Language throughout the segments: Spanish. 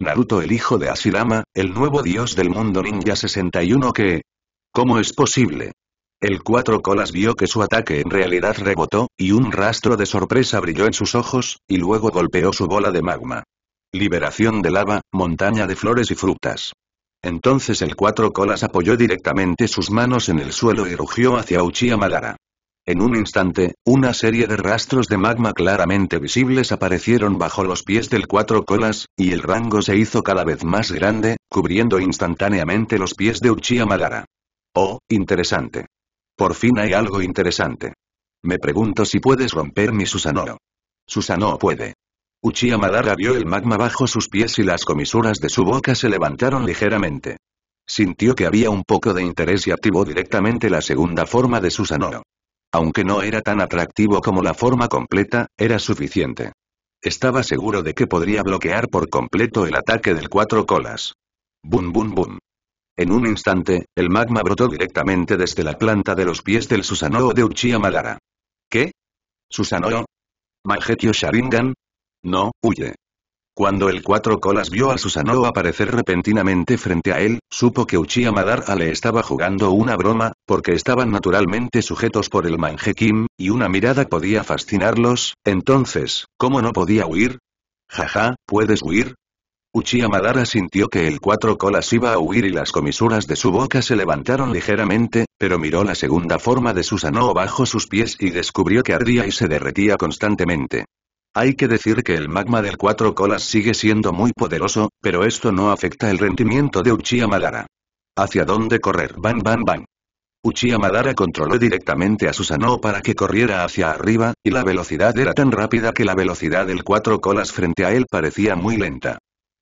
Naruto el hijo de Asirama, el nuevo dios del mundo ninja 61 que... ¿Cómo es posible? El cuatro colas vio que su ataque en realidad rebotó, y un rastro de sorpresa brilló en sus ojos, y luego golpeó su bola de magma. Liberación de lava, montaña de flores y frutas. Entonces el cuatro colas apoyó directamente sus manos en el suelo y rugió hacia Uchiha Madara. En un instante, una serie de rastros de magma claramente visibles aparecieron bajo los pies del cuatro colas, y el rango se hizo cada vez más grande, cubriendo instantáneamente los pies de Uchiha Madara. Oh, interesante. Por fin hay algo interesante. Me pregunto si puedes romper mi Susanoo. Susanoo puede. Uchiha Madara vio el magma bajo sus pies y las comisuras de su boca se levantaron ligeramente. Sintió que había un poco de interés y activó directamente la segunda forma de Susanoo. Aunque no era tan atractivo como la forma completa, era suficiente. Estaba seguro de que podría bloquear por completo el ataque del cuatro colas. Bum bum bum. En un instante, el magma brotó directamente desde la planta de los pies del Susanoo de Uchiha Madara. ¿Qué? ¿Susanoo? ¿Malgetio Sharingan? No, huye. Cuando el Cuatro Colas vio a Susanoo aparecer repentinamente frente a él, supo que Uchiha Madara le estaba jugando una broma, porque estaban naturalmente sujetos por el Kim, y una mirada podía fascinarlos, entonces, ¿cómo no podía huir? Jaja, ¿puedes huir? Uchiha Madara sintió que el Cuatro Colas iba a huir y las comisuras de su boca se levantaron ligeramente, pero miró la segunda forma de Susanoo bajo sus pies y descubrió que ardía y se derretía constantemente. Hay que decir que el magma del cuatro colas sigue siendo muy poderoso, pero esto no afecta el rendimiento de Uchiha Madara. ¿Hacia dónde correr? ban ban ban! Uchiha Madara controló directamente a Susanoo para que corriera hacia arriba, y la velocidad era tan rápida que la velocidad del cuatro colas frente a él parecía muy lenta.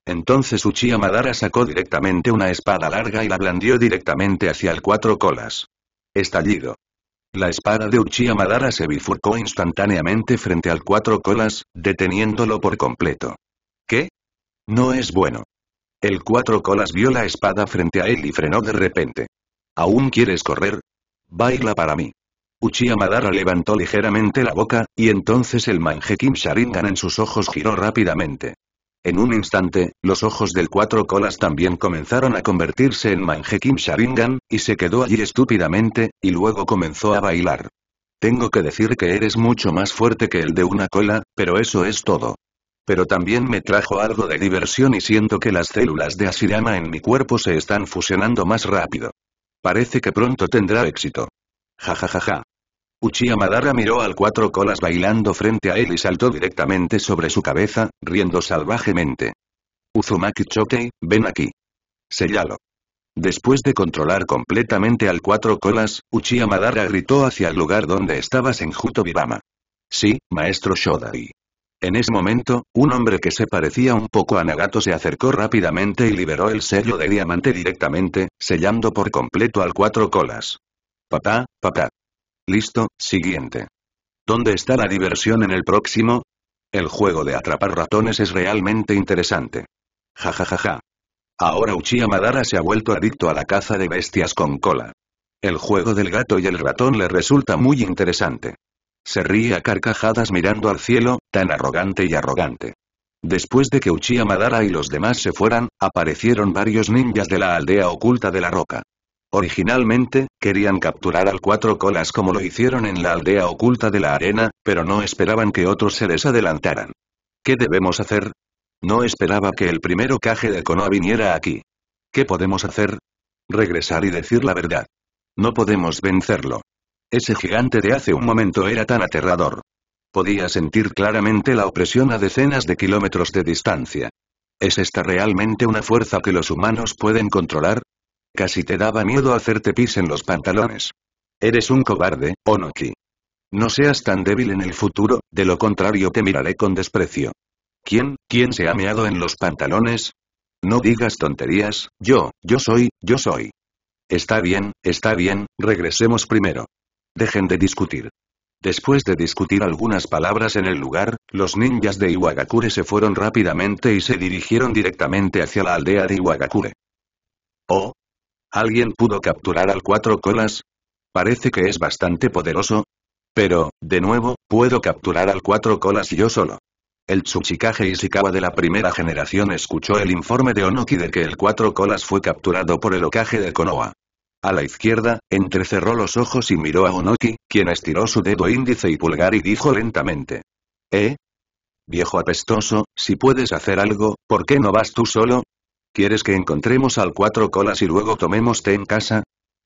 Entonces Uchiha Madara sacó directamente una espada larga y la blandió directamente hacia el cuatro colas. Estallido. La espada de Uchiha Madara se bifurcó instantáneamente frente al cuatro colas, deteniéndolo por completo. ¿Qué? No es bueno. El cuatro colas vio la espada frente a él y frenó de repente. ¿Aún quieres correr? Baila para mí. Uchiha Madara levantó ligeramente la boca, y entonces el Kim Sharingan en sus ojos giró rápidamente. En un instante, los ojos del cuatro colas también comenzaron a convertirse en Manjekim Sharingan, y se quedó allí estúpidamente, y luego comenzó a bailar. Tengo que decir que eres mucho más fuerte que el de una cola, pero eso es todo. Pero también me trajo algo de diversión y siento que las células de Asirama en mi cuerpo se están fusionando más rápido. Parece que pronto tendrá éxito. Ja ja ja ja. Uchiha Madara miró al cuatro colas bailando frente a él y saltó directamente sobre su cabeza, riendo salvajemente. Uzumaki Chokei, ven aquí. Sellalo. Después de controlar completamente al cuatro colas, Uchiha Madara gritó hacia el lugar donde estaba Senjuto Bibama. Sí, maestro Shodai. En ese momento, un hombre que se parecía un poco a Nagato se acercó rápidamente y liberó el sello de diamante directamente, sellando por completo al cuatro colas. Papá, papá. Listo, siguiente. ¿Dónde está la diversión en el próximo? El juego de atrapar ratones es realmente interesante. Ja ja ja Ahora Uchiha Madara se ha vuelto adicto a la caza de bestias con cola. El juego del gato y el ratón le resulta muy interesante. Se ríe a carcajadas mirando al cielo, tan arrogante y arrogante. Después de que Uchiha Madara y los demás se fueran, aparecieron varios ninjas de la aldea oculta de la roca. Originalmente, querían capturar al Cuatro Colas como lo hicieron en la aldea oculta de la arena, pero no esperaban que otros se les adelantaran. ¿Qué debemos hacer? No esperaba que el primero caje de Konoha viniera aquí. ¿Qué podemos hacer? Regresar y decir la verdad. No podemos vencerlo. Ese gigante de hace un momento era tan aterrador. Podía sentir claramente la opresión a decenas de kilómetros de distancia. ¿Es esta realmente una fuerza que los humanos pueden controlar? Casi te daba miedo hacerte pis en los pantalones. Eres un cobarde, Onoki. No seas tan débil en el futuro, de lo contrario te miraré con desprecio. ¿Quién, quién se ha meado en los pantalones? No digas tonterías, yo, yo soy, yo soy. Está bien, está bien, regresemos primero. Dejen de discutir. Después de discutir algunas palabras en el lugar, los ninjas de Iwagakure se fueron rápidamente y se dirigieron directamente hacia la aldea de Iwagakure. Oh, ¿Alguien pudo capturar al cuatro colas? Parece que es bastante poderoso. Pero, de nuevo, puedo capturar al cuatro colas yo solo. El Tsuchikage Ishikawa de la primera generación escuchó el informe de Onoki de que el cuatro colas fue capturado por el Okage de Konoha. A la izquierda, entrecerró los ojos y miró a Onoki, quien estiró su dedo índice y pulgar y dijo lentamente. ¿Eh? Viejo apestoso, si puedes hacer algo, ¿por qué no vas tú solo? ¿Quieres que encontremos al cuatro colas y luego tomemos té en casa?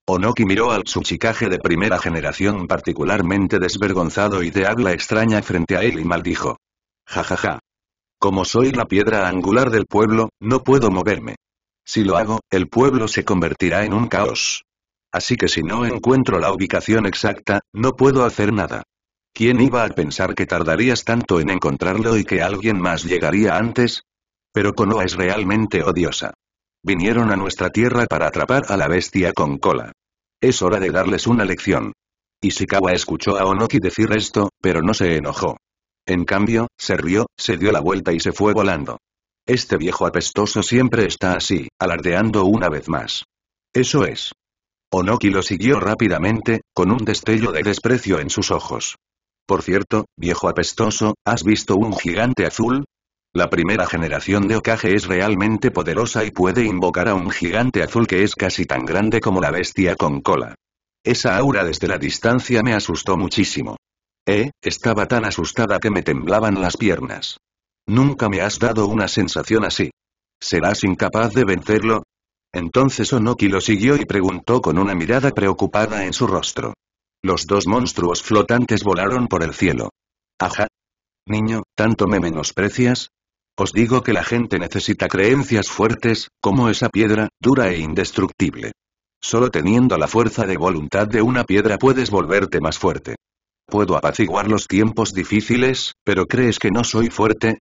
Onoki miró al Tsuchikage de primera generación particularmente desvergonzado y de habla extraña frente a él y maldijo. Jajaja. Ja, ja. Como soy la piedra angular del pueblo, no puedo moverme. Si lo hago, el pueblo se convertirá en un caos. Así que si no encuentro la ubicación exacta, no puedo hacer nada. ¿Quién iba a pensar que tardarías tanto en encontrarlo y que alguien más llegaría antes? Pero Konoha es realmente odiosa. Vinieron a nuestra tierra para atrapar a la bestia con cola. Es hora de darles una lección. Ishikawa escuchó a Onoki decir esto, pero no se enojó. En cambio, se rió, se dio la vuelta y se fue volando. Este viejo apestoso siempre está así, alardeando una vez más. Eso es. Onoki lo siguió rápidamente, con un destello de desprecio en sus ojos. Por cierto, viejo apestoso, ¿has visto un gigante azul? La primera generación de Okage es realmente poderosa y puede invocar a un gigante azul que es casi tan grande como la bestia con cola. Esa aura desde la distancia me asustó muchísimo. Eh, estaba tan asustada que me temblaban las piernas. Nunca me has dado una sensación así. ¿Serás incapaz de vencerlo? Entonces Onoki lo siguió y preguntó con una mirada preocupada en su rostro. Los dos monstruos flotantes volaron por el cielo. Ajá. Niño, ¿tanto me menosprecias? Os digo que la gente necesita creencias fuertes, como esa piedra, dura e indestructible. Solo teniendo la fuerza de voluntad de una piedra puedes volverte más fuerte. Puedo apaciguar los tiempos difíciles, pero ¿crees que no soy fuerte?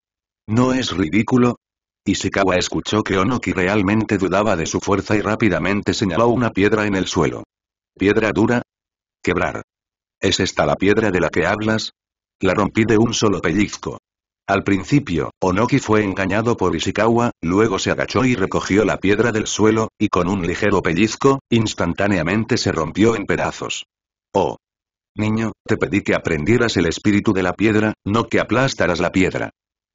¿No es ridículo? Ishikawa escuchó que Onoki realmente dudaba de su fuerza y rápidamente señaló una piedra en el suelo. ¿Piedra dura? Quebrar. ¿Es esta la piedra de la que hablas? La rompí de un solo pellizco. Al principio, Onoki fue engañado por Ishikawa, luego se agachó y recogió la piedra del suelo, y con un ligero pellizco, instantáneamente se rompió en pedazos. Oh. Niño, te pedí que aprendieras el espíritu de la piedra, no que aplastaras la piedra.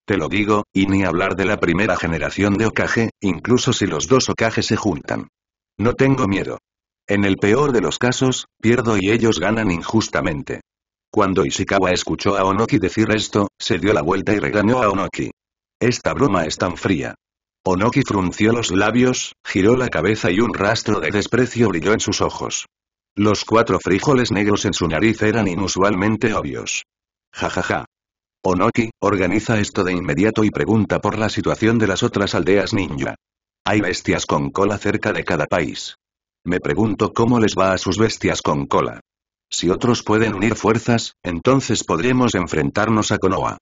Te lo digo, y ni hablar de la primera generación de Okage, incluso si los dos Okage se juntan. No tengo miedo. En el peor de los casos, pierdo y ellos ganan injustamente. Cuando Ishikawa escuchó a Onoki decir esto, se dio la vuelta y regañó a Onoki. Esta broma es tan fría. Onoki frunció los labios, giró la cabeza y un rastro de desprecio brilló en sus ojos. Los cuatro frijoles negros en su nariz eran inusualmente obvios. Jajaja. Ja, ja. Onoki, organiza esto de inmediato y pregunta por la situación de las otras aldeas ninja. Hay bestias con cola cerca de cada país. Me pregunto cómo les va a sus bestias con cola. Si otros pueden unir fuerzas, entonces podremos enfrentarnos a Konoha.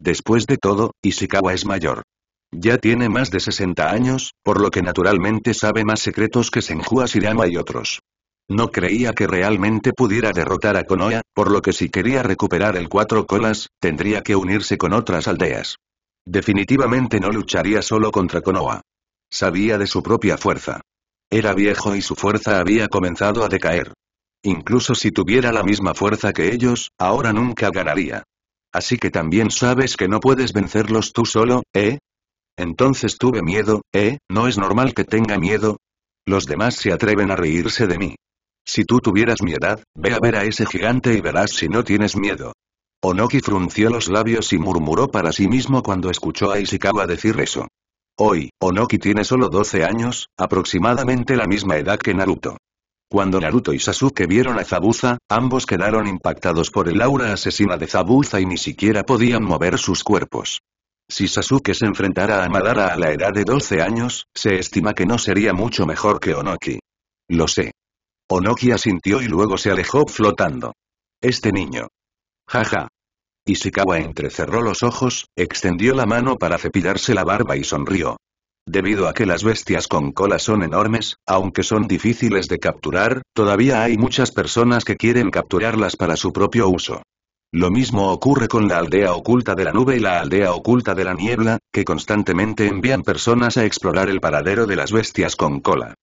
Después de todo, Ishikawa es mayor. Ya tiene más de 60 años, por lo que naturalmente sabe más secretos que Senju Shirama y otros. No creía que realmente pudiera derrotar a Konoha, por lo que si quería recuperar el Cuatro Colas, tendría que unirse con otras aldeas. Definitivamente no lucharía solo contra Konoha. Sabía de su propia fuerza. Era viejo y su fuerza había comenzado a decaer. Incluso si tuviera la misma fuerza que ellos, ahora nunca ganaría. Así que también sabes que no puedes vencerlos tú solo, ¿eh? Entonces tuve miedo, ¿eh? ¿No es normal que tenga miedo? Los demás se atreven a reírse de mí. Si tú tuvieras mi edad, ve a ver a ese gigante y verás si no tienes miedo. Onoki frunció los labios y murmuró para sí mismo cuando escuchó a Ishikawa decir eso. Hoy, Onoki tiene solo 12 años, aproximadamente la misma edad que Naruto. Cuando Naruto y Sasuke vieron a Zabuza, ambos quedaron impactados por el aura asesina de Zabuza y ni siquiera podían mover sus cuerpos. Si Sasuke se enfrentara a Madara a la edad de 12 años, se estima que no sería mucho mejor que Onoki. Lo sé. Onoki asintió y luego se alejó flotando. Este niño. Jaja. Ishikawa entrecerró los ojos, extendió la mano para cepillarse la barba y sonrió. Debido a que las bestias con cola son enormes, aunque son difíciles de capturar, todavía hay muchas personas que quieren capturarlas para su propio uso. Lo mismo ocurre con la aldea oculta de la nube y la aldea oculta de la niebla, que constantemente envían personas a explorar el paradero de las bestias con cola.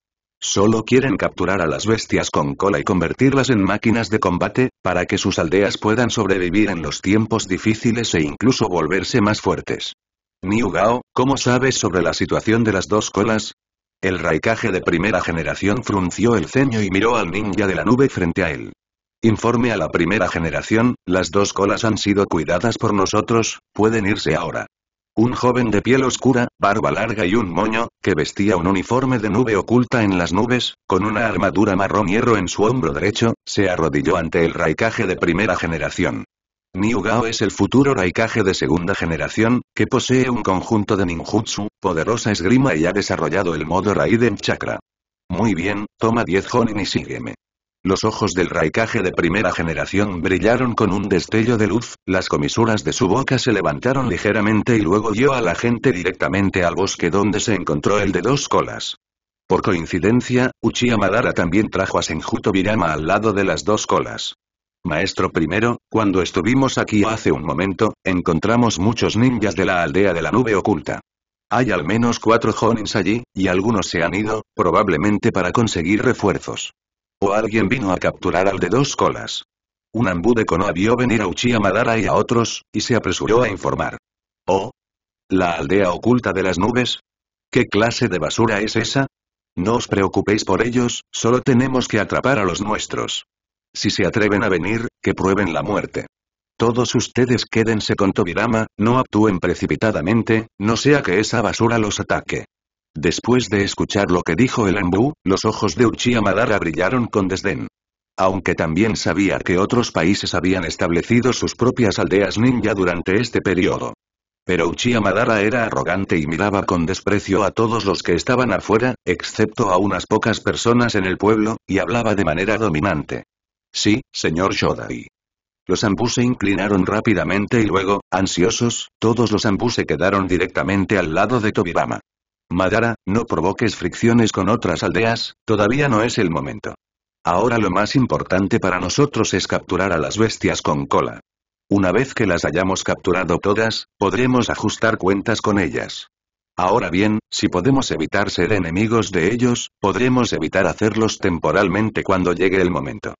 Solo quieren capturar a las bestias con cola y convertirlas en máquinas de combate, para que sus aldeas puedan sobrevivir en los tiempos difíciles e incluso volverse más fuertes. «Niugao, ¿cómo sabes sobre la situación de las dos colas? El raikage de primera generación frunció el ceño y miró al ninja de la nube frente a él. Informe a la primera generación, las dos colas han sido cuidadas por nosotros, pueden irse ahora. Un joven de piel oscura, barba larga y un moño, que vestía un uniforme de nube oculta en las nubes, con una armadura marrón hierro en su hombro derecho, se arrodilló ante el raikaje de primera generación. Niugao es el futuro Raikage de segunda generación, que posee un conjunto de ninjutsu, poderosa esgrima y ha desarrollado el modo Raiden Chakra. Muy bien, toma 10 honin y sígueme. Los ojos del Raikage de primera generación brillaron con un destello de luz, las comisuras de su boca se levantaron ligeramente y luego dio a la gente directamente al bosque donde se encontró el de dos colas. Por coincidencia, Uchiha Madara también trajo a Senjuto Birama al lado de las dos colas. Maestro primero, cuando estuvimos aquí hace un momento, encontramos muchos ninjas de la aldea de la nube oculta. Hay al menos cuatro Jonins allí, y algunos se han ido, probablemente para conseguir refuerzos. O alguien vino a capturar al de dos colas. Un ambu de Konoha vio venir a Uchiha Madara y a otros, y se apresuró a informar. ¿Oh? ¿La aldea oculta de las nubes? ¿Qué clase de basura es esa? No os preocupéis por ellos, solo tenemos que atrapar a los nuestros. Si se atreven a venir, que prueben la muerte. Todos ustedes quédense con Tobirama, no actúen precipitadamente, no sea que esa basura los ataque. Después de escuchar lo que dijo el Embú, los ojos de Uchiha Madara brillaron con desdén. Aunque también sabía que otros países habían establecido sus propias aldeas ninja durante este periodo. Pero Uchiha Madara era arrogante y miraba con desprecio a todos los que estaban afuera, excepto a unas pocas personas en el pueblo, y hablaba de manera dominante. Sí, señor Shodai. Los ambus se inclinaron rápidamente y luego, ansiosos, todos los ambus se quedaron directamente al lado de Tobibama. Madara, no provoques fricciones con otras aldeas, todavía no es el momento. Ahora lo más importante para nosotros es capturar a las bestias con cola. Una vez que las hayamos capturado todas, podremos ajustar cuentas con ellas. Ahora bien, si podemos evitar ser enemigos de ellos, podremos evitar hacerlos temporalmente cuando llegue el momento.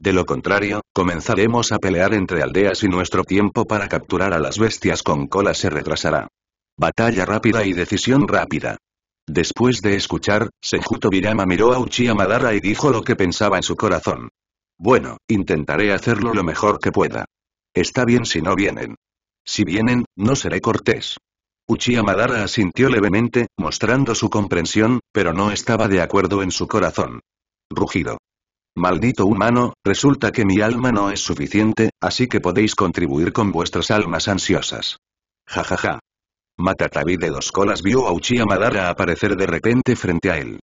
De lo contrario, comenzaremos a pelear entre aldeas y nuestro tiempo para capturar a las bestias con cola se retrasará. Batalla rápida y decisión rápida. Después de escuchar, Sejuto Virama miró a Uchiha Madara y dijo lo que pensaba en su corazón. Bueno, intentaré hacerlo lo mejor que pueda. Está bien si no vienen. Si vienen, no seré cortés. Uchiha Madara asintió levemente, mostrando su comprensión, pero no estaba de acuerdo en su corazón. Rugido. Maldito humano, resulta que mi alma no es suficiente, así que podéis contribuir con vuestras almas ansiosas. Jajaja. Ja, ja. Matatabi de dos colas vio a Uchiha Madara aparecer de repente frente a él.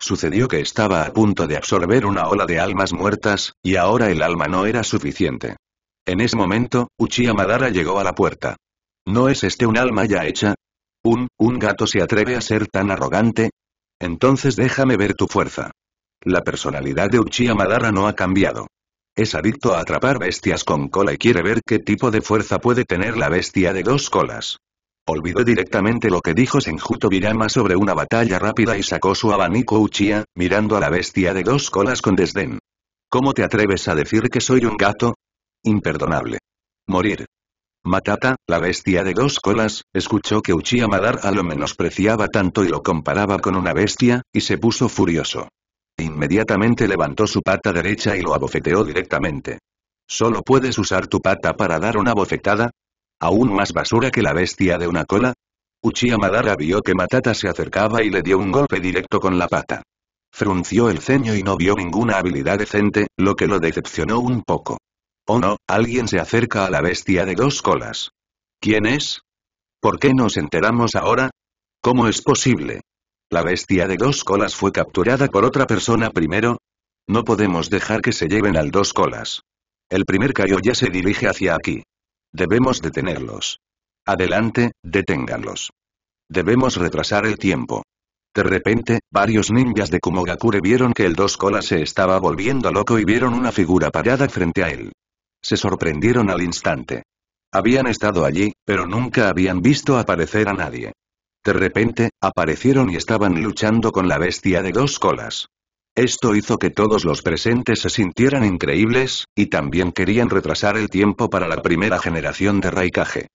Sucedió que estaba a punto de absorber una ola de almas muertas, y ahora el alma no era suficiente. En ese momento, Uchiha Madara llegó a la puerta. ¿No es este un alma ya hecha? ¿Un, un gato se atreve a ser tan arrogante? Entonces déjame ver tu fuerza. La personalidad de Uchiha Madara no ha cambiado. Es adicto a atrapar bestias con cola y quiere ver qué tipo de fuerza puede tener la bestia de dos colas. Olvidó directamente lo que dijo Senjuto Virama sobre una batalla rápida y sacó su abanico Uchiha, mirando a la bestia de dos colas con desdén. ¿Cómo te atreves a decir que soy un gato? Imperdonable. Morir. Matata, la bestia de dos colas, escuchó que Uchiha Madara lo menospreciaba tanto y lo comparaba con una bestia, y se puso furioso. Inmediatamente levantó su pata derecha y lo abofeteó directamente. ¿Solo puedes usar tu pata para dar una bofetada? ¿Aún más basura que la bestia de una cola? Uchiha Madara vio que Matata se acercaba y le dio un golpe directo con la pata. Frunció el ceño y no vio ninguna habilidad decente, lo que lo decepcionó un poco. Oh no, alguien se acerca a la bestia de dos colas. ¿Quién es? ¿Por qué nos enteramos ahora? ¿Cómo es posible? La bestia de dos colas fue capturada por otra persona primero. No podemos dejar que se lleven al dos colas. El primer cayo ya se dirige hacia aquí. Debemos detenerlos. Adelante, deténganlos. Debemos retrasar el tiempo. De repente, varios ninjas de Kumogakure vieron que el dos colas se estaba volviendo loco y vieron una figura parada frente a él. Se sorprendieron al instante. Habían estado allí, pero nunca habían visto aparecer a nadie. De repente, aparecieron y estaban luchando con la bestia de dos colas. Esto hizo que todos los presentes se sintieran increíbles, y también querían retrasar el tiempo para la primera generación de Raikage.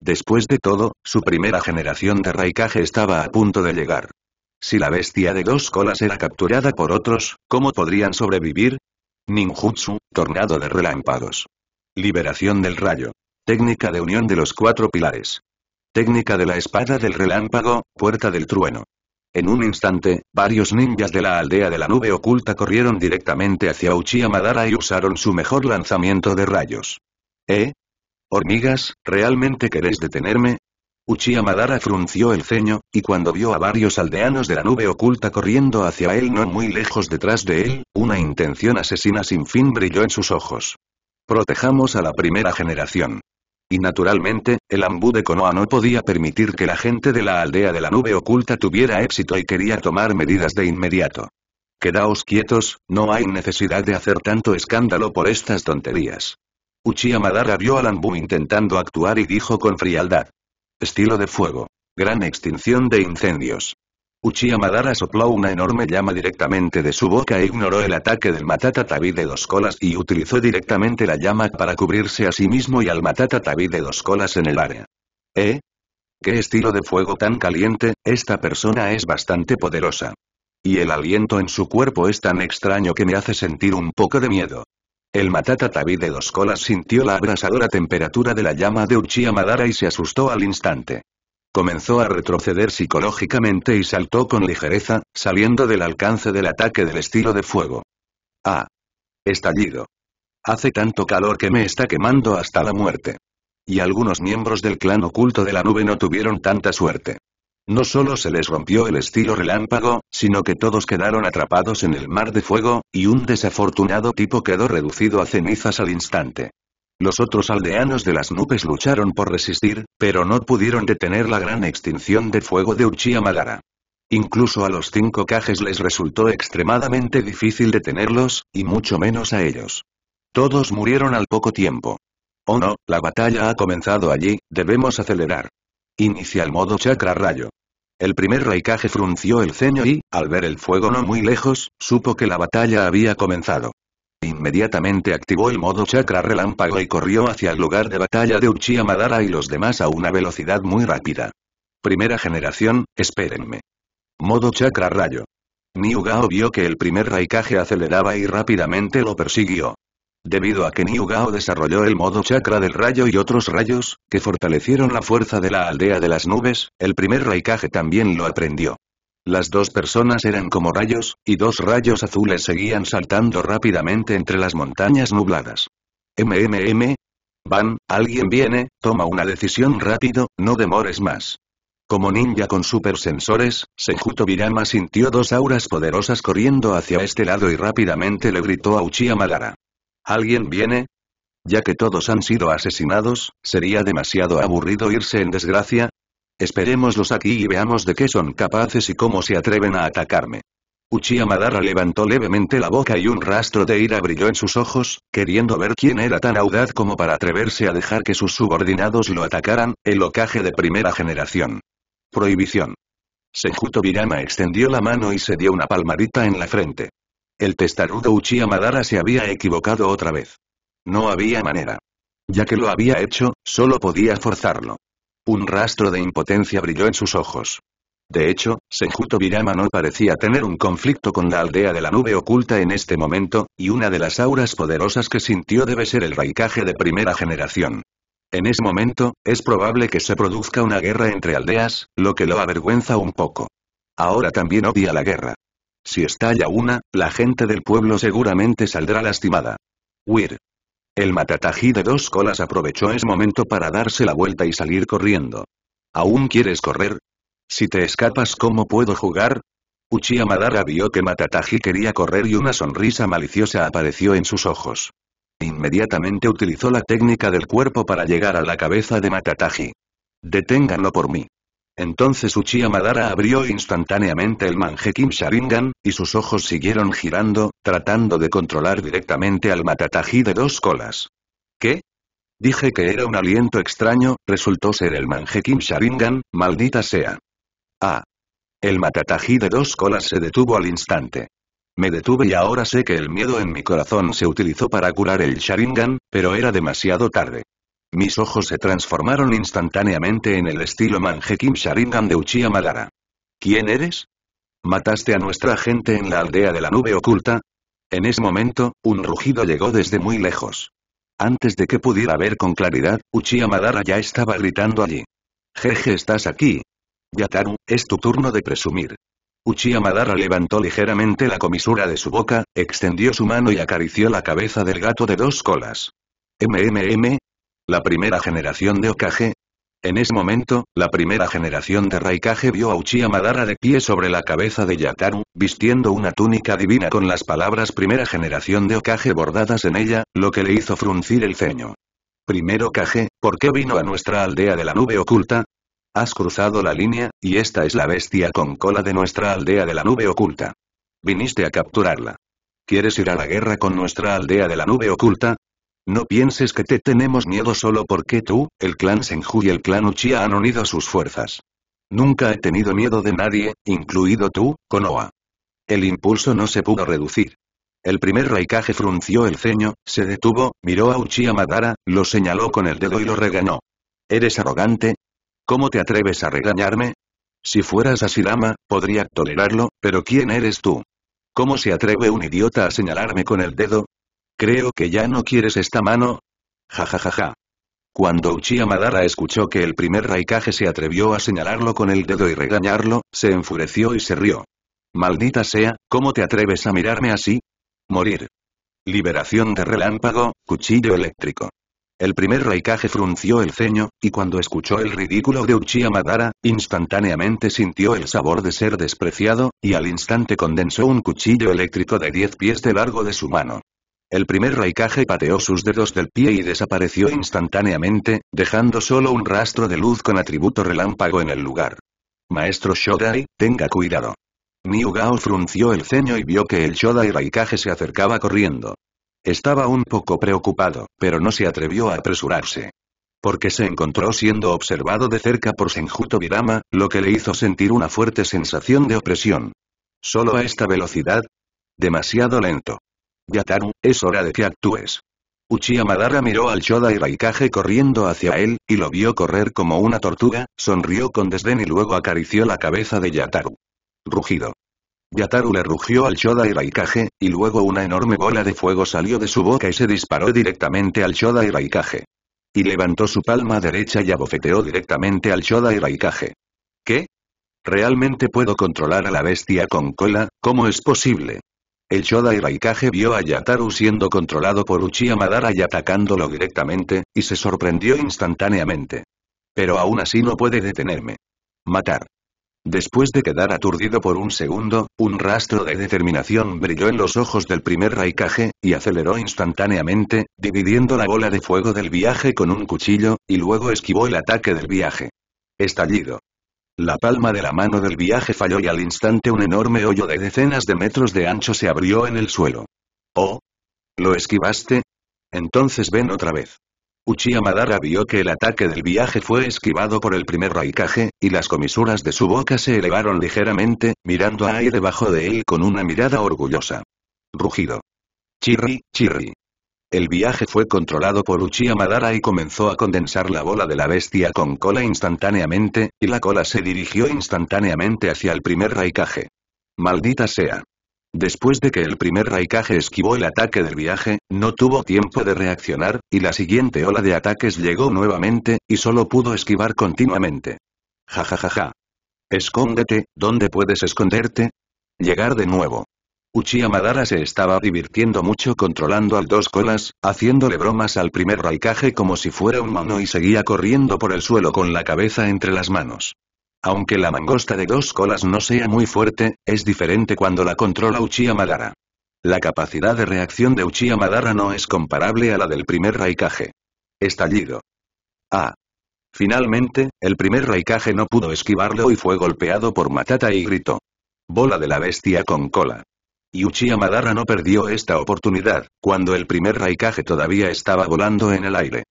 Después de todo, su primera generación de Raikage estaba a punto de llegar. Si la bestia de dos colas era capturada por otros, ¿cómo podrían sobrevivir? Ninjutsu, tornado de relámpagos. Liberación del rayo. Técnica de unión de los cuatro pilares. Técnica de la espada del relámpago, puerta del trueno. En un instante, varios ninjas de la aldea de la nube oculta corrieron directamente hacia Uchiha Madara y usaron su mejor lanzamiento de rayos. ¿Eh? Hormigas, ¿realmente queréis detenerme? Uchiha Madara frunció el ceño, y cuando vio a varios aldeanos de la nube oculta corriendo hacia él no muy lejos detrás de él, una intención asesina sin fin brilló en sus ojos. Protejamos a la primera generación. Y naturalmente, el ambú de Konoha no podía permitir que la gente de la aldea de la nube oculta tuviera éxito y quería tomar medidas de inmediato. Quedaos quietos, no hay necesidad de hacer tanto escándalo por estas tonterías. Uchiha Madara vio al ambu intentando actuar y dijo con frialdad. Estilo de fuego. Gran extinción de incendios. Uchiha Madara sopló una enorme llama directamente de su boca e ignoró el ataque del Matata Tabi de dos colas y utilizó directamente la llama para cubrirse a sí mismo y al Matata Tabi de dos colas en el área. ¿Eh? ¿Qué estilo de fuego tan caliente? Esta persona es bastante poderosa. Y el aliento en su cuerpo es tan extraño que me hace sentir un poco de miedo. El Matata Tabi de dos colas sintió la abrasadora temperatura de la llama de Uchiha Madara y se asustó al instante. Comenzó a retroceder psicológicamente y saltó con ligereza, saliendo del alcance del ataque del estilo de fuego. ¡Ah! Estallido. Hace tanto calor que me está quemando hasta la muerte. Y algunos miembros del clan oculto de la nube no tuvieron tanta suerte. No solo se les rompió el estilo relámpago, sino que todos quedaron atrapados en el mar de fuego, y un desafortunado tipo quedó reducido a cenizas al instante. Los otros aldeanos de las nubes lucharon por resistir, pero no pudieron detener la gran extinción de fuego de Uchiha Madara. Incluso a los cinco cajes les resultó extremadamente difícil detenerlos, y mucho menos a ellos. Todos murieron al poco tiempo. Oh no, la batalla ha comenzado allí, debemos acelerar. Inicial modo chakra rayo. El primer Raikage frunció el ceño y, al ver el fuego no muy lejos, supo que la batalla había comenzado. Inmediatamente activó el modo chakra relámpago y corrió hacia el lugar de batalla de Uchiha Madara y los demás a una velocidad muy rápida. Primera generación, espérenme. Modo chakra rayo. Niugao vio que el primer Raikage aceleraba y rápidamente lo persiguió. Debido a que Niugao desarrolló el modo chakra del rayo y otros rayos, que fortalecieron la fuerza de la aldea de las nubes, el primer Raikage también lo aprendió. Las dos personas eran como rayos, y dos rayos azules seguían saltando rápidamente entre las montañas nubladas. MMM. Van, alguien viene, toma una decisión rápido, no demores más. Como ninja con supersensores, Senjuto Virama sintió dos auras poderosas corriendo hacia este lado y rápidamente le gritó a Uchiha Madara. ¿Alguien viene? Ya que todos han sido asesinados, sería demasiado aburrido irse en desgracia, Esperémoslos aquí y veamos de qué son capaces y cómo se atreven a atacarme. Uchiha Madara levantó levemente la boca y un rastro de ira brilló en sus ojos, queriendo ver quién era tan audaz como para atreverse a dejar que sus subordinados lo atacaran, el locaje de primera generación. Prohibición. Senjuto Birama extendió la mano y se dio una palmadita en la frente. El testarudo Uchiha Madara se había equivocado otra vez. No había manera. Ya que lo había hecho, solo podía forzarlo. Un rastro de impotencia brilló en sus ojos. De hecho, Senjuto Virama no parecía tener un conflicto con la aldea de la nube oculta en este momento, y una de las auras poderosas que sintió debe ser el raicaje de primera generación. En ese momento, es probable que se produzca una guerra entre aldeas, lo que lo avergüenza un poco. Ahora también odia la guerra. Si estalla una, la gente del pueblo seguramente saldrá lastimada. Weir, el Matataji de dos colas aprovechó ese momento para darse la vuelta y salir corriendo. ¿Aún quieres correr? Si te escapas, ¿cómo puedo jugar? Uchiha Madara vio que Matataji quería correr y una sonrisa maliciosa apareció en sus ojos. Inmediatamente utilizó la técnica del cuerpo para llegar a la cabeza de Matataji. Deténganlo por mí. Entonces Uchiha Madara abrió instantáneamente el Manjekim Sharingan, y sus ojos siguieron girando, tratando de controlar directamente al Matataji de dos colas. ¿Qué? Dije que era un aliento extraño, resultó ser el Manjekim Sharingan, maldita sea. Ah. El Matataji de dos colas se detuvo al instante. Me detuve y ahora sé que el miedo en mi corazón se utilizó para curar el Sharingan, pero era demasiado tarde. Mis ojos se transformaron instantáneamente en el estilo Manjekim Sharingan de Uchiha Madara. ¿Quién eres? ¿Mataste a nuestra gente en la aldea de la nube oculta? En ese momento, un rugido llegó desde muy lejos. Antes de que pudiera ver con claridad, Uchiha Madara ya estaba gritando allí. Jeje estás aquí. Yataru, es tu turno de presumir. Uchiha Madara levantó ligeramente la comisura de su boca, extendió su mano y acarició la cabeza del gato de dos colas. MMM, la primera generación de Okage. En ese momento, la primera generación de Raikage vio a Uchiha Madara de pie sobre la cabeza de Yataru, vistiendo una túnica divina con las palabras primera generación de Okage bordadas en ella, lo que le hizo fruncir el ceño. Primero Okage, ¿por qué vino a nuestra aldea de la nube oculta? Has cruzado la línea, y esta es la bestia con cola de nuestra aldea de la nube oculta. Viniste a capturarla. ¿Quieres ir a la guerra con nuestra aldea de la nube oculta? No pienses que te tenemos miedo solo porque tú, el clan Senju y el clan Uchiha han unido sus fuerzas. Nunca he tenido miedo de nadie, incluido tú, Konoha. El impulso no se pudo reducir. El primer Raikage frunció el ceño, se detuvo, miró a Uchiha Madara, lo señaló con el dedo y lo regañó. ¿Eres arrogante? ¿Cómo te atreves a regañarme? Si fueras Asirama, podría tolerarlo, pero ¿quién eres tú? ¿Cómo se atreve un idiota a señalarme con el dedo? Creo que ya no quieres esta mano. Ja ja ja Cuando Uchiha Madara escuchó que el primer Raikage se atrevió a señalarlo con el dedo y regañarlo, se enfureció y se rió. Maldita sea, ¿cómo te atreves a mirarme así? Morir. Liberación de relámpago, cuchillo eléctrico. El primer Raikage frunció el ceño, y cuando escuchó el ridículo de Uchiha Madara, instantáneamente sintió el sabor de ser despreciado, y al instante condensó un cuchillo eléctrico de 10 pies de largo de su mano. El primer Raikage pateó sus dedos del pie y desapareció instantáneamente, dejando solo un rastro de luz con atributo relámpago en el lugar. Maestro Shodai, tenga cuidado. Miugao frunció el ceño y vio que el Shodai Raikage se acercaba corriendo. Estaba un poco preocupado, pero no se atrevió a apresurarse. Porque se encontró siendo observado de cerca por Senjuto Birama, lo que le hizo sentir una fuerte sensación de opresión. Solo a esta velocidad. Demasiado lento. Yataru, es hora de que actúes. Uchiha Madara miró al Shoda y Raikage corriendo hacia él, y lo vio correr como una tortuga, sonrió con desdén y luego acarició la cabeza de Yataru. Rugido. Yataru le rugió al Shoda y Raikage, y luego una enorme bola de fuego salió de su boca y se disparó directamente al Shoda y Raikage. Y levantó su palma derecha y abofeteó directamente al Shoda y Raikage. ¿Qué? ¿Realmente puedo controlar a la bestia con cola? ¿Cómo es posible? El Shoda Raikage vio a Yataru siendo controlado por Uchiha Madara y atacándolo directamente, y se sorprendió instantáneamente. Pero aún así no puede detenerme. Matar. Después de quedar aturdido por un segundo, un rastro de determinación brilló en los ojos del primer Raikage, y aceleró instantáneamente, dividiendo la bola de fuego del viaje con un cuchillo, y luego esquivó el ataque del viaje. Estallido. La palma de la mano del viaje falló y al instante un enorme hoyo de decenas de metros de ancho se abrió en el suelo. ¿Oh? ¿Lo esquivaste? Entonces ven otra vez. Uchiha Madara vio que el ataque del viaje fue esquivado por el primer Raikage, y las comisuras de su boca se elevaron ligeramente, mirando a él debajo de él con una mirada orgullosa. Rugido. Chirri, chirri. El viaje fue controlado por Uchiha Madara y comenzó a condensar la bola de la bestia con cola instantáneamente, y la cola se dirigió instantáneamente hacia el primer Raikage. Maldita sea. Después de que el primer Raikage esquivó el ataque del viaje, no tuvo tiempo de reaccionar, y la siguiente ola de ataques llegó nuevamente, y solo pudo esquivar continuamente. Ja ja ja Escóndete, ¿dónde puedes esconderte? Llegar de nuevo. Uchiha Madara se estaba divirtiendo mucho controlando al dos colas, haciéndole bromas al primer Raikage como si fuera un mono y seguía corriendo por el suelo con la cabeza entre las manos. Aunque la mangosta de dos colas no sea muy fuerte, es diferente cuando la controla Uchiha Madara. La capacidad de reacción de Uchiha Madara no es comparable a la del primer Raikage. Estallido. Ah. Finalmente, el primer Raikage no pudo esquivarlo y fue golpeado por Matata y gritó. Bola de la bestia con cola. Y Uchiha Madara no perdió esta oportunidad, cuando el primer Raikage todavía estaba volando en el aire.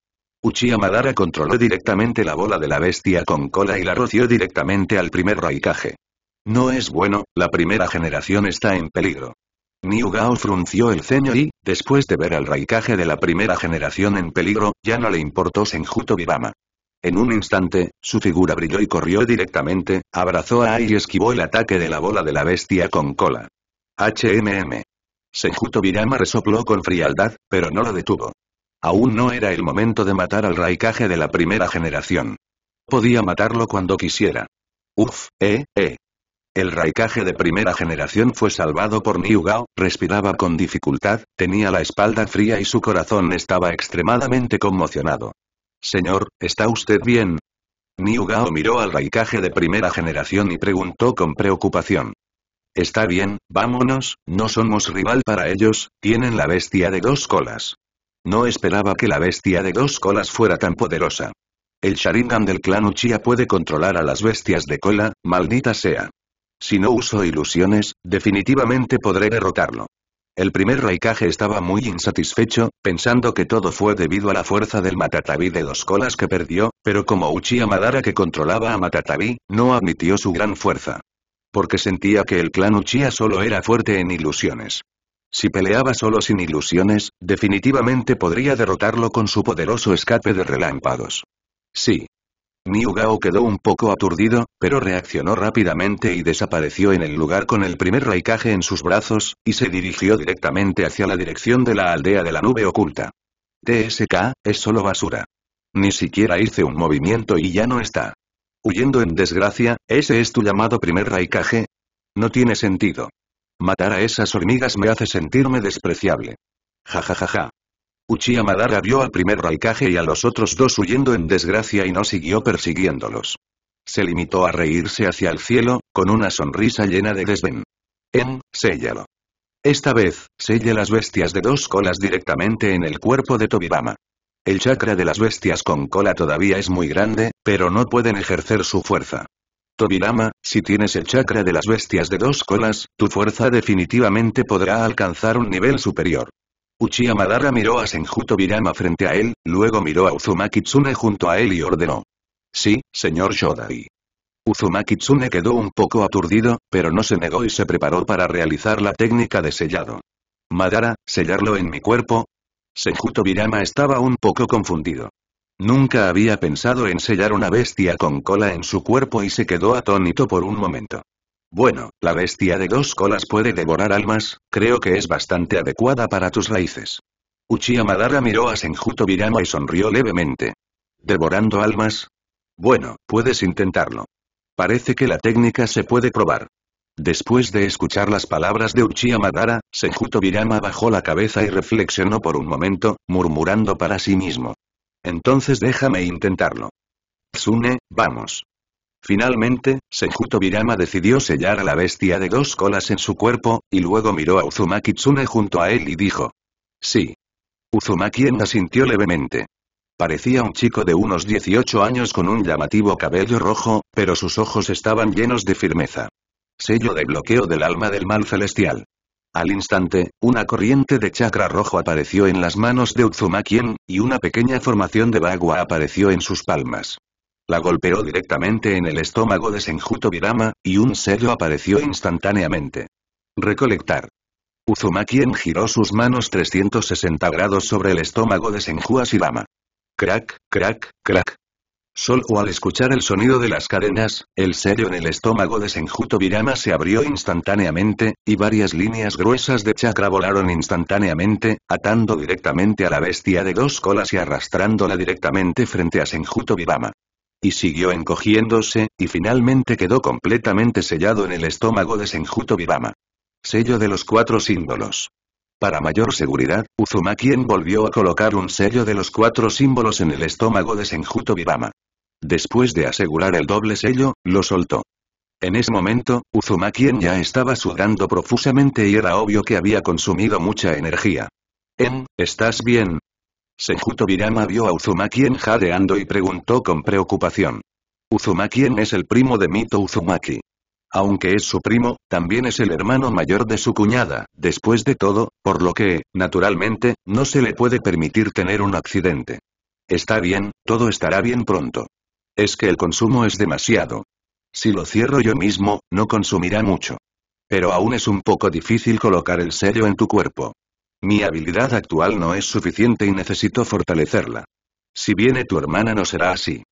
Uchiha Madara controló directamente la bola de la bestia con cola y la roció directamente al primer Raikage. No es bueno, la primera generación está en peligro. Niugao frunció el ceño y, después de ver al Raikage de la primera generación en peligro, ya no le importó Senjuto Bibama. En un instante, su figura brilló y corrió directamente, abrazó a Ai y esquivó el ataque de la bola de la bestia con cola. HMM. Sejuto Virama resopló con frialdad, pero no lo detuvo. Aún no era el momento de matar al Raikage de la primera generación. Podía matarlo cuando quisiera. Uf, eh, eh. El Raikage de primera generación fue salvado por Niugao, respiraba con dificultad, tenía la espalda fría y su corazón estaba extremadamente conmocionado. Señor, ¿está usted bien? Niugao miró al Raikage de primera generación y preguntó con preocupación. Está bien, vámonos, no somos rival para ellos, tienen la bestia de dos colas. No esperaba que la bestia de dos colas fuera tan poderosa. El Sharingan del clan Uchiha puede controlar a las bestias de cola, maldita sea. Si no uso ilusiones, definitivamente podré derrotarlo. El primer Raikage estaba muy insatisfecho, pensando que todo fue debido a la fuerza del Matatabi de dos colas que perdió, pero como Uchiha Madara que controlaba a Matatabi, no admitió su gran fuerza porque sentía que el clan Uchiha solo era fuerte en ilusiones. Si peleaba solo sin ilusiones, definitivamente podría derrotarlo con su poderoso escape de relámpagos. Sí. Miugao quedó un poco aturdido, pero reaccionó rápidamente y desapareció en el lugar con el primer raicaje en sus brazos, y se dirigió directamente hacia la dirección de la aldea de la nube oculta. TSK, es solo basura. Ni siquiera hice un movimiento y ya no está. Huyendo en desgracia, ¿ese es tu llamado primer raikaje? No tiene sentido. Matar a esas hormigas me hace sentirme despreciable. Ja ja ja Uchiha Madara vio al primer raikaje y a los otros dos huyendo en desgracia y no siguió persiguiéndolos. Se limitó a reírse hacia el cielo, con una sonrisa llena de desdén. En, em, séllalo. Esta vez, selle las bestias de dos colas directamente en el cuerpo de Tobirama. El chakra de las bestias con cola todavía es muy grande, pero no pueden ejercer su fuerza. Tobirama, si tienes el chakra de las bestias de dos colas, tu fuerza definitivamente podrá alcanzar un nivel superior. Uchiha Madara miró a Senju Tobirama frente a él, luego miró a Uzumaki Tsune junto a él y ordenó. Sí, señor Shodai. Uzumaki Tsune quedó un poco aturdido, pero no se negó y se preparó para realizar la técnica de sellado. Madara, sellarlo en mi cuerpo, Senjuto Virama estaba un poco confundido. Nunca había pensado en sellar una bestia con cola en su cuerpo y se quedó atónito por un momento. Bueno, la bestia de dos colas puede devorar almas, creo que es bastante adecuada para tus raíces. Uchiha Madara miró a Senjuto Virama y sonrió levemente. ¿Devorando almas? Bueno, puedes intentarlo. Parece que la técnica se puede probar. Después de escuchar las palabras de Uchiha Madara, Sejuto Birama bajó la cabeza y reflexionó por un momento, murmurando para sí mismo. Entonces déjame intentarlo. Tsune, vamos. Finalmente, Sejuto Birama decidió sellar a la bestia de dos colas en su cuerpo, y luego miró a Uzumaki Tsune junto a él y dijo. Sí. Uzumaki en asintió levemente. Parecía un chico de unos 18 años con un llamativo cabello rojo, pero sus ojos estaban llenos de firmeza. Sello de bloqueo del alma del mal celestial. Al instante, una corriente de chakra rojo apareció en las manos de Uzumakien, y una pequeña formación de bagua apareció en sus palmas. La golpeó directamente en el estómago de Senjuto Birama, y un sello apareció instantáneamente. Recolectar. Uzumakien giró sus manos 360 grados sobre el estómago de Senju Ashirama. Crack, crack, crack o al escuchar el sonido de las cadenas, el sello en el estómago de Senjuto Virama se abrió instantáneamente, y varias líneas gruesas de chakra volaron instantáneamente, atando directamente a la bestia de dos colas y arrastrándola directamente frente a Senjuto Virama. Y siguió encogiéndose, y finalmente quedó completamente sellado en el estómago de Senjuto Virama. Sello de los cuatro símbolos. Para mayor seguridad, Uzumaki volvió a colocar un sello de los cuatro símbolos en el estómago de Senjuto Birama. Después de asegurar el doble sello, lo soltó. En ese momento, Uzumaki ya estaba sudando profusamente y era obvio que había consumido mucha energía. En, em, ¿estás bien? Senjuto Birama vio a Uzumaki jadeando y preguntó con preocupación. Uzumaki es el primo de Mito Uzumaki. Aunque es su primo, también es el hermano mayor de su cuñada, después de todo, por lo que, naturalmente, no se le puede permitir tener un accidente. Está bien, todo estará bien pronto. Es que el consumo es demasiado. Si lo cierro yo mismo, no consumirá mucho. Pero aún es un poco difícil colocar el sello en tu cuerpo. Mi habilidad actual no es suficiente y necesito fortalecerla. Si viene tu hermana no será así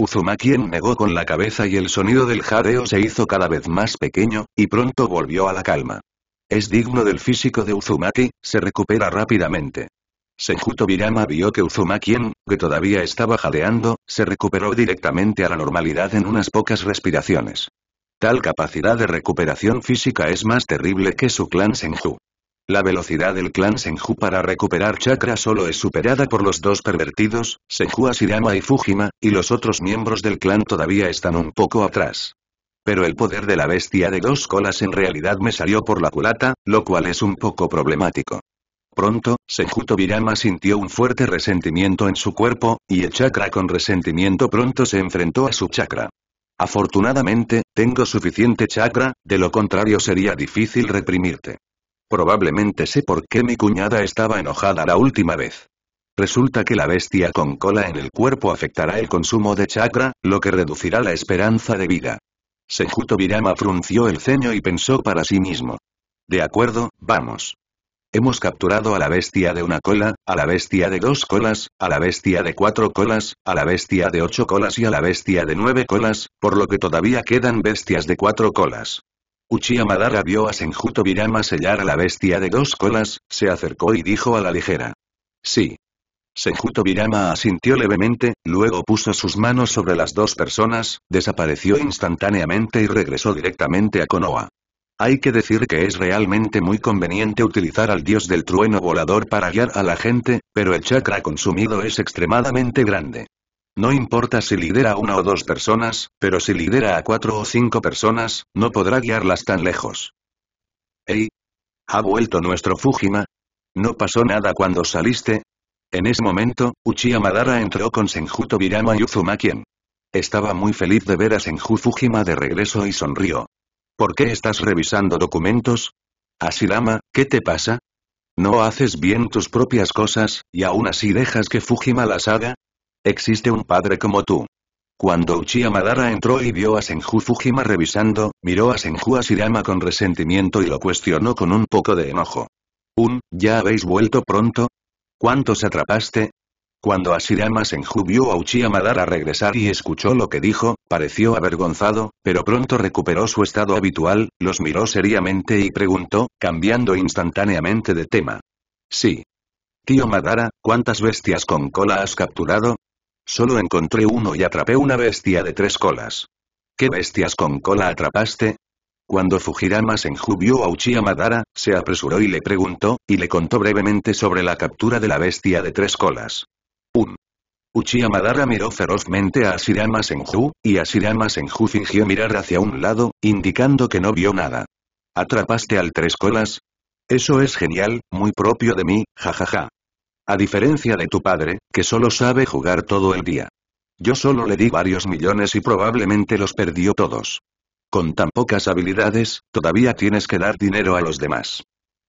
uzumaki negó con la cabeza y el sonido del jadeo se hizo cada vez más pequeño, y pronto volvió a la calma. Es digno del físico de Uzumaki, se recupera rápidamente. Senjuto Birama vio que uzumaki que todavía estaba jadeando, se recuperó directamente a la normalidad en unas pocas respiraciones. Tal capacidad de recuperación física es más terrible que su clan Senju. La velocidad del clan Senju para recuperar chakra solo es superada por los dos pervertidos, Senju Asirama y Fujima, y los otros miembros del clan todavía están un poco atrás. Pero el poder de la bestia de dos colas en realidad me salió por la culata, lo cual es un poco problemático. Pronto, Senju Tobirama sintió un fuerte resentimiento en su cuerpo, y el chakra con resentimiento pronto se enfrentó a su chakra. Afortunadamente, tengo suficiente chakra, de lo contrario sería difícil reprimirte. Probablemente sé por qué mi cuñada estaba enojada la última vez. Resulta que la bestia con cola en el cuerpo afectará el consumo de chakra, lo que reducirá la esperanza de vida. Sejuto Virama frunció el ceño y pensó para sí mismo. De acuerdo, vamos. Hemos capturado a la bestia de una cola, a la bestia de dos colas, a la bestia de cuatro colas, a la bestia de ocho colas y a la bestia de nueve colas, por lo que todavía quedan bestias de cuatro colas. Uchiha vio a Senjuto sellar a la bestia de dos colas, se acercó y dijo a la ligera. Sí. Senjuto asintió levemente, luego puso sus manos sobre las dos personas, desapareció instantáneamente y regresó directamente a Konoha. Hay que decir que es realmente muy conveniente utilizar al dios del trueno volador para guiar a la gente, pero el chakra consumido es extremadamente grande. No importa si lidera una o dos personas, pero si lidera a cuatro o cinco personas, no podrá guiarlas tan lejos. ¡Ey! ¿Ha vuelto nuestro Fujima? ¿No pasó nada cuando saliste? En ese momento, Uchiha Madara entró con Senjuto Birama y uzumaki Estaba muy feliz de ver a Senju Fujima de regreso y sonrió. ¿Por qué estás revisando documentos? Asirama, ¿qué te pasa? ¿No haces bien tus propias cosas, y aún así dejas que Fujima las haga? Existe un padre como tú. Cuando Uchiha Madara entró y vio a Senju Fujima revisando, miró a Senju Asirama con resentimiento y lo cuestionó con un poco de enojo. ¿Un, ya habéis vuelto pronto? ¿Cuántos atrapaste? Cuando Asirama Senju vio a Uchiha Madara regresar y escuchó lo que dijo, pareció avergonzado, pero pronto recuperó su estado habitual, los miró seriamente y preguntó, cambiando instantáneamente de tema. Sí. Tío Madara, ¿cuántas bestias con cola has capturado? Solo encontré uno y atrapé una bestia de tres colas. ¿Qué bestias con cola atrapaste? Cuando Fujirama Senju vio a Uchiha Madara, se apresuró y le preguntó, y le contó brevemente sobre la captura de la bestia de tres colas. Un. Uchiha Madara miró ferozmente a Asirama Senju, y Asirama Senju fingió mirar hacia un lado, indicando que no vio nada. ¿Atrapaste al tres colas? Eso es genial, muy propio de mí, jajaja. A diferencia de tu padre, que solo sabe jugar todo el día. Yo solo le di varios millones y probablemente los perdió todos. Con tan pocas habilidades, todavía tienes que dar dinero a los demás.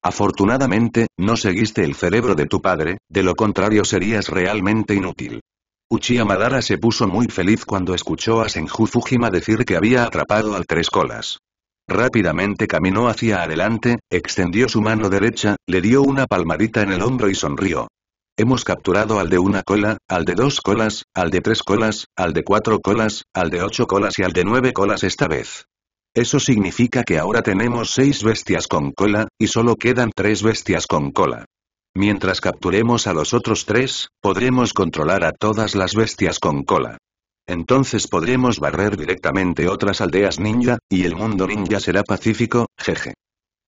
Afortunadamente, no seguiste el cerebro de tu padre, de lo contrario serías realmente inútil. Uchiha Madara se puso muy feliz cuando escuchó a Senju Fujima decir que había atrapado al Tres Colas. Rápidamente caminó hacia adelante, extendió su mano derecha, le dio una palmadita en el hombro y sonrió. Hemos capturado al de una cola, al de dos colas, al de tres colas, al de cuatro colas, al de ocho colas y al de nueve colas esta vez. Eso significa que ahora tenemos seis bestias con cola, y solo quedan tres bestias con cola. Mientras capturemos a los otros tres, podremos controlar a todas las bestias con cola. Entonces podremos barrer directamente otras aldeas ninja, y el mundo ninja será pacífico, jeje.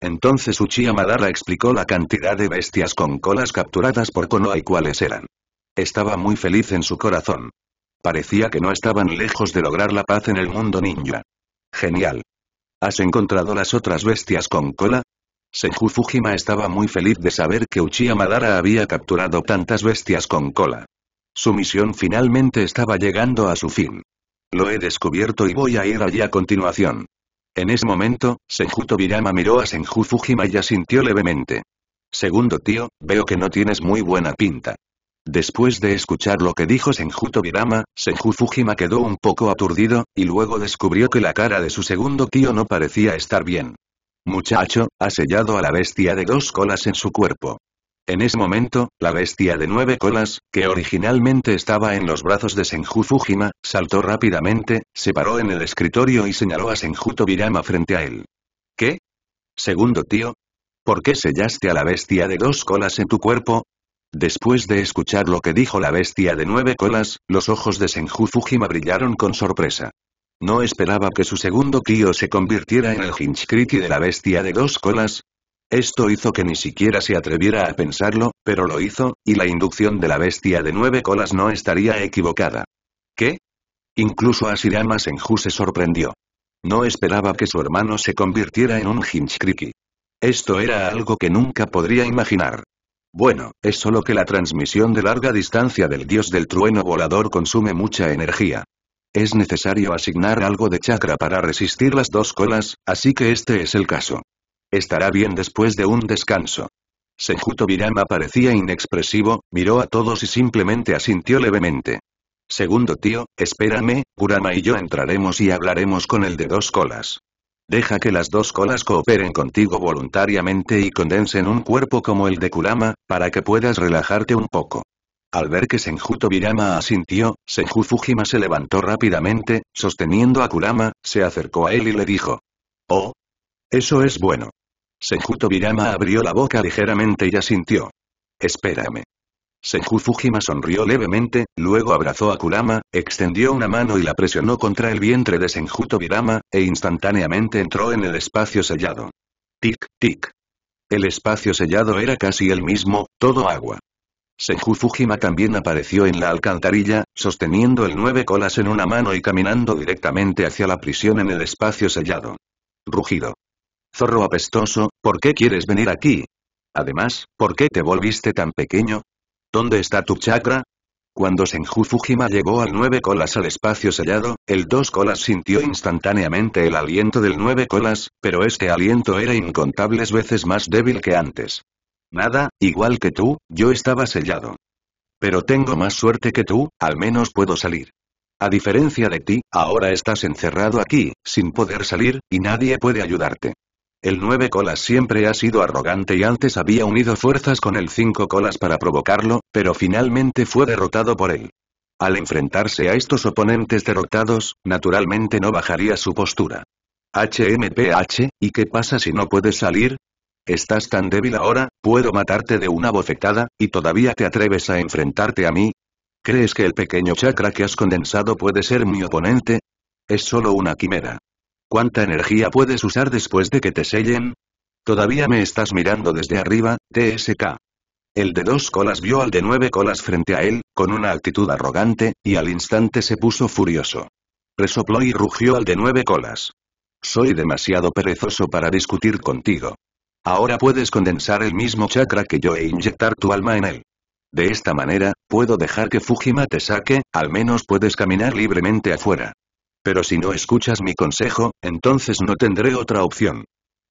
Entonces Uchiha Madara explicó la cantidad de bestias con colas capturadas por Konoha y cuáles eran. Estaba muy feliz en su corazón. Parecía que no estaban lejos de lograr la paz en el mundo ninja. Genial. ¿Has encontrado las otras bestias con cola? Senju Fujima estaba muy feliz de saber que Uchiha Madara había capturado tantas bestias con cola. Su misión finalmente estaba llegando a su fin. Lo he descubierto y voy a ir allí a continuación. En ese momento, Senjuto miró a Senju Fujima y asintió levemente. Segundo tío, veo que no tienes muy buena pinta. Después de escuchar lo que dijo Senjuto Virama, Senju Fujima quedó un poco aturdido, y luego descubrió que la cara de su segundo tío no parecía estar bien. Muchacho, ha sellado a la bestia de dos colas en su cuerpo. En ese momento, la bestia de nueve colas, que originalmente estaba en los brazos de Senju Fujima, saltó rápidamente, se paró en el escritorio y señaló a Senju Tobirama frente a él. ¿Qué? Segundo tío. ¿Por qué sellaste a la bestia de dos colas en tu cuerpo? Después de escuchar lo que dijo la bestia de nueve colas, los ojos de Senju Fujima brillaron con sorpresa. No esperaba que su segundo tío se convirtiera en el Hinchkriti de la bestia de dos colas, esto hizo que ni siquiera se atreviera a pensarlo, pero lo hizo, y la inducción de la bestia de nueve colas no estaría equivocada. ¿Qué? Incluso Asirama Senju se sorprendió. No esperaba que su hermano se convirtiera en un Hinchkriki. Esto era algo que nunca podría imaginar. Bueno, es solo que la transmisión de larga distancia del dios del trueno volador consume mucha energía. Es necesario asignar algo de chakra para resistir las dos colas, así que este es el caso. Estará bien después de un descanso. Senjuto Virama parecía inexpresivo, miró a todos y simplemente asintió levemente. Segundo tío, espérame, Kurama y yo entraremos y hablaremos con el de dos colas. Deja que las dos colas cooperen contigo voluntariamente y condensen un cuerpo como el de Kurama, para que puedas relajarte un poco. Al ver que Senjuto asintió, Senju Fujima se levantó rápidamente, sosteniendo a Kurama, se acercó a él y le dijo. Oh. Eso es bueno. Senjuto Birama abrió la boca ligeramente y asintió. Espérame. Senju Fujima sonrió levemente, luego abrazó a Kurama, extendió una mano y la presionó contra el vientre de Senjuto Birama, e instantáneamente entró en el espacio sellado. Tic, tic. El espacio sellado era casi el mismo, todo agua. Senju Fujima también apareció en la alcantarilla, sosteniendo el nueve colas en una mano y caminando directamente hacia la prisión en el espacio sellado. Rugido. Zorro apestoso, ¿por qué quieres venir aquí? Además, ¿por qué te volviste tan pequeño? ¿Dónde está tu chakra? Cuando Senju Fujima llegó al nueve colas al espacio sellado, el dos colas sintió instantáneamente el aliento del nueve colas, pero este aliento era incontables veces más débil que antes. Nada, igual que tú, yo estaba sellado. Pero tengo más suerte que tú, al menos puedo salir. A diferencia de ti, ahora estás encerrado aquí, sin poder salir, y nadie puede ayudarte. El 9 colas siempre ha sido arrogante y antes había unido fuerzas con el 5 colas para provocarlo, pero finalmente fue derrotado por él. Al enfrentarse a estos oponentes derrotados, naturalmente no bajaría su postura. HMPH, ¿y qué pasa si no puedes salir? Estás tan débil ahora, puedo matarte de una bofetada, y todavía te atreves a enfrentarte a mí. ¿Crees que el pequeño chakra que has condensado puede ser mi oponente? Es solo una quimera. ¿Cuánta energía puedes usar después de que te sellen? Todavía me estás mirando desde arriba, TSK. El de dos colas vio al de nueve colas frente a él, con una actitud arrogante, y al instante se puso furioso. Resopló y rugió al de nueve colas. Soy demasiado perezoso para discutir contigo. Ahora puedes condensar el mismo chakra que yo e inyectar tu alma en él. De esta manera, puedo dejar que Fujima te saque, al menos puedes caminar libremente afuera. Pero si no escuchas mi consejo, entonces no tendré otra opción.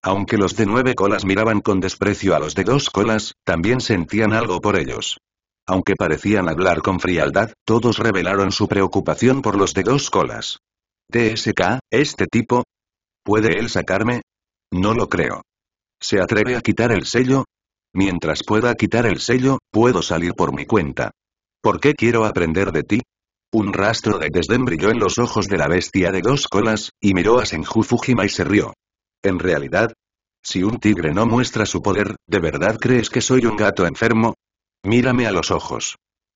Aunque los de nueve colas miraban con desprecio a los de dos colas, también sentían algo por ellos. Aunque parecían hablar con frialdad, todos revelaron su preocupación por los de dos colas. TSK, este tipo. ¿Puede él sacarme? No lo creo. ¿Se atreve a quitar el sello? Mientras pueda quitar el sello, puedo salir por mi cuenta. ¿Por qué quiero aprender de ti? Un rastro de desdén brilló en los ojos de la bestia de dos colas, y miró a Senju Fujima y se rió. En realidad, si un tigre no muestra su poder, ¿de verdad crees que soy un gato enfermo? Mírame a los ojos.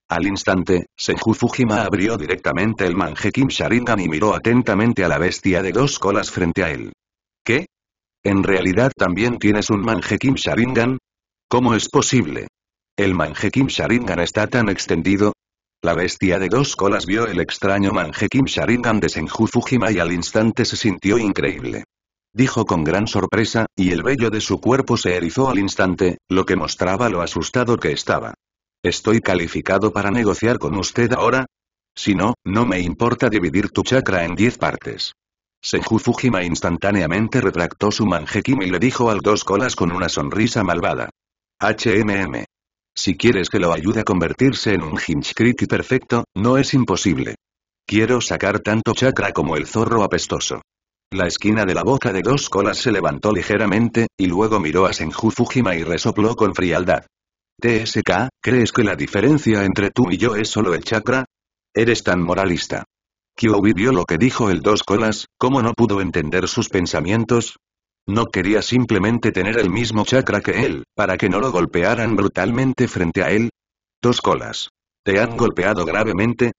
Al instante, Senju Fujima abrió directamente el Kim Sharingan y miró atentamente a la bestia de dos colas frente a él. ¿Qué? ¿En realidad también tienes un Kim Sharingan? ¿Cómo es posible? El Kim Sharingan está tan extendido, la bestia de dos colas vio el extraño Manjekim Sharingan de Senju Fujima y al instante se sintió increíble. Dijo con gran sorpresa, y el vello de su cuerpo se erizó al instante, lo que mostraba lo asustado que estaba. ¿Estoy calificado para negociar con usted ahora? Si no, no me importa dividir tu chakra en diez partes. Senju Fujima instantáneamente retractó su Manjekim y le dijo al dos colas con una sonrisa malvada. HMM. Si quieres que lo ayude a convertirse en un Hinchkriti perfecto, no es imposible. Quiero sacar tanto chakra como el zorro apestoso. La esquina de la boca de dos colas se levantó ligeramente, y luego miró a Senju Fujima y resopló con frialdad. TSK, ¿crees que la diferencia entre tú y yo es solo el chakra? Eres tan moralista. Kyoubi vio lo que dijo el dos colas, como no pudo entender sus pensamientos? No quería simplemente tener el mismo chakra que él, para que no lo golpearan brutalmente frente a él. Dos colas. ¿Te han golpeado gravemente?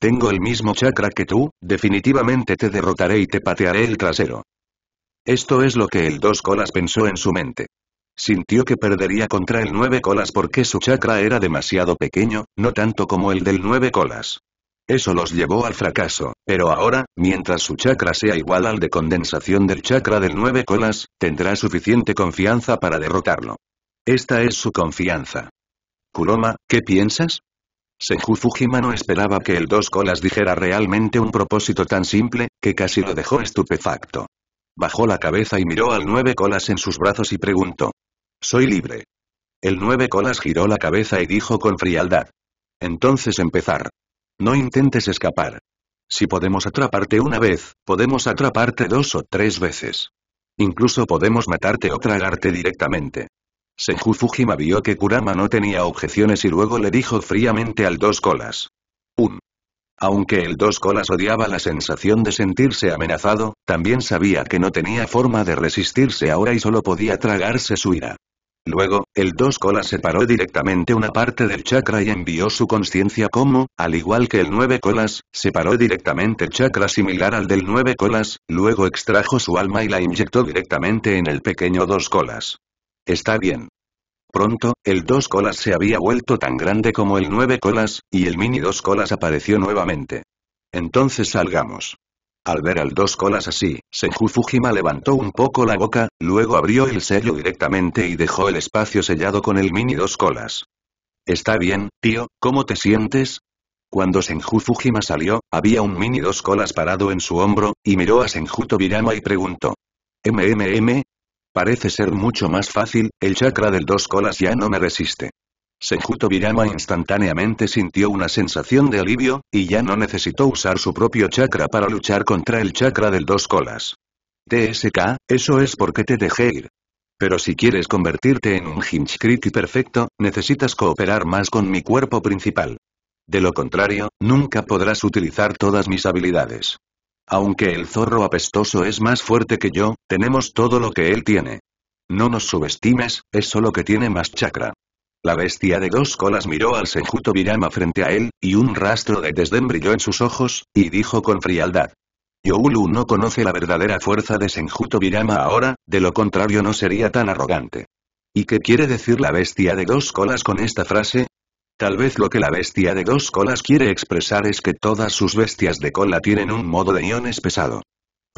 Tengo el mismo chakra que tú, definitivamente te derrotaré y te patearé el trasero. Esto es lo que el dos colas pensó en su mente. Sintió que perdería contra el nueve colas porque su chakra era demasiado pequeño, no tanto como el del nueve colas. Eso los llevó al fracaso, pero ahora, mientras su chakra sea igual al de condensación del chakra del nueve colas, tendrá suficiente confianza para derrotarlo. Esta es su confianza. Kuroma, ¿qué piensas? Senju Fujima no esperaba que el dos colas dijera realmente un propósito tan simple, que casi lo dejó estupefacto. Bajó la cabeza y miró al nueve colas en sus brazos y preguntó. Soy libre. El nueve colas giró la cabeza y dijo con frialdad. Entonces empezar. No intentes escapar. Si podemos atraparte una vez, podemos atraparte dos o tres veces. Incluso podemos matarte o tragarte directamente. Senju Fujima vio que Kurama no tenía objeciones y luego le dijo fríamente al dos colas. Un. Aunque el dos colas odiaba la sensación de sentirse amenazado, también sabía que no tenía forma de resistirse ahora y solo podía tragarse su ira. Luego, el dos colas separó directamente una parte del chakra y envió su conciencia como, al igual que el nueve colas, separó directamente chakra similar al del nueve colas, luego extrajo su alma y la inyectó directamente en el pequeño dos colas. Está bien. Pronto, el dos colas se había vuelto tan grande como el nueve colas, y el mini dos colas apareció nuevamente. Entonces salgamos. Al ver al dos colas así, Senju Fujima levantó un poco la boca, luego abrió el sello directamente y dejó el espacio sellado con el mini dos colas. Está bien, tío, ¿cómo te sientes? Cuando Senju Fujima salió, había un mini dos colas parado en su hombro, y miró a Senju Tobirama y preguntó. ¿MMM? Parece ser mucho más fácil, el chakra del dos colas ya no me resiste. Senjuto Virama instantáneamente sintió una sensación de alivio, y ya no necesitó usar su propio chakra para luchar contra el chakra del dos colas. TSK, eso es porque te dejé ir. Pero si quieres convertirte en un Hinchkriti perfecto, necesitas cooperar más con mi cuerpo principal. De lo contrario, nunca podrás utilizar todas mis habilidades. Aunque el zorro apestoso es más fuerte que yo, tenemos todo lo que él tiene. No nos subestimes, es solo que tiene más chakra. La bestia de dos colas miró al Senjuto Virama frente a él, y un rastro de desdén brilló en sus ojos, y dijo con frialdad. Youlu no conoce la verdadera fuerza de Senjuto Virama ahora, de lo contrario no sería tan arrogante. ¿Y qué quiere decir la bestia de dos colas con esta frase? Tal vez lo que la bestia de dos colas quiere expresar es que todas sus bestias de cola tienen un modo de iones pesado.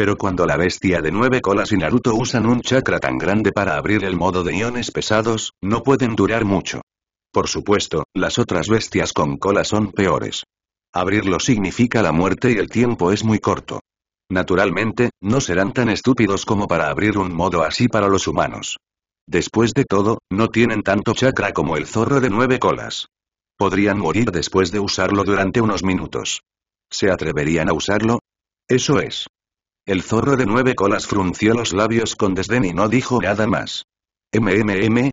Pero cuando la bestia de nueve colas y Naruto usan un chakra tan grande para abrir el modo de iones pesados, no pueden durar mucho. Por supuesto, las otras bestias con cola son peores. Abrirlo significa la muerte y el tiempo es muy corto. Naturalmente, no serán tan estúpidos como para abrir un modo así para los humanos. Después de todo, no tienen tanto chakra como el zorro de nueve colas. Podrían morir después de usarlo durante unos minutos. ¿Se atreverían a usarlo? Eso es. El zorro de nueve colas frunció los labios con desdén y no dijo nada más. MMM.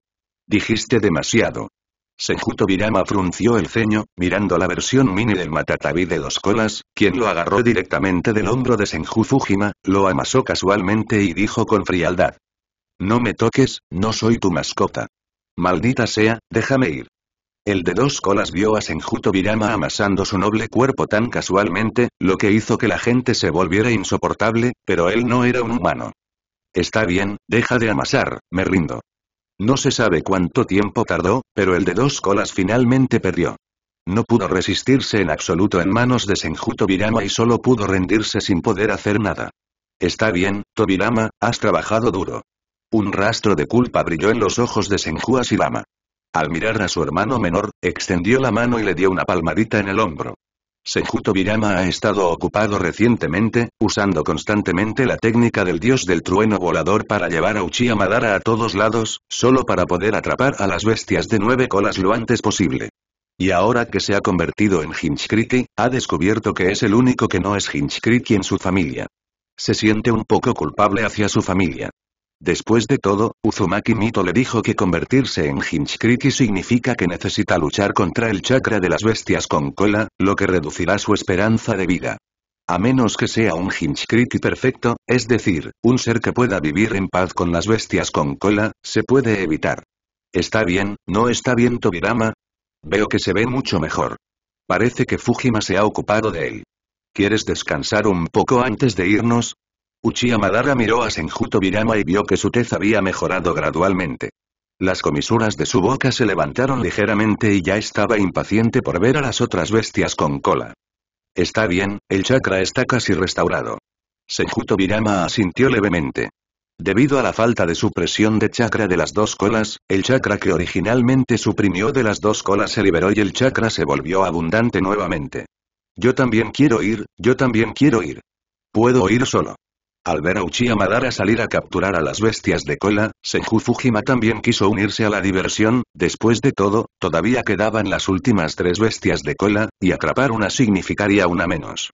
Dijiste demasiado. Senju Virama frunció el ceño, mirando la versión mini del Matatabi de dos colas, quien lo agarró directamente del hombro de Senju Fujima, lo amasó casualmente y dijo con frialdad. No me toques, no soy tu mascota. Maldita sea, déjame ir. El de dos colas vio a Senjuto Virama amasando su noble cuerpo tan casualmente, lo que hizo que la gente se volviera insoportable, pero él no era un humano. Está bien, deja de amasar, me rindo. No se sabe cuánto tiempo tardó, pero el de dos colas finalmente perdió. No pudo resistirse en absoluto en manos de Senjuto Virama y solo pudo rendirse sin poder hacer nada. Está bien, Tobirama, has trabajado duro. Un rastro de culpa brilló en los ojos de Senju Asirama. Al mirar a su hermano menor, extendió la mano y le dio una palmadita en el hombro. Sejuto Birama ha estado ocupado recientemente, usando constantemente la técnica del dios del trueno volador para llevar a Uchiha Madara a todos lados, solo para poder atrapar a las bestias de nueve colas lo antes posible. Y ahora que se ha convertido en Hinchkriti, ha descubierto que es el único que no es Hinchkriti en su familia. Se siente un poco culpable hacia su familia. Después de todo, Uzumaki Mito le dijo que convertirse en Hinchkriki significa que necesita luchar contra el chakra de las bestias con cola, lo que reducirá su esperanza de vida. A menos que sea un Hinchkriki perfecto, es decir, un ser que pueda vivir en paz con las bestias con cola, se puede evitar. Está bien, ¿no está bien Tobirama? Veo que se ve mucho mejor. Parece que Fujima se ha ocupado de él. ¿Quieres descansar un poco antes de irnos? Uchiha Madara miró a Senjuto Birama y vio que su tez había mejorado gradualmente. Las comisuras de su boca se levantaron ligeramente y ya estaba impaciente por ver a las otras bestias con cola. Está bien, el chakra está casi restaurado. Senjuto Birama asintió levemente. Debido a la falta de supresión de chakra de las dos colas, el chakra que originalmente suprimió de las dos colas se liberó y el chakra se volvió abundante nuevamente. Yo también quiero ir, yo también quiero ir. Puedo ir solo. Al ver a Uchiha Madara salir a capturar a las bestias de cola, Senju Fujima también quiso unirse a la diversión, después de todo, todavía quedaban las últimas tres bestias de cola, y atrapar una significaría una menos.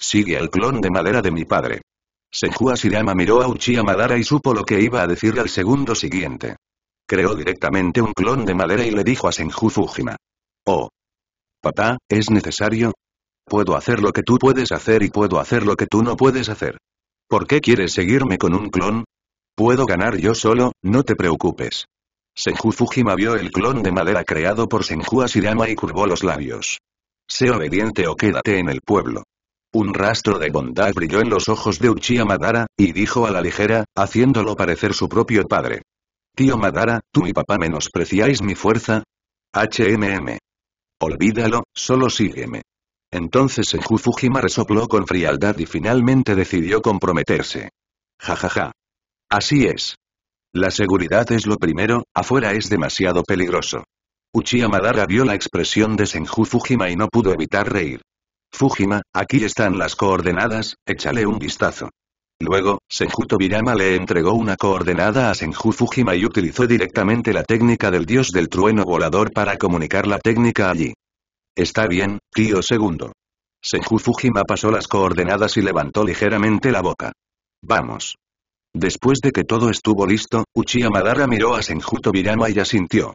Sigue el clon de madera de mi padre. Senju Asirama miró a Uchiha Madara y supo lo que iba a decir al segundo siguiente. Creó directamente un clon de madera y le dijo a Senju Fujima. Oh. Papá, ¿es necesario? Puedo hacer lo que tú puedes hacer y puedo hacer lo que tú no puedes hacer. ¿Por qué quieres seguirme con un clon? Puedo ganar yo solo, no te preocupes. Senju Fujima vio el clon de madera creado por Senju Asirama y curvó los labios. Sé obediente o quédate en el pueblo. Un rastro de bondad brilló en los ojos de Uchiha Madara, y dijo a la ligera, haciéndolo parecer su propio padre. Tío Madara, tú y papá menospreciáis mi fuerza. HMM. Olvídalo, solo sígueme. Entonces Senju Fujima resopló con frialdad y finalmente decidió comprometerse. Jajaja. Ja, ja. Así es. La seguridad es lo primero, afuera es demasiado peligroso. Uchiha Madara vio la expresión de Senju Fujima y no pudo evitar reír. Fujima, aquí están las coordenadas, échale un vistazo. Luego, Senju Tobirama le entregó una coordenada a Senju Fujima y utilizó directamente la técnica del dios del trueno volador para comunicar la técnica allí. Está bien, tío segundo. Senju Fujima pasó las coordenadas y levantó ligeramente la boca. Vamos. Después de que todo estuvo listo, Uchiha Madara miró a Senju Tobirama y asintió.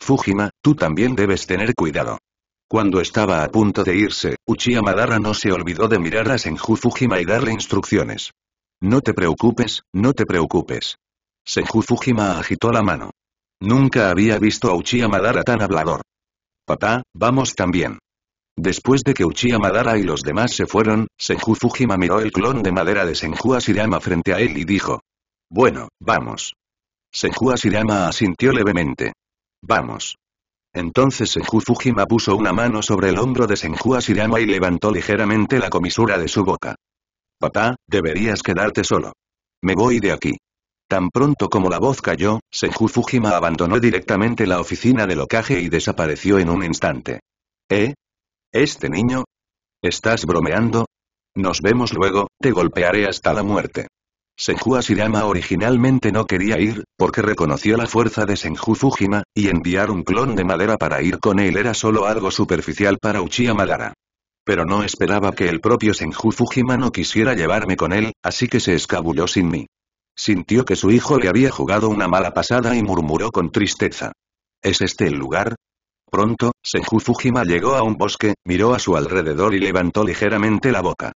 Fujima, tú también debes tener cuidado. Cuando estaba a punto de irse, Uchiha Madara no se olvidó de mirar a Senju Fujima y darle instrucciones. No te preocupes, no te preocupes. Senju Fujima agitó la mano. Nunca había visto a Uchiha Madara tan hablador. Papá, vamos también. Después de que Uchiha Madara y los demás se fueron, Senju Fujima miró el clon de madera de Senju Asirama frente a él y dijo. Bueno, vamos. Senju Asirama asintió levemente. Vamos. Entonces Senju Fujima puso una mano sobre el hombro de Senju Asirama y levantó ligeramente la comisura de su boca. Papá, deberías quedarte solo. Me voy de aquí. Tan pronto como la voz cayó, Senju Fujima abandonó directamente la oficina del locaje y desapareció en un instante. ¿Eh? ¿Este niño? ¿Estás bromeando? Nos vemos luego, te golpearé hasta la muerte. Senju Asirama originalmente no quería ir, porque reconoció la fuerza de Senju Fujima, y enviar un clon de madera para ir con él era solo algo superficial para Uchiha Madara. Pero no esperaba que el propio Senju Fujima no quisiera llevarme con él, así que se escabulló sin mí. Sintió que su hijo le había jugado una mala pasada y murmuró con tristeza. ¿Es este el lugar? Pronto, Senju Fujima llegó a un bosque, miró a su alrededor y levantó ligeramente la boca.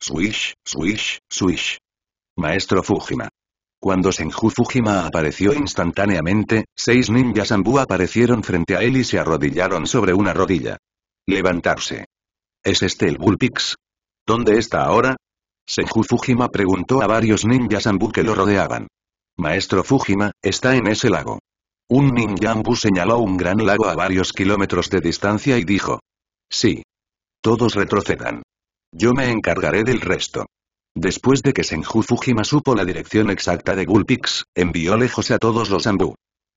Swish, swish, swish. Maestro Fujima. Cuando Senju Fujima apareció instantáneamente, seis ninjas ambú aparecieron frente a él y se arrodillaron sobre una rodilla. Levantarse. ¿Es este el Bullpix? ¿Dónde está ahora? Senju Fujima preguntó a varios ninjas ambú que lo rodeaban. Maestro Fujima, está en ese lago. Un ninja Anbu señaló un gran lago a varios kilómetros de distancia y dijo. Sí. Todos retrocedan. Yo me encargaré del resto. Después de que Senju Fujima supo la dirección exacta de Gulpix, envió lejos a todos los ambú.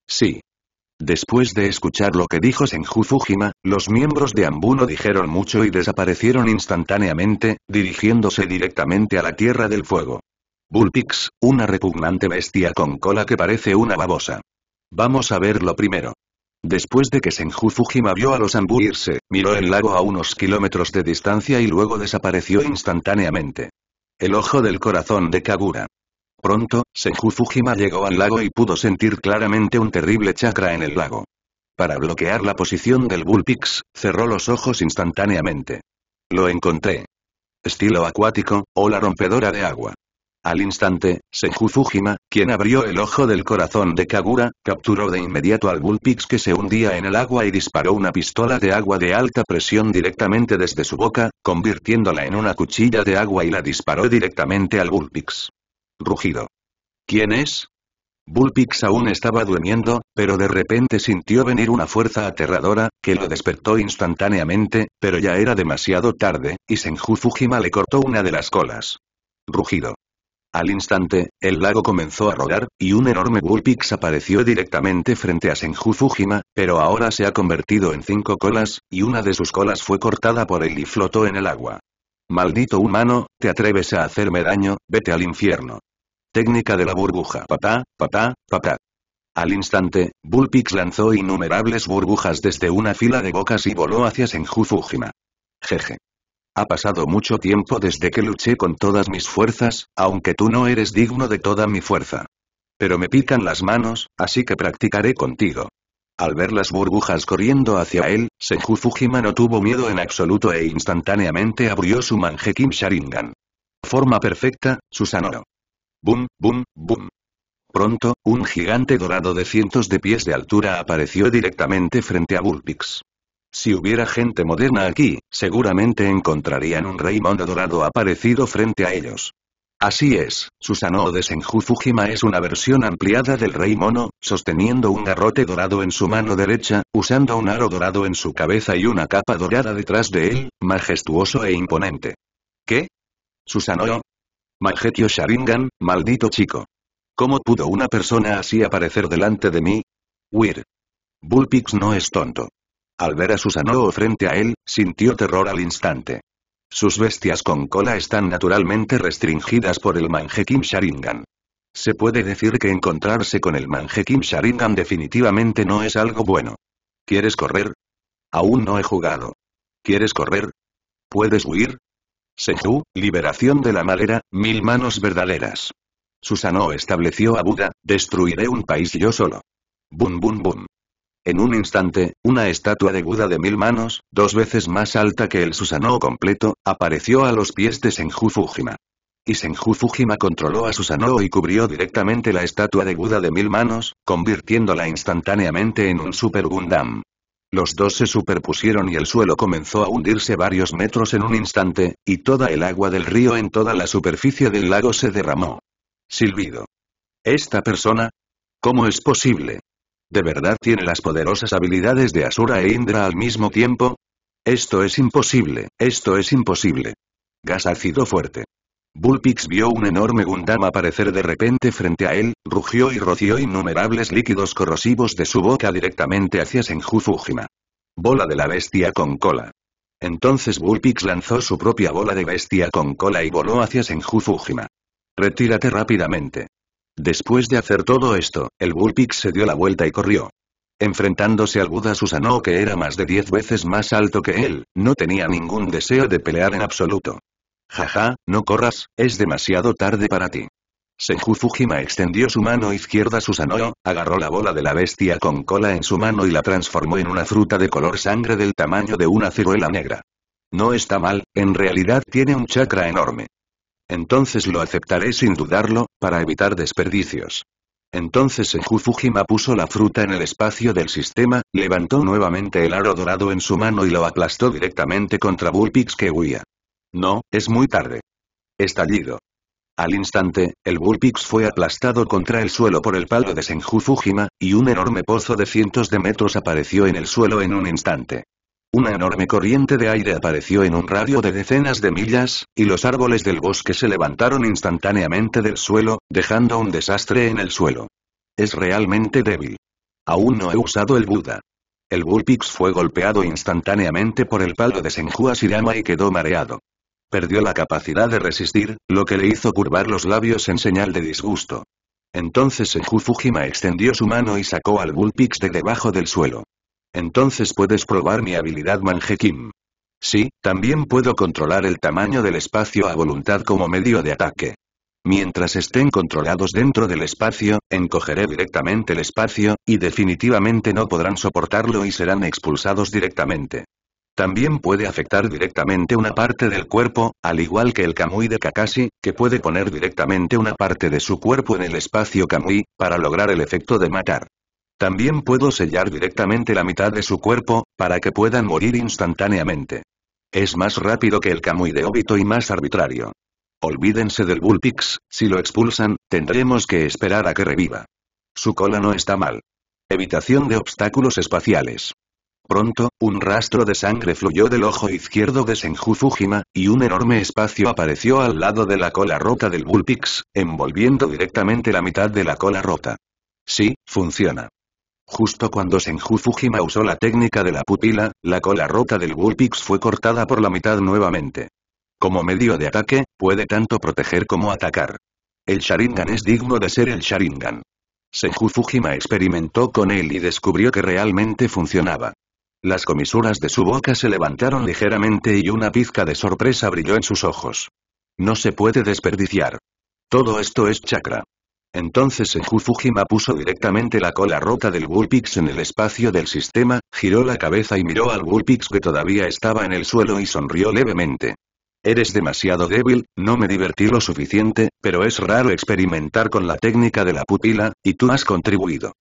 Sí, Después de escuchar lo que dijo Senju Fujima, los miembros de Ambuno dijeron mucho y desaparecieron instantáneamente, dirigiéndose directamente a la Tierra del Fuego. Bullpix, una repugnante bestia con cola que parece una babosa. Vamos a verlo primero. Después de que Senju Fujima vio a los Ambu irse, miró el lago a unos kilómetros de distancia y luego desapareció instantáneamente. El ojo del corazón de Kagura. Pronto, Senju Fujima llegó al lago y pudo sentir claramente un terrible chakra en el lago. Para bloquear la posición del Bullpix, cerró los ojos instantáneamente. Lo encontré. Estilo acuático, o la rompedora de agua. Al instante, Senju Fujima, quien abrió el ojo del corazón de Kagura, capturó de inmediato al Bullpix que se hundía en el agua y disparó una pistola de agua de alta presión directamente desde su boca, convirtiéndola en una cuchilla de agua y la disparó directamente al Bullpix rugido. ¿Quién es? Bullpix aún estaba durmiendo, pero de repente sintió venir una fuerza aterradora, que lo despertó instantáneamente, pero ya era demasiado tarde, y Senju Fujima le cortó una de las colas. Rugido. Al instante, el lago comenzó a rodar, y un enorme Bullpix apareció directamente frente a Senju Fujima, pero ahora se ha convertido en cinco colas, y una de sus colas fue cortada por él y flotó en el agua. Maldito humano, te atreves a hacerme daño, vete al infierno. Técnica de la burbuja Papá, papá, papá. Al instante, Bullpix lanzó innumerables burbujas desde una fila de bocas y voló hacia Senju Fujima. Jeje. Ha pasado mucho tiempo desde que luché con todas mis fuerzas, aunque tú no eres digno de toda mi fuerza. Pero me pican las manos, así que practicaré contigo. Al ver las burbujas corriendo hacia él, Senju Fujima no tuvo miedo en absoluto e instantáneamente abrió su Kim Sharingan. Forma perfecta, Susanoo. Bum, bum, bum. Pronto, un gigante dorado de cientos de pies de altura apareció directamente frente a Vulpix. Si hubiera gente moderna aquí, seguramente encontrarían un rey mono dorado aparecido frente a ellos. Así es, Susanoo de Senju Fujima es una versión ampliada del rey mono, sosteniendo un garrote dorado en su mano derecha, usando un aro dorado en su cabeza y una capa dorada detrás de él, majestuoso e imponente. ¿Qué? Susanoo, Magetio Sharingan, maldito chico. ¿Cómo pudo una persona así aparecer delante de mí? Huir. Bullpix no es tonto. Al ver a Susanoo frente a él, sintió terror al instante. Sus bestias con cola están naturalmente restringidas por el Manjekim Sharingan. Se puede decir que encontrarse con el Manjekim Sharingan definitivamente no es algo bueno. ¿Quieres correr? Aún no he jugado. ¿Quieres correr? ¿Puedes huir? Seju, liberación de la madera, mil manos verdaderas. Susanoo estableció a Buda, destruiré un país yo solo. Bum bum bum. En un instante, una estatua de Buda de mil manos, dos veces más alta que el Susanoo completo, apareció a los pies de Senju Fujima. Y Senju Fujima controló a Susanoo y cubrió directamente la estatua de Buda de mil manos, convirtiéndola instantáneamente en un Super Gundam. Los dos se superpusieron y el suelo comenzó a hundirse varios metros en un instante, y toda el agua del río en toda la superficie del lago se derramó. Silbido. ¿Esta persona? ¿Cómo es posible? ¿De verdad tiene las poderosas habilidades de Asura e Indra al mismo tiempo? Esto es imposible, esto es imposible. Gas ácido fuerte. Bullpix vio un enorme Gundam aparecer de repente frente a él, rugió y roció innumerables líquidos corrosivos de su boca directamente hacia Senju Fujima. Bola de la bestia con cola. Entonces Bullpix lanzó su propia bola de bestia con cola y voló hacia Senju Fujima. Retírate rápidamente. Después de hacer todo esto, el Bullpix se dio la vuelta y corrió. Enfrentándose al Buda Susanoo que era más de diez veces más alto que él, no tenía ningún deseo de pelear en absoluto. Jaja, no corras, es demasiado tarde para ti. Senju Fujima extendió su mano izquierda Susanoo, agarró la bola de la bestia con cola en su mano y la transformó en una fruta de color sangre del tamaño de una ciruela negra. No está mal, en realidad tiene un chakra enorme. Entonces lo aceptaré sin dudarlo, para evitar desperdicios. Entonces Senju Fujima puso la fruta en el espacio del sistema, levantó nuevamente el aro dorado en su mano y lo aplastó directamente contra Bullpix que huía. No, es muy tarde. Estallido. Al instante, el Bullpix fue aplastado contra el suelo por el palo de Senju Fujima, y un enorme pozo de cientos de metros apareció en el suelo en un instante. Una enorme corriente de aire apareció en un radio de decenas de millas, y los árboles del bosque se levantaron instantáneamente del suelo, dejando un desastre en el suelo. Es realmente débil. Aún no he usado el Buda. El Bullpix fue golpeado instantáneamente por el palo de Senju Asirama y quedó mareado. Perdió la capacidad de resistir, lo que le hizo curvar los labios en señal de disgusto. Entonces Senju Fujima extendió su mano y sacó al Bullpix de debajo del suelo. Entonces puedes probar mi habilidad Manjekim. Sí, también puedo controlar el tamaño del espacio a voluntad como medio de ataque. Mientras estén controlados dentro del espacio, encogeré directamente el espacio, y definitivamente no podrán soportarlo y serán expulsados directamente. También puede afectar directamente una parte del cuerpo, al igual que el Kamui de Kakashi, que puede poner directamente una parte de su cuerpo en el espacio Kamui, para lograr el efecto de matar. También puedo sellar directamente la mitad de su cuerpo, para que puedan morir instantáneamente. Es más rápido que el Kamui de Obito y más arbitrario. Olvídense del Bullpix, si lo expulsan, tendremos que esperar a que reviva. Su cola no está mal. Evitación de obstáculos espaciales pronto, un rastro de sangre fluyó del ojo izquierdo de Senju Fujima, y un enorme espacio apareció al lado de la cola rota del Bullpix, envolviendo directamente la mitad de la cola rota. Sí, funciona. Justo cuando Senju Fujima usó la técnica de la pupila, la cola rota del Bullpix fue cortada por la mitad nuevamente. Como medio de ataque, puede tanto proteger como atacar. El Sharingan es digno de ser el Sharingan. Senju Fujima experimentó con él y descubrió que realmente funcionaba. Las comisuras de su boca se levantaron ligeramente y una pizca de sorpresa brilló en sus ojos. No se puede desperdiciar. Todo esto es chakra. Entonces Senju Fujima puso directamente la cola rota del Wulpix en el espacio del sistema, giró la cabeza y miró al Wulpix que todavía estaba en el suelo y sonrió levemente. Eres demasiado débil, no me divertí lo suficiente, pero es raro experimentar con la técnica de la pupila, y tú has contribuido.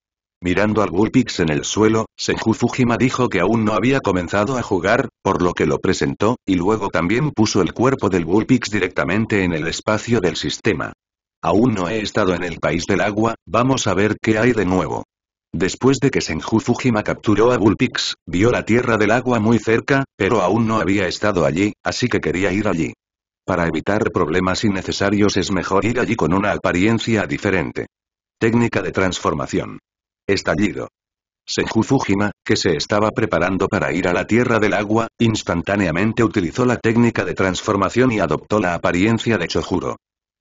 Mirando al Bullpix en el suelo, Senju Fujima dijo que aún no había comenzado a jugar, por lo que lo presentó, y luego también puso el cuerpo del Bullpix directamente en el espacio del sistema. Aún no he estado en el país del agua, vamos a ver qué hay de nuevo. Después de que Senju Fujima capturó a Bullpix, vio la tierra del agua muy cerca, pero aún no había estado allí, así que quería ir allí. Para evitar problemas innecesarios es mejor ir allí con una apariencia diferente. Técnica de transformación. Estallido. Senju Fujima, que se estaba preparando para ir a la Tierra del Agua, instantáneamente utilizó la técnica de transformación y adoptó la apariencia de Chojuro.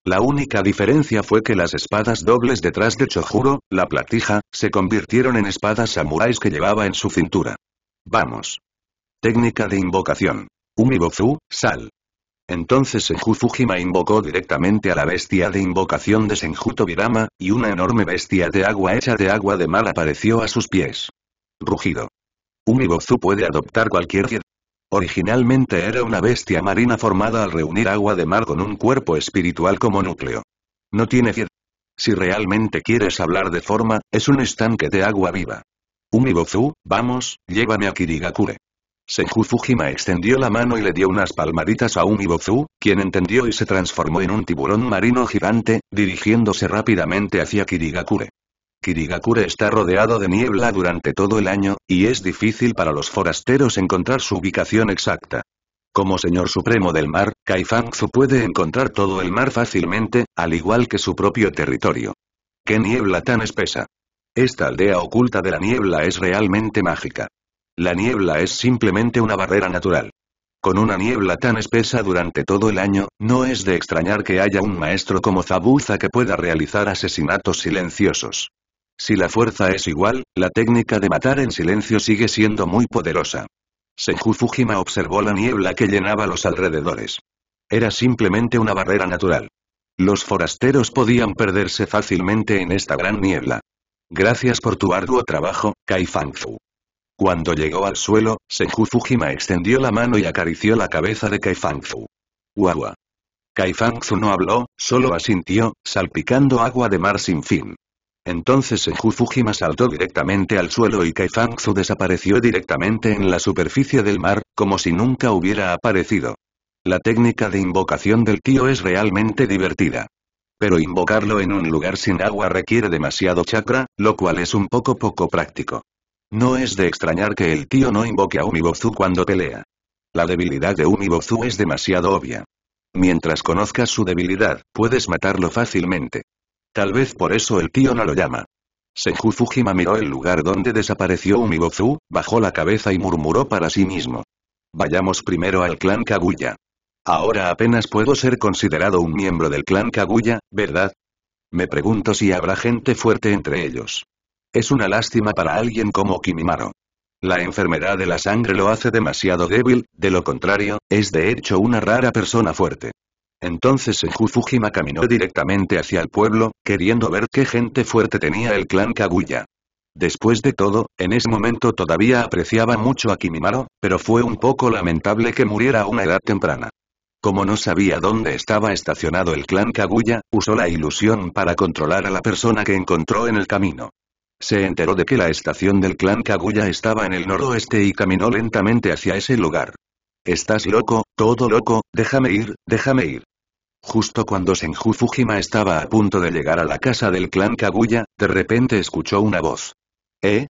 La única diferencia fue que las espadas dobles detrás de Chojuro, la platija, se convirtieron en espadas samuráis que llevaba en su cintura. Vamos. Técnica de invocación. Umibozu, sal. Entonces Senju Fujima invocó directamente a la bestia de invocación de Senju y una enorme bestia de agua hecha de agua de mar apareció a sus pies. Rugido. Umibozu puede adoptar cualquier Originalmente era una bestia marina formada al reunir agua de mar con un cuerpo espiritual como núcleo. No tiene fiel. Si realmente quieres hablar de forma, es un estanque de agua viva. Umibozu, vamos, llévame a Kirigakure. Senju Fujima extendió la mano y le dio unas palmaditas a Umibozu, quien entendió y se transformó en un tiburón marino gigante, dirigiéndose rápidamente hacia Kirigakure. Kirigakure está rodeado de niebla durante todo el año, y es difícil para los forasteros encontrar su ubicación exacta. Como señor supremo del mar, Kaifangzu puede encontrar todo el mar fácilmente, al igual que su propio territorio. ¡Qué niebla tan espesa! Esta aldea oculta de la niebla es realmente mágica. La niebla es simplemente una barrera natural. Con una niebla tan espesa durante todo el año, no es de extrañar que haya un maestro como Zabuza que pueda realizar asesinatos silenciosos. Si la fuerza es igual, la técnica de matar en silencio sigue siendo muy poderosa. Senju Fujima observó la niebla que llenaba los alrededores. Era simplemente una barrera natural. Los forasteros podían perderse fácilmente en esta gran niebla. Gracias por tu arduo trabajo, Kai cuando llegó al suelo, Senju Fujima extendió la mano y acarició la cabeza de Kaifangzu. Guagua. Kaifangzu no habló, solo asintió, salpicando agua de mar sin fin. Entonces Senju Fujima saltó directamente al suelo y Kaifangzu desapareció directamente en la superficie del mar, como si nunca hubiera aparecido. La técnica de invocación del tío es realmente divertida. Pero invocarlo en un lugar sin agua requiere demasiado chakra, lo cual es un poco poco práctico. No es de extrañar que el tío no invoque a Umibozu cuando pelea. La debilidad de Umibozu es demasiado obvia. Mientras conozcas su debilidad, puedes matarlo fácilmente. Tal vez por eso el tío no lo llama. Senju Fujima miró el lugar donde desapareció Umibozu, bajó la cabeza y murmuró para sí mismo. Vayamos primero al clan Kaguya. Ahora apenas puedo ser considerado un miembro del clan Kaguya, ¿verdad? Me pregunto si habrá gente fuerte entre ellos. Es una lástima para alguien como Kimimaro. La enfermedad de la sangre lo hace demasiado débil, de lo contrario, es de hecho una rara persona fuerte. Entonces en Fujima caminó directamente hacia el pueblo, queriendo ver qué gente fuerte tenía el clan Kaguya. Después de todo, en ese momento todavía apreciaba mucho a Kimimaro, pero fue un poco lamentable que muriera a una edad temprana. Como no sabía dónde estaba estacionado el clan Kaguya, usó la ilusión para controlar a la persona que encontró en el camino. Se enteró de que la estación del clan Kaguya estaba en el noroeste y caminó lentamente hacia ese lugar. Estás loco, todo loco, déjame ir, déjame ir. Justo cuando Senju Fujima estaba a punto de llegar a la casa del clan Kaguya, de repente escuchó una voz. ¿Eh?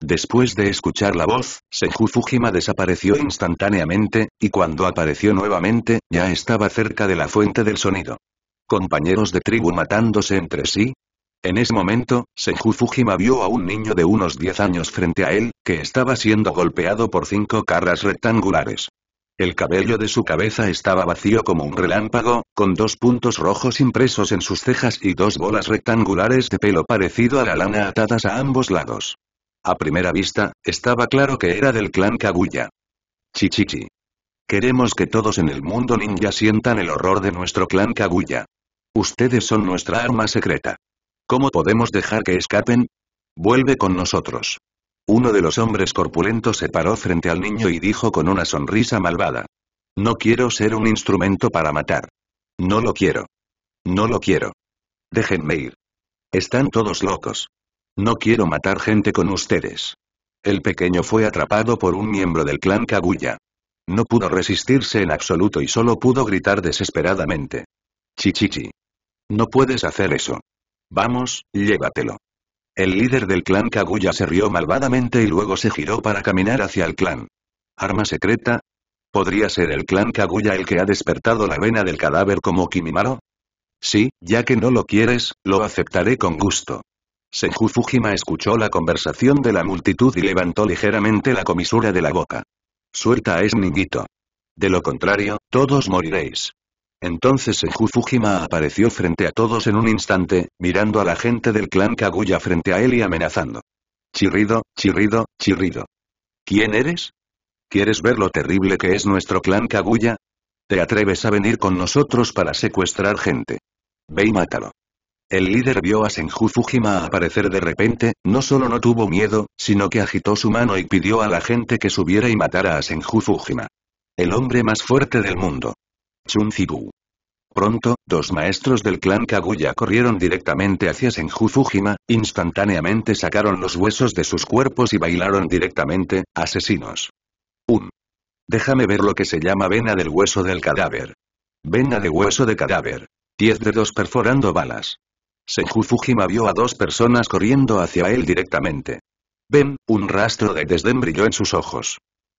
Después de escuchar la voz, Senju Fujima desapareció instantáneamente, y cuando apareció nuevamente, ya estaba cerca de la fuente del sonido. Compañeros de tribu matándose entre sí, en ese momento, Senju Fujima vio a un niño de unos 10 años frente a él, que estaba siendo golpeado por cinco carras rectangulares. El cabello de su cabeza estaba vacío como un relámpago, con dos puntos rojos impresos en sus cejas y dos bolas rectangulares de pelo parecido a la lana atadas a ambos lados. A primera vista, estaba claro que era del clan Kaguya. Chichichi. Queremos que todos en el mundo ninja sientan el horror de nuestro clan Kaguya. Ustedes son nuestra arma secreta. ¿Cómo podemos dejar que escapen? Vuelve con nosotros. Uno de los hombres corpulentos se paró frente al niño y dijo con una sonrisa malvada. No quiero ser un instrumento para matar. No lo quiero. No lo quiero. Déjenme ir. Están todos locos. No quiero matar gente con ustedes. El pequeño fue atrapado por un miembro del clan Kaguya. No pudo resistirse en absoluto y solo pudo gritar desesperadamente. Chichichi. No puedes hacer eso. Vamos, llévatelo. El líder del clan Kaguya se rió malvadamente y luego se giró para caminar hacia el clan. ¿Arma secreta? ¿Podría ser el clan Kaguya el que ha despertado la vena del cadáver como Kimimaro? Sí, ya que no lo quieres, lo aceptaré con gusto. Senju Fujima escuchó la conversación de la multitud y levantó ligeramente la comisura de la boca. Suelta es ninguito. De lo contrario, todos moriréis. Entonces Seju Fujima apareció frente a todos en un instante, mirando a la gente del clan Kaguya frente a él y amenazando. Chirrido, chirrido, chirrido. ¿Quién eres? ¿Quieres ver lo terrible que es nuestro clan Kaguya? ¿Te atreves a venir con nosotros para secuestrar gente? Ve y mátalo. El líder vio a Senju Fujima aparecer de repente, no solo no tuvo miedo, sino que agitó su mano y pidió a la gente que subiera y matara a Senju Fujima. El hombre más fuerte del mundo. Chun Pronto, dos maestros del clan Kaguya corrieron directamente hacia Senju Fujima, instantáneamente sacaron los huesos de sus cuerpos y bailaron directamente, asesinos. 1. Déjame ver lo que se llama vena del hueso del cadáver. Vena de hueso de cadáver. 10 dedos perforando balas. Senju Fujima vio a dos personas corriendo hacia él directamente. Ven, un rastro de desdén brilló en sus ojos.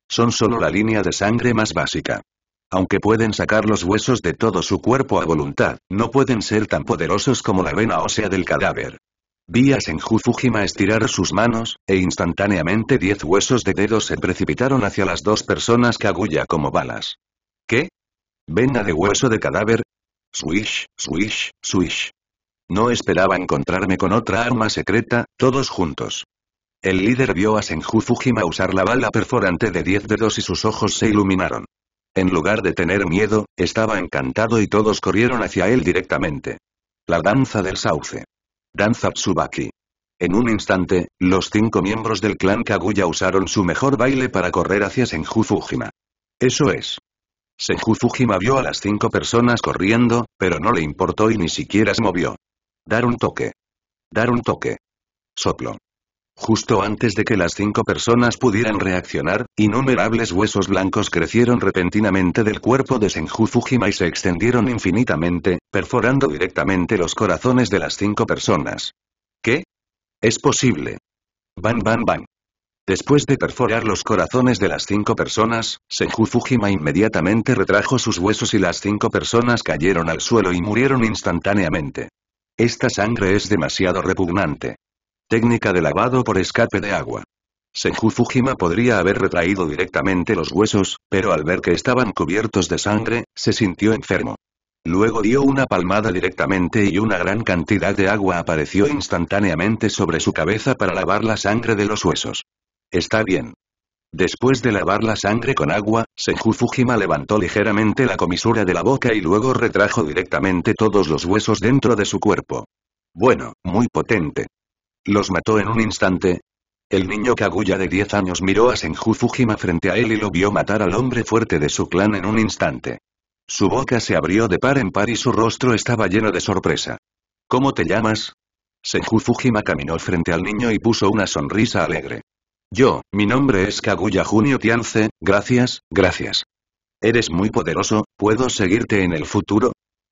Son solo la línea de sangre más básica. Aunque pueden sacar los huesos de todo su cuerpo a voluntad, no pueden ser tan poderosos como la vena ósea del cadáver. Vi a Senju Fujima estirar sus manos, e instantáneamente diez huesos de dedos se precipitaron hacia las dos personas agulla como balas. ¿Qué? ¿Vena de hueso de cadáver? Swish, swish, swish. No esperaba encontrarme con otra arma secreta, todos juntos. El líder vio a Senju Fujima usar la bala perforante de diez dedos y sus ojos se iluminaron. En lugar de tener miedo, estaba encantado y todos corrieron hacia él directamente. La danza del sauce. Danza Tsubaki. En un instante, los cinco miembros del clan Kaguya usaron su mejor baile para correr hacia Senju Fujima. Eso es. Senju Fujima vio a las cinco personas corriendo, pero no le importó y ni siquiera se movió. Dar un toque. Dar un toque. Soplo. Justo antes de que las cinco personas pudieran reaccionar, innumerables huesos blancos crecieron repentinamente del cuerpo de Senju Fujima y se extendieron infinitamente, perforando directamente los corazones de las cinco personas. ¿Qué? Es posible. Van, van, van. Después de perforar los corazones de las cinco personas, Senju Fujima inmediatamente retrajo sus huesos y las cinco personas cayeron al suelo y murieron instantáneamente. Esta sangre es demasiado repugnante. Técnica de lavado por escape de agua. Senju Fujima podría haber retraído directamente los huesos, pero al ver que estaban cubiertos de sangre, se sintió enfermo. Luego dio una palmada directamente y una gran cantidad de agua apareció instantáneamente sobre su cabeza para lavar la sangre de los huesos. Está bien. Después de lavar la sangre con agua, Senju Fujima levantó ligeramente la comisura de la boca y luego retrajo directamente todos los huesos dentro de su cuerpo. Bueno, muy potente. Los mató en un instante. El niño Kaguya de 10 años miró a Senju Fujima frente a él y lo vio matar al hombre fuerte de su clan en un instante. Su boca se abrió de par en par y su rostro estaba lleno de sorpresa. ¿Cómo te llamas? Senju Fujima caminó frente al niño y puso una sonrisa alegre. Yo, mi nombre es Kaguya Junio Tianze, gracias, gracias. Eres muy poderoso, ¿puedo seguirte en el futuro?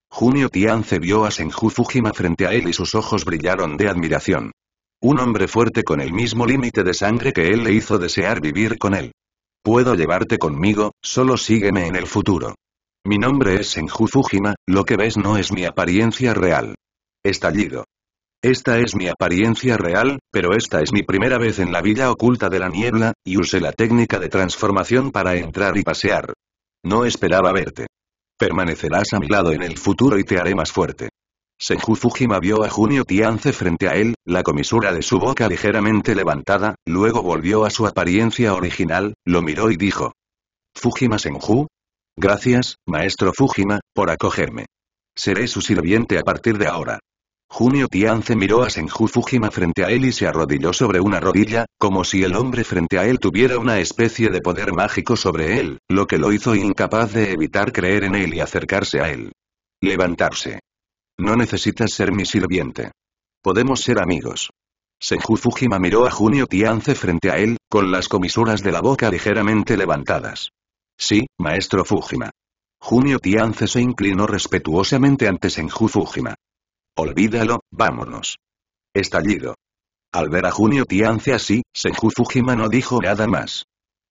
Junio Tianze vio a Senju Fujima frente a él y sus ojos brillaron de admiración. Un hombre fuerte con el mismo límite de sangre que él le hizo desear vivir con él. Puedo llevarte conmigo, solo sígueme en el futuro. Mi nombre es Senju Fujima, lo que ves no es mi apariencia real. Estallido. Esta es mi apariencia real, pero esta es mi primera vez en la villa oculta de la niebla, y usé la técnica de transformación para entrar y pasear. No esperaba verte. Permanecerás a mi lado en el futuro y te haré más fuerte. Senju Fujima vio a Junio Tianze frente a él, la comisura de su boca ligeramente levantada, luego volvió a su apariencia original, lo miró y dijo. Fujima Senju. Gracias, maestro Fujima, por acogerme. Seré su sirviente a partir de ahora. Junio Tianze miró a Senju Fujima frente a él y se arrodilló sobre una rodilla, como si el hombre frente a él tuviera una especie de poder mágico sobre él, lo que lo hizo incapaz de evitar creer en él y acercarse a él. Levantarse. No necesitas ser mi sirviente. Podemos ser amigos. Senju Fujima miró a Junio Tianze frente a él, con las comisuras de la boca ligeramente levantadas. Sí, maestro Fujima. Junio Tianze se inclinó respetuosamente ante Senju Fujima. Olvídalo, vámonos. Estallido. Al ver a Junio Tianze así, Senju Fujima no dijo nada más.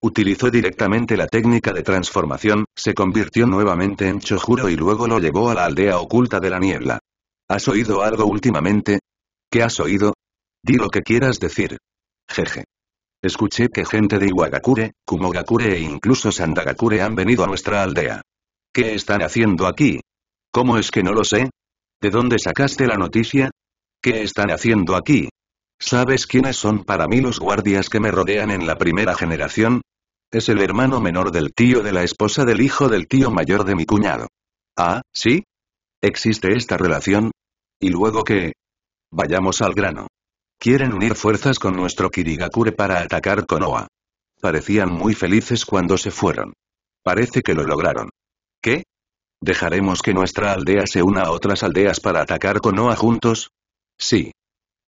Utilizó directamente la técnica de transformación, se convirtió nuevamente en Chojuro y luego lo llevó a la aldea oculta de la niebla. ¿Has oído algo últimamente? ¿Qué has oído? Di lo que quieras decir. Jeje. Escuché que gente de Iwagakure, Kumogakure e incluso Sandagakure han venido a nuestra aldea. ¿Qué están haciendo aquí? ¿Cómo es que no lo sé? ¿De dónde sacaste la noticia? ¿Qué están haciendo aquí? ¿Sabes quiénes son para mí los guardias que me rodean en la primera generación? Es el hermano menor del tío de la esposa del hijo del tío mayor de mi cuñado. Ah, ¿sí? ¿Existe esta relación? ¿Y luego qué? Vayamos al grano. Quieren unir fuerzas con nuestro Kirigakure para atacar Konoha. Parecían muy felices cuando se fueron. Parece que lo lograron. ¿Qué? ¿Dejaremos que nuestra aldea se una a otras aldeas para atacar Konoha juntos? Sí.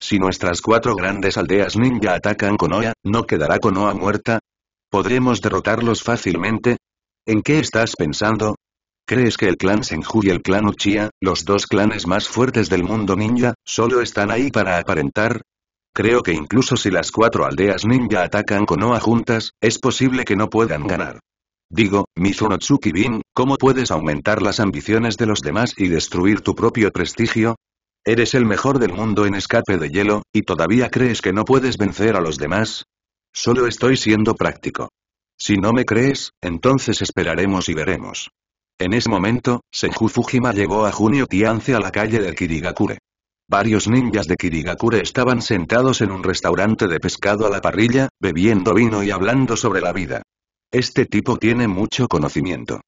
Si nuestras cuatro grandes aldeas ninja atacan Konoha, ¿no quedará Konoha muerta? ¿Podremos derrotarlos fácilmente? ¿En qué estás pensando? ¿Crees que el clan Senju y el clan Uchiha, los dos clanes más fuertes del mundo ninja, solo están ahí para aparentar? Creo que incluso si las cuatro aldeas ninja atacan Konoha juntas, es posible que no puedan ganar. Digo, Mizunotsuki Bin, ¿cómo puedes aumentar las ambiciones de los demás y destruir tu propio prestigio? Eres el mejor del mundo en escape de hielo, ¿y todavía crees que no puedes vencer a los demás? Solo estoy siendo práctico. Si no me crees, entonces esperaremos y veremos. En ese momento, Senju Fujima llevó a Junio Tiance a la calle de Kirigakure. Varios ninjas de Kirigakure estaban sentados en un restaurante de pescado a la parrilla, bebiendo vino y hablando sobre la vida. Este tipo tiene mucho conocimiento.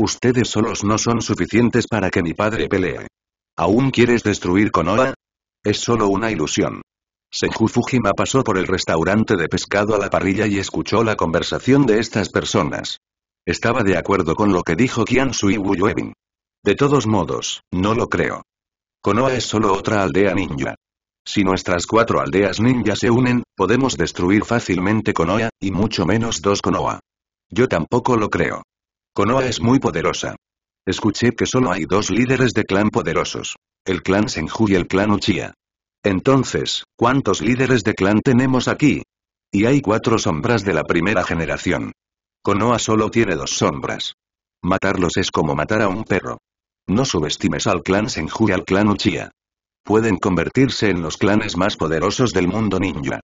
Ustedes solos no son suficientes para que mi padre pelee. ¿Aún quieres destruir Konoha? Es solo una ilusión. Senju Fujima pasó por el restaurante de pescado a la parrilla y escuchó la conversación de estas personas. Estaba de acuerdo con lo que dijo Kiansu y De todos modos, no lo creo. Konoha es solo otra aldea ninja. Si nuestras cuatro aldeas ninja se unen, podemos destruir fácilmente Konoha, y mucho menos dos Konoha. Yo tampoco lo creo. Konoha es muy poderosa. Escuché que solo hay dos líderes de clan poderosos. El clan Senju y el clan Uchiha. Entonces, ¿cuántos líderes de clan tenemos aquí? Y hay cuatro sombras de la primera generación. Konoha solo tiene dos sombras. Matarlos es como matar a un perro. No subestimes al clan Senju y al clan Uchiha. Pueden convertirse en los clanes más poderosos del mundo ninja.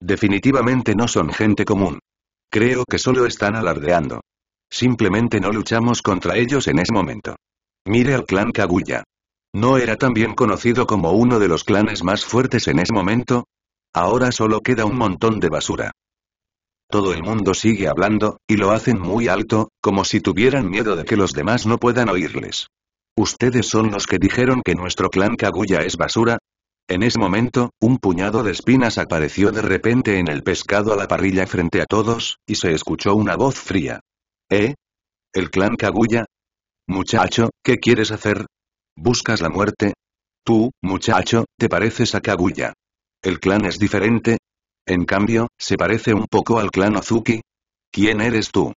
Definitivamente no son gente común. Creo que solo están alardeando. Simplemente no luchamos contra ellos en ese momento. Mire al clan Kaguya. No era tan bien conocido como uno de los clanes más fuertes en ese momento. Ahora solo queda un montón de basura. Todo el mundo sigue hablando, y lo hacen muy alto, como si tuvieran miedo de que los demás no puedan oírles. ¿Ustedes son los que dijeron que nuestro clan Kaguya es basura? En ese momento, un puñado de espinas apareció de repente en el pescado a la parrilla frente a todos, y se escuchó una voz fría. ¿Eh? ¿El clan Kaguya? Muchacho, ¿qué quieres hacer? ¿Buscas la muerte? Tú, muchacho, te pareces a Kaguya. ¿El clan es diferente? En cambio, se parece un poco al clan Ozuki. ¿Quién eres tú?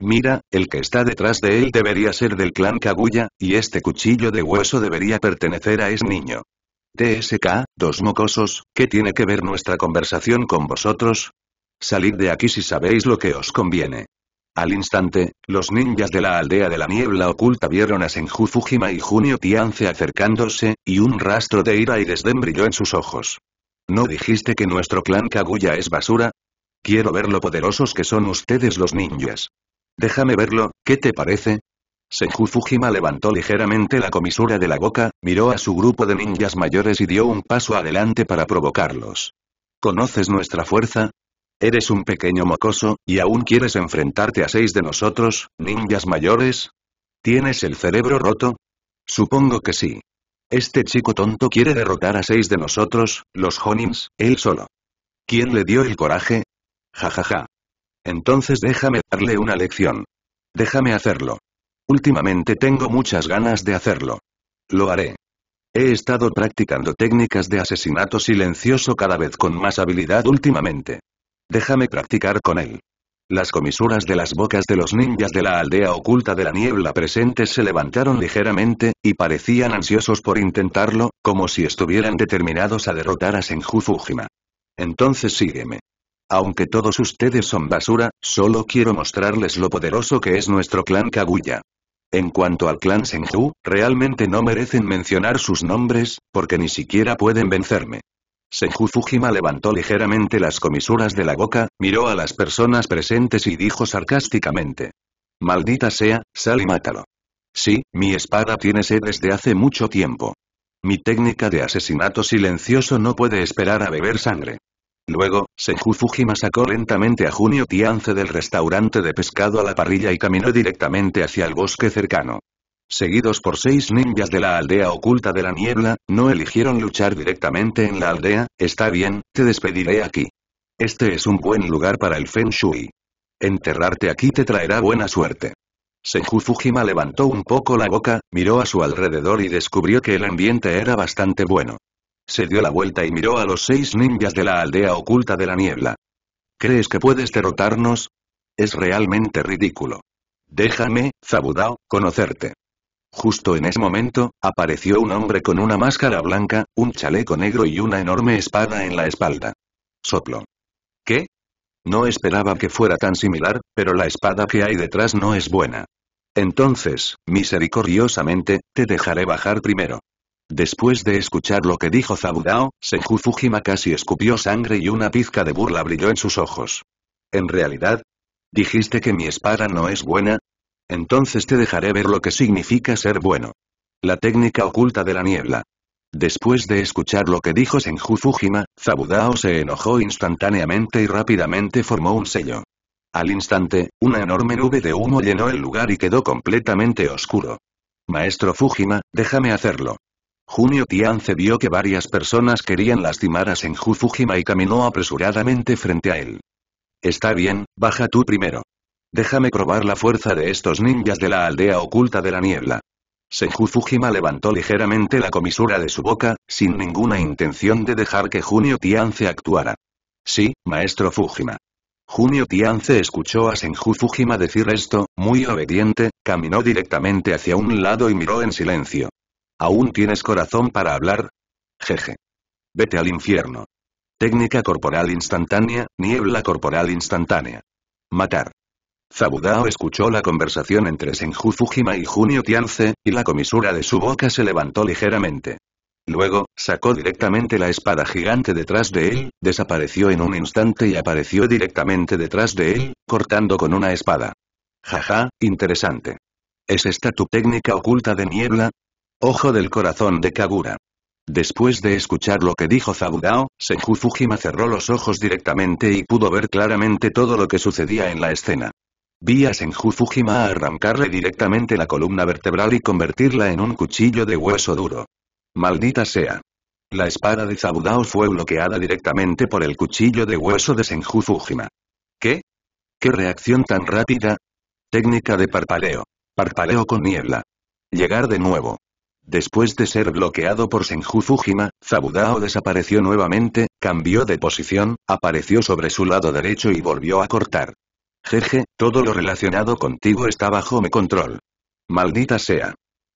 Mira, el que está detrás de él debería ser del clan Kaguya, y este cuchillo de hueso debería pertenecer a ese niño. TSK, dos mocosos, ¿qué tiene que ver nuestra conversación con vosotros? Salid de aquí si sabéis lo que os conviene. Al instante, los ninjas de la aldea de la niebla oculta vieron a Senju Fujima y Junio Tianze acercándose, y un rastro de ira y desdén brilló en sus ojos. ¿No dijiste que nuestro clan Kaguya es basura? Quiero ver lo poderosos que son ustedes los ninjas. Déjame verlo, ¿qué te parece? Senju Fujima levantó ligeramente la comisura de la boca, miró a su grupo de ninjas mayores y dio un paso adelante para provocarlos. ¿Conoces nuestra fuerza? Eres un pequeño mocoso, y aún quieres enfrentarte a seis de nosotros, ninjas mayores. ¿Tienes el cerebro roto? Supongo que sí. Este chico tonto quiere derrotar a seis de nosotros, los Honins, él solo. ¿Quién le dio el coraje? Ja ja ja. Entonces déjame darle una lección. Déjame hacerlo. Últimamente tengo muchas ganas de hacerlo. Lo haré. He estado practicando técnicas de asesinato silencioso cada vez con más habilidad últimamente. Déjame practicar con él. Las comisuras de las bocas de los ninjas de la aldea oculta de la niebla presente se levantaron ligeramente, y parecían ansiosos por intentarlo, como si estuvieran determinados a derrotar a Senju Fujima. Entonces sígueme. Aunque todos ustedes son basura, solo quiero mostrarles lo poderoso que es nuestro clan Kaguya. En cuanto al clan Senju, realmente no merecen mencionar sus nombres, porque ni siquiera pueden vencerme. Seju Fujima levantó ligeramente las comisuras de la boca, miró a las personas presentes y dijo sarcásticamente. Maldita sea, sal y mátalo. Sí, mi espada tiene sed desde hace mucho tiempo. Mi técnica de asesinato silencioso no puede esperar a beber sangre. Luego, Seju Fujima sacó lentamente a Junio Tianze del restaurante de pescado a la parrilla y caminó directamente hacia el bosque cercano seguidos por seis ninjas de la aldea oculta de la niebla, no eligieron luchar directamente en la aldea, está bien, te despediré aquí. Este es un buen lugar para el Feng Shui. Enterrarte aquí te traerá buena suerte. Senju Fujima levantó un poco la boca, miró a su alrededor y descubrió que el ambiente era bastante bueno. Se dio la vuelta y miró a los seis ninjas de la aldea oculta de la niebla. ¿Crees que puedes derrotarnos? Es realmente ridículo. Déjame, Zabudao, conocerte. Justo en ese momento, apareció un hombre con una máscara blanca, un chaleco negro y una enorme espada en la espalda. Soplo. ¿Qué? No esperaba que fuera tan similar, pero la espada que hay detrás no es buena. Entonces, misericordiosamente, te dejaré bajar primero. Después de escuchar lo que dijo Zabudao, Senju Fujima casi escupió sangre y una pizca de burla brilló en sus ojos. En realidad, ¿dijiste que mi espada no es buena? Entonces te dejaré ver lo que significa ser bueno. La técnica oculta de la niebla. Después de escuchar lo que dijo Senju Fujima, Zabudao se enojó instantáneamente y rápidamente formó un sello. Al instante, una enorme nube de humo llenó el lugar y quedó completamente oscuro. Maestro Fujima, déjame hacerlo. Junio se vio que varias personas querían lastimar a Senju Fujima y caminó apresuradamente frente a él. Está bien, baja tú primero. Déjame probar la fuerza de estos ninjas de la aldea oculta de la niebla. Senju Fujima levantó ligeramente la comisura de su boca, sin ninguna intención de dejar que Junio Tiance actuara. Sí, maestro Fujima. Junio Tiance escuchó a Senju Fujima decir esto, muy obediente, caminó directamente hacia un lado y miró en silencio. ¿Aún tienes corazón para hablar? Jeje. Vete al infierno. Técnica corporal instantánea, niebla corporal instantánea. Matar. Zabudao escuchó la conversación entre Senju Fujima y Junio Tianze, y la comisura de su boca se levantó ligeramente. Luego, sacó directamente la espada gigante detrás de él, desapareció en un instante y apareció directamente detrás de él, cortando con una espada. Jaja, interesante. ¿Es esta tu técnica oculta de niebla? Ojo del corazón de Kagura. Después de escuchar lo que dijo Zabudao, Senju Fujima cerró los ojos directamente y pudo ver claramente todo lo que sucedía en la escena. Vi a Senju Fujima arrancarle directamente la columna vertebral y convertirla en un cuchillo de hueso duro. Maldita sea. La espada de Zabudao fue bloqueada directamente por el cuchillo de hueso de Senju Fujima. ¿Qué? ¿Qué reacción tan rápida? Técnica de parpaleo. Parpaleo con niebla. Llegar de nuevo. Después de ser bloqueado por Senju Fujima, Zabudao desapareció nuevamente, cambió de posición, apareció sobre su lado derecho y volvió a cortar. Jeje, todo lo relacionado contigo está bajo mi control. Maldita sea.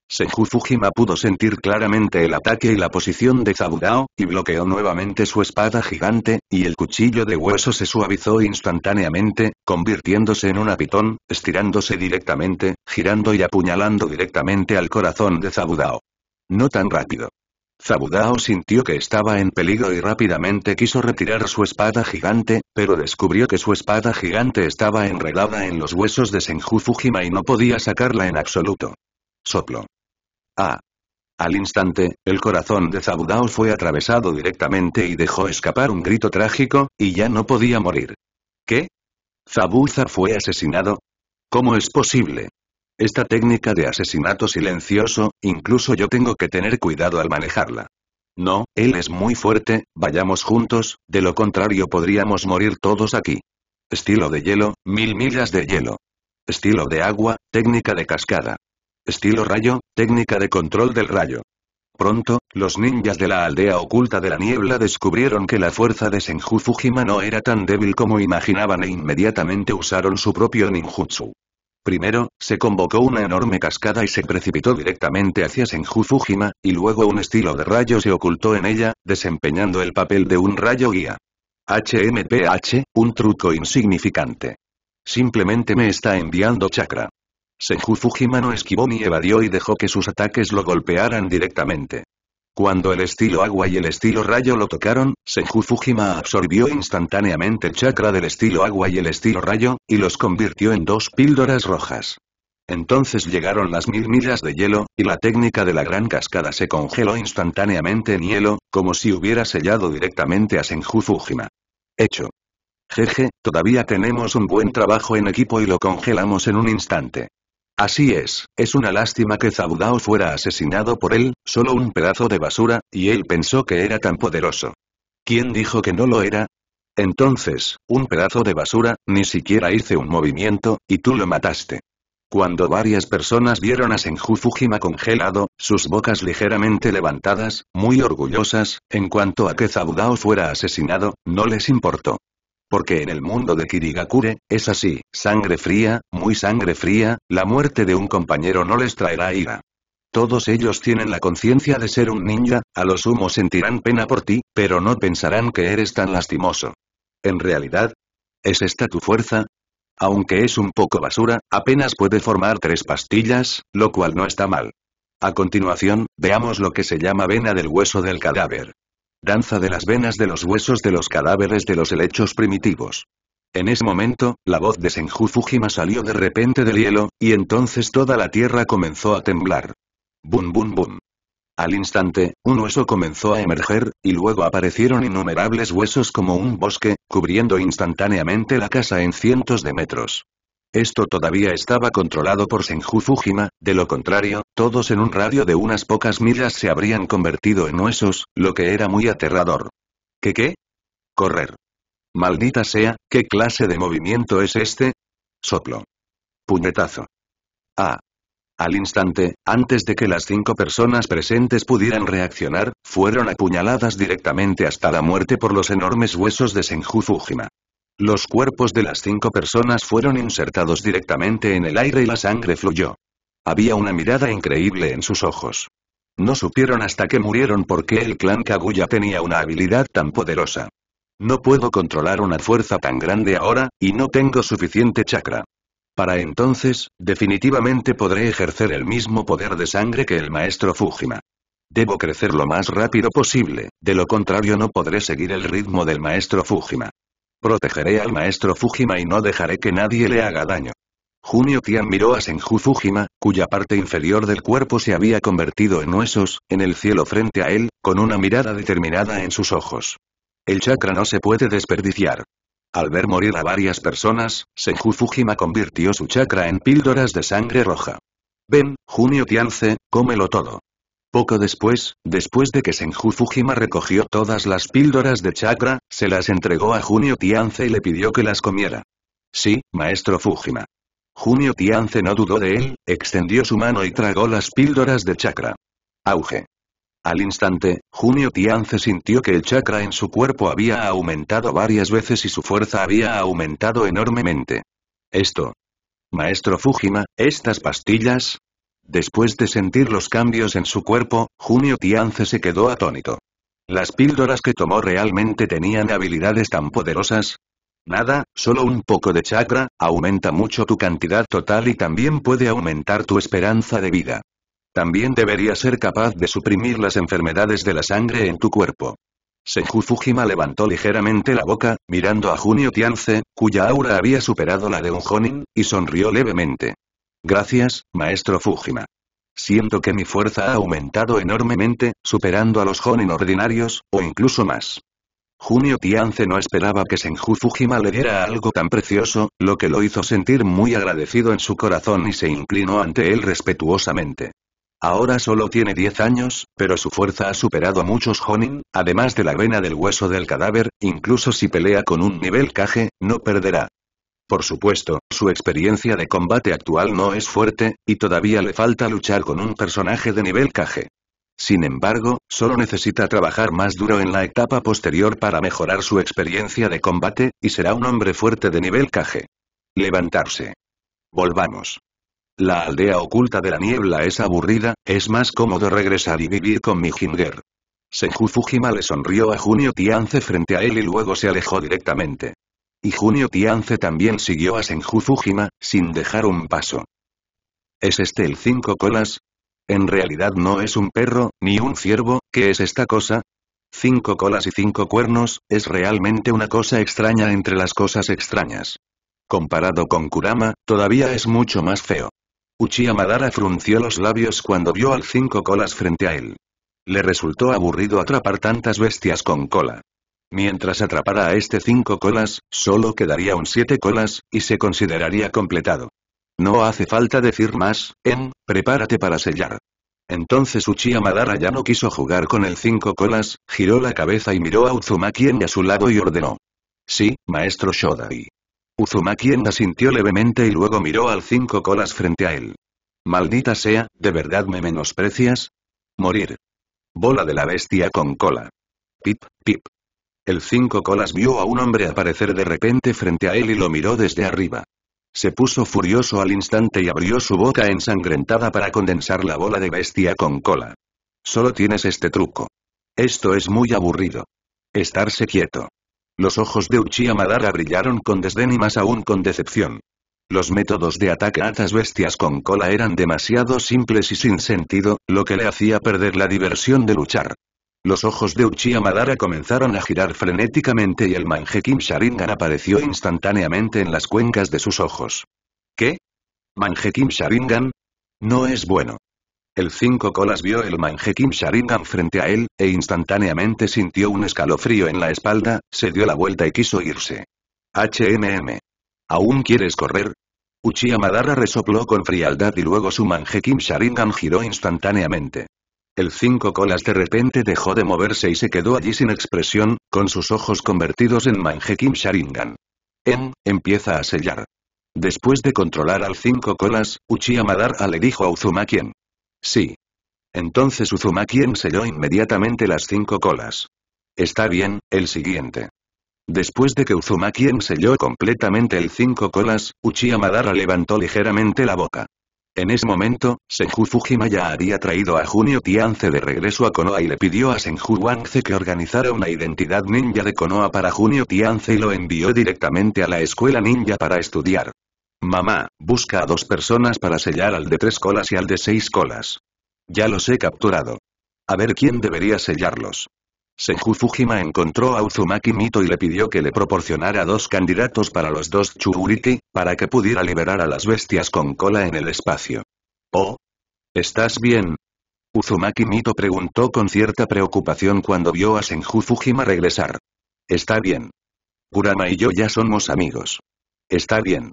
Senju Fujima pudo sentir claramente el ataque y la posición de Zabudao, y bloqueó nuevamente su espada gigante, y el cuchillo de hueso se suavizó instantáneamente, convirtiéndose en un pitón, estirándose directamente, girando y apuñalando directamente al corazón de Zabudao. No tan rápido. Zabudao sintió que estaba en peligro y rápidamente quiso retirar su espada gigante, pero descubrió que su espada gigante estaba enredada en los huesos de Senju Fujima y no podía sacarla en absoluto. Soplo. Ah. Al instante, el corazón de Zabudao fue atravesado directamente y dejó escapar un grito trágico, y ya no podía morir. ¿Qué? ¿Zabuza fue asesinado? ¿Cómo es posible? Esta técnica de asesinato silencioso, incluso yo tengo que tener cuidado al manejarla. No, él es muy fuerte, vayamos juntos, de lo contrario podríamos morir todos aquí. Estilo de hielo, mil millas de hielo. Estilo de agua, técnica de cascada. Estilo rayo, técnica de control del rayo. Pronto, los ninjas de la aldea oculta de la niebla descubrieron que la fuerza de Senju Fujima no era tan débil como imaginaban e inmediatamente usaron su propio ninjutsu. Primero, se convocó una enorme cascada y se precipitó directamente hacia Senju Fujima, y luego un estilo de rayo se ocultó en ella, desempeñando el papel de un rayo guía. HMPH, un truco insignificante. Simplemente me está enviando chakra. Senju Fujima no esquivó ni evadió y dejó que sus ataques lo golpearan directamente. Cuando el estilo agua y el estilo rayo lo tocaron, Senju Fujima absorbió instantáneamente el chakra del estilo agua y el estilo rayo, y los convirtió en dos píldoras rojas. Entonces llegaron las mil millas de hielo, y la técnica de la gran cascada se congeló instantáneamente en hielo, como si hubiera sellado directamente a Senju Fujima. Hecho. Jeje, todavía tenemos un buen trabajo en equipo y lo congelamos en un instante. Así es, es una lástima que Zabudao fuera asesinado por él, solo un pedazo de basura, y él pensó que era tan poderoso. ¿Quién dijo que no lo era? Entonces, un pedazo de basura, ni siquiera hice un movimiento, y tú lo mataste. Cuando varias personas vieron a Senju Fujima congelado, sus bocas ligeramente levantadas, muy orgullosas, en cuanto a que Zabudao fuera asesinado, no les importó. Porque en el mundo de Kirigakure, es así, sangre fría, muy sangre fría, la muerte de un compañero no les traerá ira. Todos ellos tienen la conciencia de ser un ninja, a lo sumo sentirán pena por ti, pero no pensarán que eres tan lastimoso. En realidad, ¿es esta tu fuerza? Aunque es un poco basura, apenas puede formar tres pastillas, lo cual no está mal. A continuación, veamos lo que se llama vena del hueso del cadáver. Danza de las venas de los huesos de los cadáveres de los helechos primitivos. En ese momento, la voz de Senju Fujima salió de repente del hielo, y entonces toda la tierra comenzó a temblar. Bum bum bum. Al instante, un hueso comenzó a emerger, y luego aparecieron innumerables huesos como un bosque, cubriendo instantáneamente la casa en cientos de metros. Esto todavía estaba controlado por Senju Fujima, de lo contrario, todos en un radio de unas pocas millas se habrían convertido en huesos, lo que era muy aterrador. ¿Qué qué? Correr. Maldita sea, ¿qué clase de movimiento es este? Soplo. Puñetazo. Ah. Al instante, antes de que las cinco personas presentes pudieran reaccionar, fueron apuñaladas directamente hasta la muerte por los enormes huesos de Senju Fujima. Los cuerpos de las cinco personas fueron insertados directamente en el aire y la sangre fluyó. Había una mirada increíble en sus ojos. No supieron hasta que murieron por qué el clan Kaguya tenía una habilidad tan poderosa. No puedo controlar una fuerza tan grande ahora, y no tengo suficiente chakra. Para entonces, definitivamente podré ejercer el mismo poder de sangre que el maestro Fujima. Debo crecer lo más rápido posible, de lo contrario no podré seguir el ritmo del maestro Fujima. Protegeré al maestro Fujima y no dejaré que nadie le haga daño. Junio Tian miró a Senju Fujima, cuya parte inferior del cuerpo se había convertido en huesos, en el cielo frente a él, con una mirada determinada en sus ojos. El chakra no se puede desperdiciar. Al ver morir a varias personas, Senju Fujima convirtió su chakra en píldoras de sangre roja. Ven, Junio Tiance, cómelo todo. Poco después, después de que Senju Fujima recogió todas las píldoras de chakra, se las entregó a Junio Tianze y le pidió que las comiera. Sí, maestro Fujima. Junio Tianze no dudó de él, extendió su mano y tragó las píldoras de chakra. Auge. Al instante, Junio Tianze sintió que el chakra en su cuerpo había aumentado varias veces y su fuerza había aumentado enormemente. Esto. Maestro Fujima, estas pastillas, Después de sentir los cambios en su cuerpo, Junio Tiance se quedó atónito. Las píldoras que tomó realmente tenían habilidades tan poderosas, Nada, solo un poco de chakra, aumenta mucho tu cantidad total y también puede aumentar tu esperanza de vida. También debería ser capaz de suprimir las enfermedades de la sangre en tu cuerpo. Senju Fujima levantó ligeramente la boca, mirando a Junio Tiance, cuya aura había superado la de un Jonin, y sonrió levemente. Gracias, maestro Fujima. Siento que mi fuerza ha aumentado enormemente, superando a los Honin ordinarios, o incluso más. Junio Tiance no esperaba que Senju Fujima le diera algo tan precioso, lo que lo hizo sentir muy agradecido en su corazón y se inclinó ante él respetuosamente. Ahora solo tiene 10 años, pero su fuerza ha superado a muchos Honin, además de la vena del hueso del cadáver, incluso si pelea con un nivel Kage, no perderá. Por supuesto, su experiencia de combate actual no es fuerte, y todavía le falta luchar con un personaje de nivel caje. Sin embargo, solo necesita trabajar más duro en la etapa posterior para mejorar su experiencia de combate, y será un hombre fuerte de nivel caje. Levantarse. Volvamos. La aldea oculta de la niebla es aburrida, es más cómodo regresar y vivir con mi Senju Fujima le sonrió a Junio Tiance frente a él y luego se alejó directamente. Y Junio Tianze también siguió a Senju Fujima, sin dejar un paso. ¿Es este el cinco colas? En realidad no es un perro, ni un ciervo, ¿qué es esta cosa? Cinco colas y cinco cuernos, es realmente una cosa extraña entre las cosas extrañas. Comparado con Kurama, todavía es mucho más feo. Uchiha Madara frunció los labios cuando vio al cinco colas frente a él. Le resultó aburrido atrapar tantas bestias con cola. Mientras atrapara a este cinco colas, solo quedaría un siete colas, y se consideraría completado. No hace falta decir más, En, em, prepárate para sellar. Entonces Uchiha Madara ya no quiso jugar con el cinco colas, giró la cabeza y miró a Uzumaki-en a su lado y ordenó. Sí, maestro Shodai. Uzumaki-en asintió levemente y luego miró al cinco colas frente a él. Maldita sea, ¿de verdad me menosprecias? Morir. Bola de la bestia con cola. Pip, pip. El cinco colas vio a un hombre aparecer de repente frente a él y lo miró desde arriba. Se puso furioso al instante y abrió su boca ensangrentada para condensar la bola de bestia con cola. Solo tienes este truco. Esto es muy aburrido. Estarse quieto. Los ojos de Uchiha Madara brillaron con desdén y más aún con decepción. Los métodos de ataque a las bestias con cola eran demasiado simples y sin sentido, lo que le hacía perder la diversión de luchar. Los ojos de Uchiha Madara comenzaron a girar frenéticamente y el Kim Sharingan apareció instantáneamente en las cuencas de sus ojos. ¿Qué? Kim Sharingan? No es bueno. El cinco colas vio el Kim Sharingan frente a él, e instantáneamente sintió un escalofrío en la espalda, se dio la vuelta y quiso irse. HMM. ¿Aún quieres correr? Uchiha Madara resopló con frialdad y luego su Kim Sharingan giró instantáneamente. El cinco colas de repente dejó de moverse y se quedó allí sin expresión, con sus ojos convertidos en Manjekim Sharingan. En, em, empieza a sellar. Después de controlar al cinco colas, Uchiha Madara le dijo a uzumaki Sí. Entonces uzumaki selló inmediatamente las cinco colas. Está bien, el siguiente. Después de que uzumaki selló completamente el cinco colas, Uchiha Madara levantó ligeramente la boca. En ese momento, Senju Fujima ya había traído a Junio Tianze de regreso a Konoha y le pidió a Senju Wangze que organizara una identidad ninja de Konoha para Junio Tianze y lo envió directamente a la escuela ninja para estudiar. Mamá, busca a dos personas para sellar al de tres colas y al de seis colas. Ya los he capturado. A ver quién debería sellarlos. Senju Fujima encontró a Uzumaki Mito y le pidió que le proporcionara dos candidatos para los dos Chuguriki, para que pudiera liberar a las bestias con cola en el espacio. ¿Oh? ¿Estás bien? Uzumaki Mito preguntó con cierta preocupación cuando vio a Senju Fujima regresar. Está bien. Kurama y yo ya somos amigos. Está bien.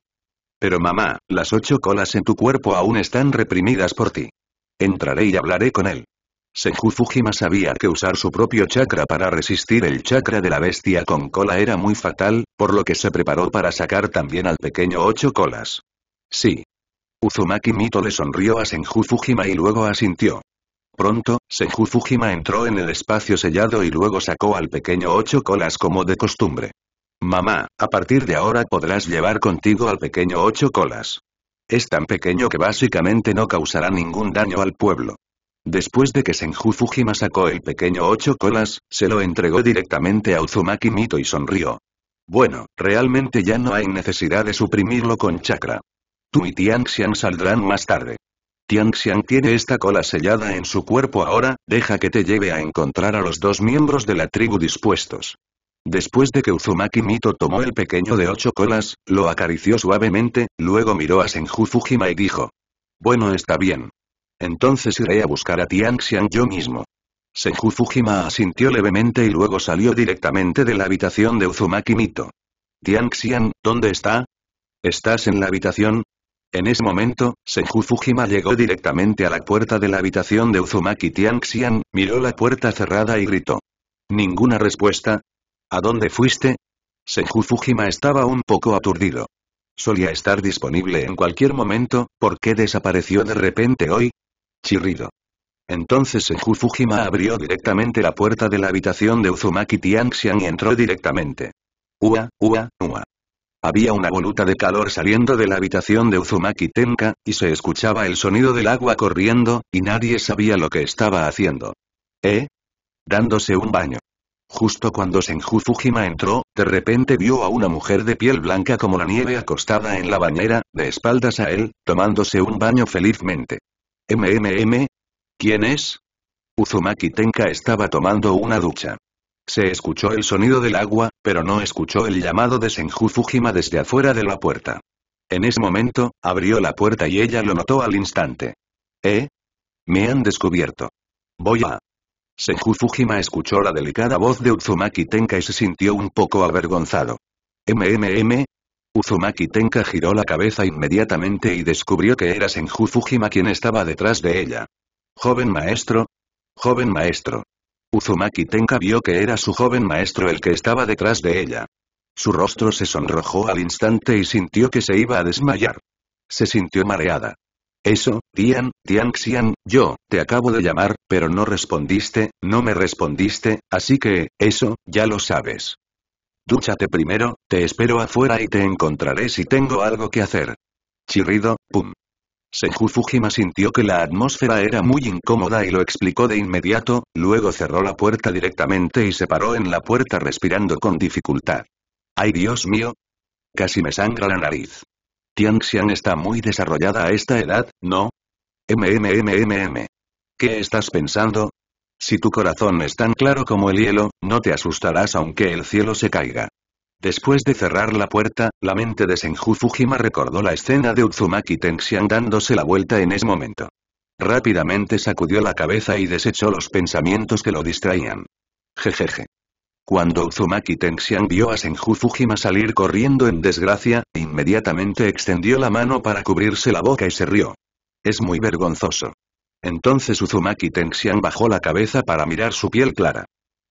Pero mamá, las ocho colas en tu cuerpo aún están reprimidas por ti. Entraré y hablaré con él. Senju Fujima sabía que usar su propio chakra para resistir el chakra de la bestia con cola era muy fatal, por lo que se preparó para sacar también al pequeño ocho colas. Sí. Uzumaki Mito le sonrió a Senju Fujima y luego asintió. Pronto, Senju Fujima entró en el espacio sellado y luego sacó al pequeño ocho colas como de costumbre. Mamá, a partir de ahora podrás llevar contigo al pequeño ocho colas. Es tan pequeño que básicamente no causará ningún daño al pueblo. Después de que Senju Fujima sacó el pequeño ocho colas, se lo entregó directamente a Uzumaki Mito y sonrió. Bueno, realmente ya no hay necesidad de suprimirlo con chakra. Tú y Tianxian saldrán más tarde. Tianxian tiene esta cola sellada en su cuerpo ahora, deja que te lleve a encontrar a los dos miembros de la tribu dispuestos. Después de que Uzumaki Mito tomó el pequeño de ocho colas, lo acarició suavemente, luego miró a Senju Fujima y dijo. Bueno está bien, entonces iré a buscar a Tianxian yo mismo. Senju Fujima asintió levemente y luego salió directamente de la habitación de Uzumaki Mito. Tianxian, ¿dónde está? ¿Estás en la habitación? En ese momento, Senju Fujima llegó directamente a la puerta de la habitación de Uzumaki Tianxian, miró la puerta cerrada y gritó. Ninguna respuesta. ¿A dónde fuiste? Senju Fujima estaba un poco aturdido. Solía estar disponible en cualquier momento, ¿por qué desapareció de repente hoy? Chirrido. Entonces Senju Fujima abrió directamente la puerta de la habitación de Uzumaki Tianxian y entró directamente. Ua, ua, ua. Había una voluta de calor saliendo de la habitación de Uzumaki Tenka, y se escuchaba el sonido del agua corriendo, y nadie sabía lo que estaba haciendo. ¿Eh? Dándose un baño. Justo cuando Senju Fujima entró, de repente vio a una mujer de piel blanca como la nieve acostada en la bañera, de espaldas a él, tomándose un baño felizmente. ¿MMM? ¿Quién es? Uzumaki Tenka estaba tomando una ducha. Se escuchó el sonido del agua, pero no escuchó el llamado de Senju Fujima desde afuera de la puerta. En ese momento, abrió la puerta y ella lo notó al instante. ¿Eh? Me han descubierto. Voy a... Senju Fujima escuchó la delicada voz de Uzumaki Tenka y se sintió un poco avergonzado. ¿MMM? Uzumaki Tenka giró la cabeza inmediatamente y descubrió que era Senju Fujima quien estaba detrás de ella. Joven maestro. Joven maestro. Uzumaki Tenka vio que era su joven maestro el que estaba detrás de ella. Su rostro se sonrojó al instante y sintió que se iba a desmayar. Se sintió mareada. Eso, Tian, Tianxian, yo, te acabo de llamar, pero no respondiste, no me respondiste, así que, eso, ya lo sabes. Dúchate primero, te espero afuera y te encontraré si tengo algo que hacer. Chirrido, pum. Senju Fujima sintió que la atmósfera era muy incómoda y lo explicó de inmediato, luego cerró la puerta directamente y se paró en la puerta respirando con dificultad. ¡Ay Dios mío! Casi me sangra la nariz. Tianxian está muy desarrollada a esta edad, ¿no? MMMMM. ¿Qué estás pensando? Si tu corazón es tan claro como el hielo, no te asustarás aunque el cielo se caiga. Después de cerrar la puerta, la mente de Senju Fujima recordó la escena de Uzumaki Tenxian dándose la vuelta en ese momento. Rápidamente sacudió la cabeza y desechó los pensamientos que lo distraían. Jejeje. Cuando Uzumaki Tenxian vio a Senju Fujima salir corriendo en desgracia, inmediatamente extendió la mano para cubrirse la boca y se rió. Es muy vergonzoso. Entonces Uzumaki Tenxian bajó la cabeza para mirar su piel clara.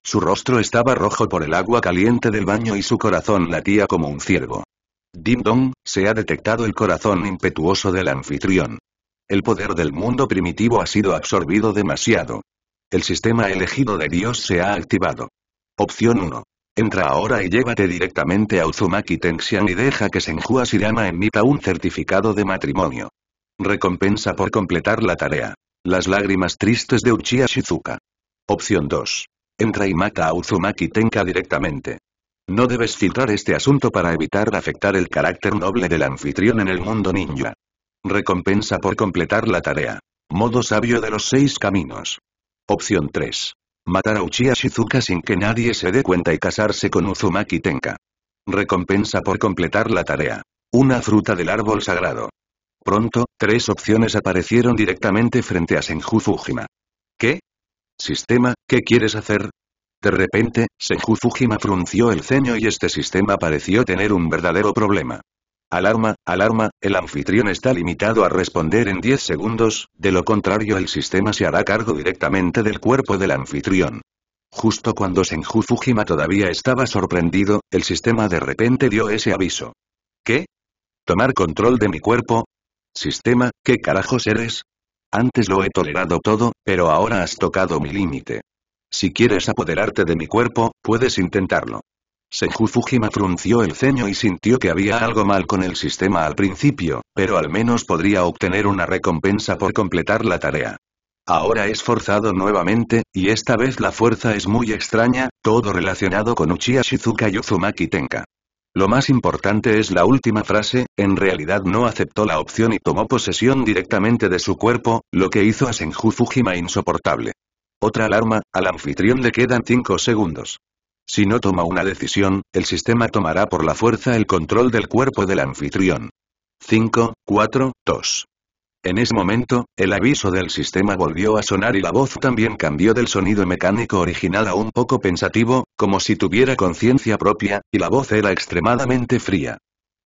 Su rostro estaba rojo por el agua caliente del baño y su corazón latía como un ciervo. Dim Dong, se ha detectado el corazón impetuoso del anfitrión. El poder del mundo primitivo ha sido absorbido demasiado. El sistema elegido de Dios se ha activado. Opción 1. Entra ahora y llévate directamente a Uzumaki Tenxian y deja que Senhua Sirama emita un certificado de matrimonio. Recompensa por completar la tarea. Las lágrimas tristes de Uchiha Shizuka. Opción 2. Entra y mata a Uzumaki Tenka directamente. No debes filtrar este asunto para evitar afectar el carácter noble del anfitrión en el mundo ninja. Recompensa por completar la tarea. Modo sabio de los seis caminos. Opción 3. Matar a Uchiha Shizuka sin que nadie se dé cuenta y casarse con Uzumaki Tenka. Recompensa por completar la tarea. Una fruta del árbol sagrado. Pronto, Tres opciones aparecieron directamente frente a Senju Fujima. ¿Qué? Sistema, ¿qué quieres hacer? De repente, Senju Fujima frunció el ceño y este sistema pareció tener un verdadero problema. Alarma, alarma, el anfitrión está limitado a responder en 10 segundos, de lo contrario el sistema se hará cargo directamente del cuerpo del anfitrión. Justo cuando Senju Fujima todavía estaba sorprendido, el sistema de repente dio ese aviso. ¿Qué? ¿Tomar control de mi cuerpo? Sistema, ¿qué carajos eres? Antes lo he tolerado todo, pero ahora has tocado mi límite. Si quieres apoderarte de mi cuerpo, puedes intentarlo. Senju Fujima frunció el ceño y sintió que había algo mal con el sistema al principio, pero al menos podría obtener una recompensa por completar la tarea. Ahora es forzado nuevamente, y esta vez la fuerza es muy extraña, todo relacionado con Uchiha Shizuka y Uzumaki Tenka. Lo más importante es la última frase, en realidad no aceptó la opción y tomó posesión directamente de su cuerpo, lo que hizo a Senju Fujima insoportable. Otra alarma, al anfitrión le quedan 5 segundos. Si no toma una decisión, el sistema tomará por la fuerza el control del cuerpo del anfitrión. 5, 4, 2. En ese momento, el aviso del sistema volvió a sonar y la voz también cambió del sonido mecánico original a un poco pensativo, como si tuviera conciencia propia, y la voz era extremadamente fría.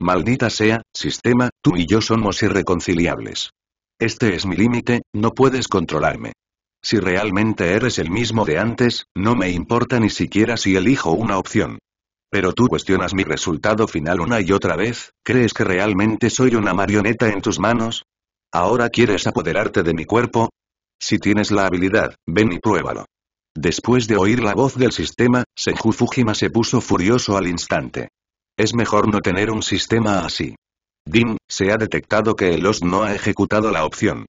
Maldita sea, sistema, tú y yo somos irreconciliables. Este es mi límite, no puedes controlarme. Si realmente eres el mismo de antes, no me importa ni siquiera si elijo una opción. Pero tú cuestionas mi resultado final una y otra vez, ¿crees que realmente soy una marioneta en tus manos? ¿Ahora quieres apoderarte de mi cuerpo? Si tienes la habilidad, ven y pruébalo. Después de oír la voz del sistema, Senju Fujima se puso furioso al instante. Es mejor no tener un sistema así. Dim, se ha detectado que el host no ha ejecutado la opción.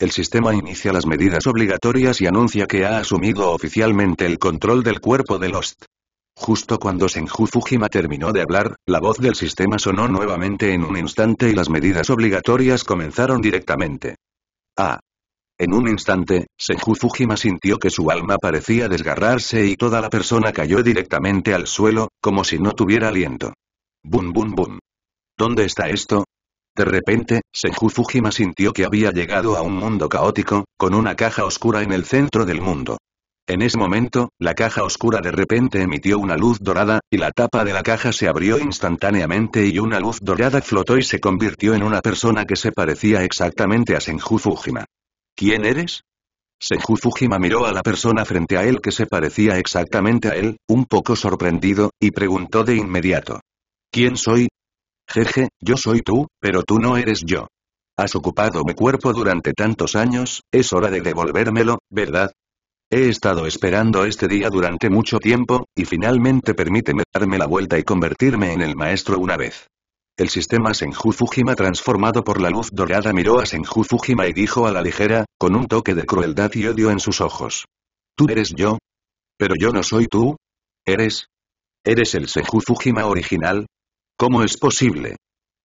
El sistema inicia las medidas obligatorias y anuncia que ha asumido oficialmente el control del cuerpo del host. Justo cuando Senju Fujima terminó de hablar, la voz del sistema sonó nuevamente en un instante y las medidas obligatorias comenzaron directamente. Ah. En un instante, Senju Fujima sintió que su alma parecía desgarrarse y toda la persona cayó directamente al suelo, como si no tuviera aliento. Bum bum bum. ¿Dónde está esto? De repente, Senju Fujima sintió que había llegado a un mundo caótico, con una caja oscura en el centro del mundo. En ese momento, la caja oscura de repente emitió una luz dorada, y la tapa de la caja se abrió instantáneamente y una luz dorada flotó y se convirtió en una persona que se parecía exactamente a Senju Fujima. ¿Quién eres? Senju Fujima miró a la persona frente a él que se parecía exactamente a él, un poco sorprendido, y preguntó de inmediato. ¿Quién soy? Jeje, yo soy tú, pero tú no eres yo. Has ocupado mi cuerpo durante tantos años, es hora de devolvérmelo, ¿verdad? He estado esperando este día durante mucho tiempo, y finalmente permíteme darme la vuelta y convertirme en el maestro una vez. El sistema Senju Fujima transformado por la luz dorada miró a Senju Fujima y dijo a la ligera, con un toque de crueldad y odio en sus ojos. ¿Tú eres yo? ¿Pero yo no soy tú? ¿Eres? ¿Eres el Senju Fujima original? ¿Cómo es posible?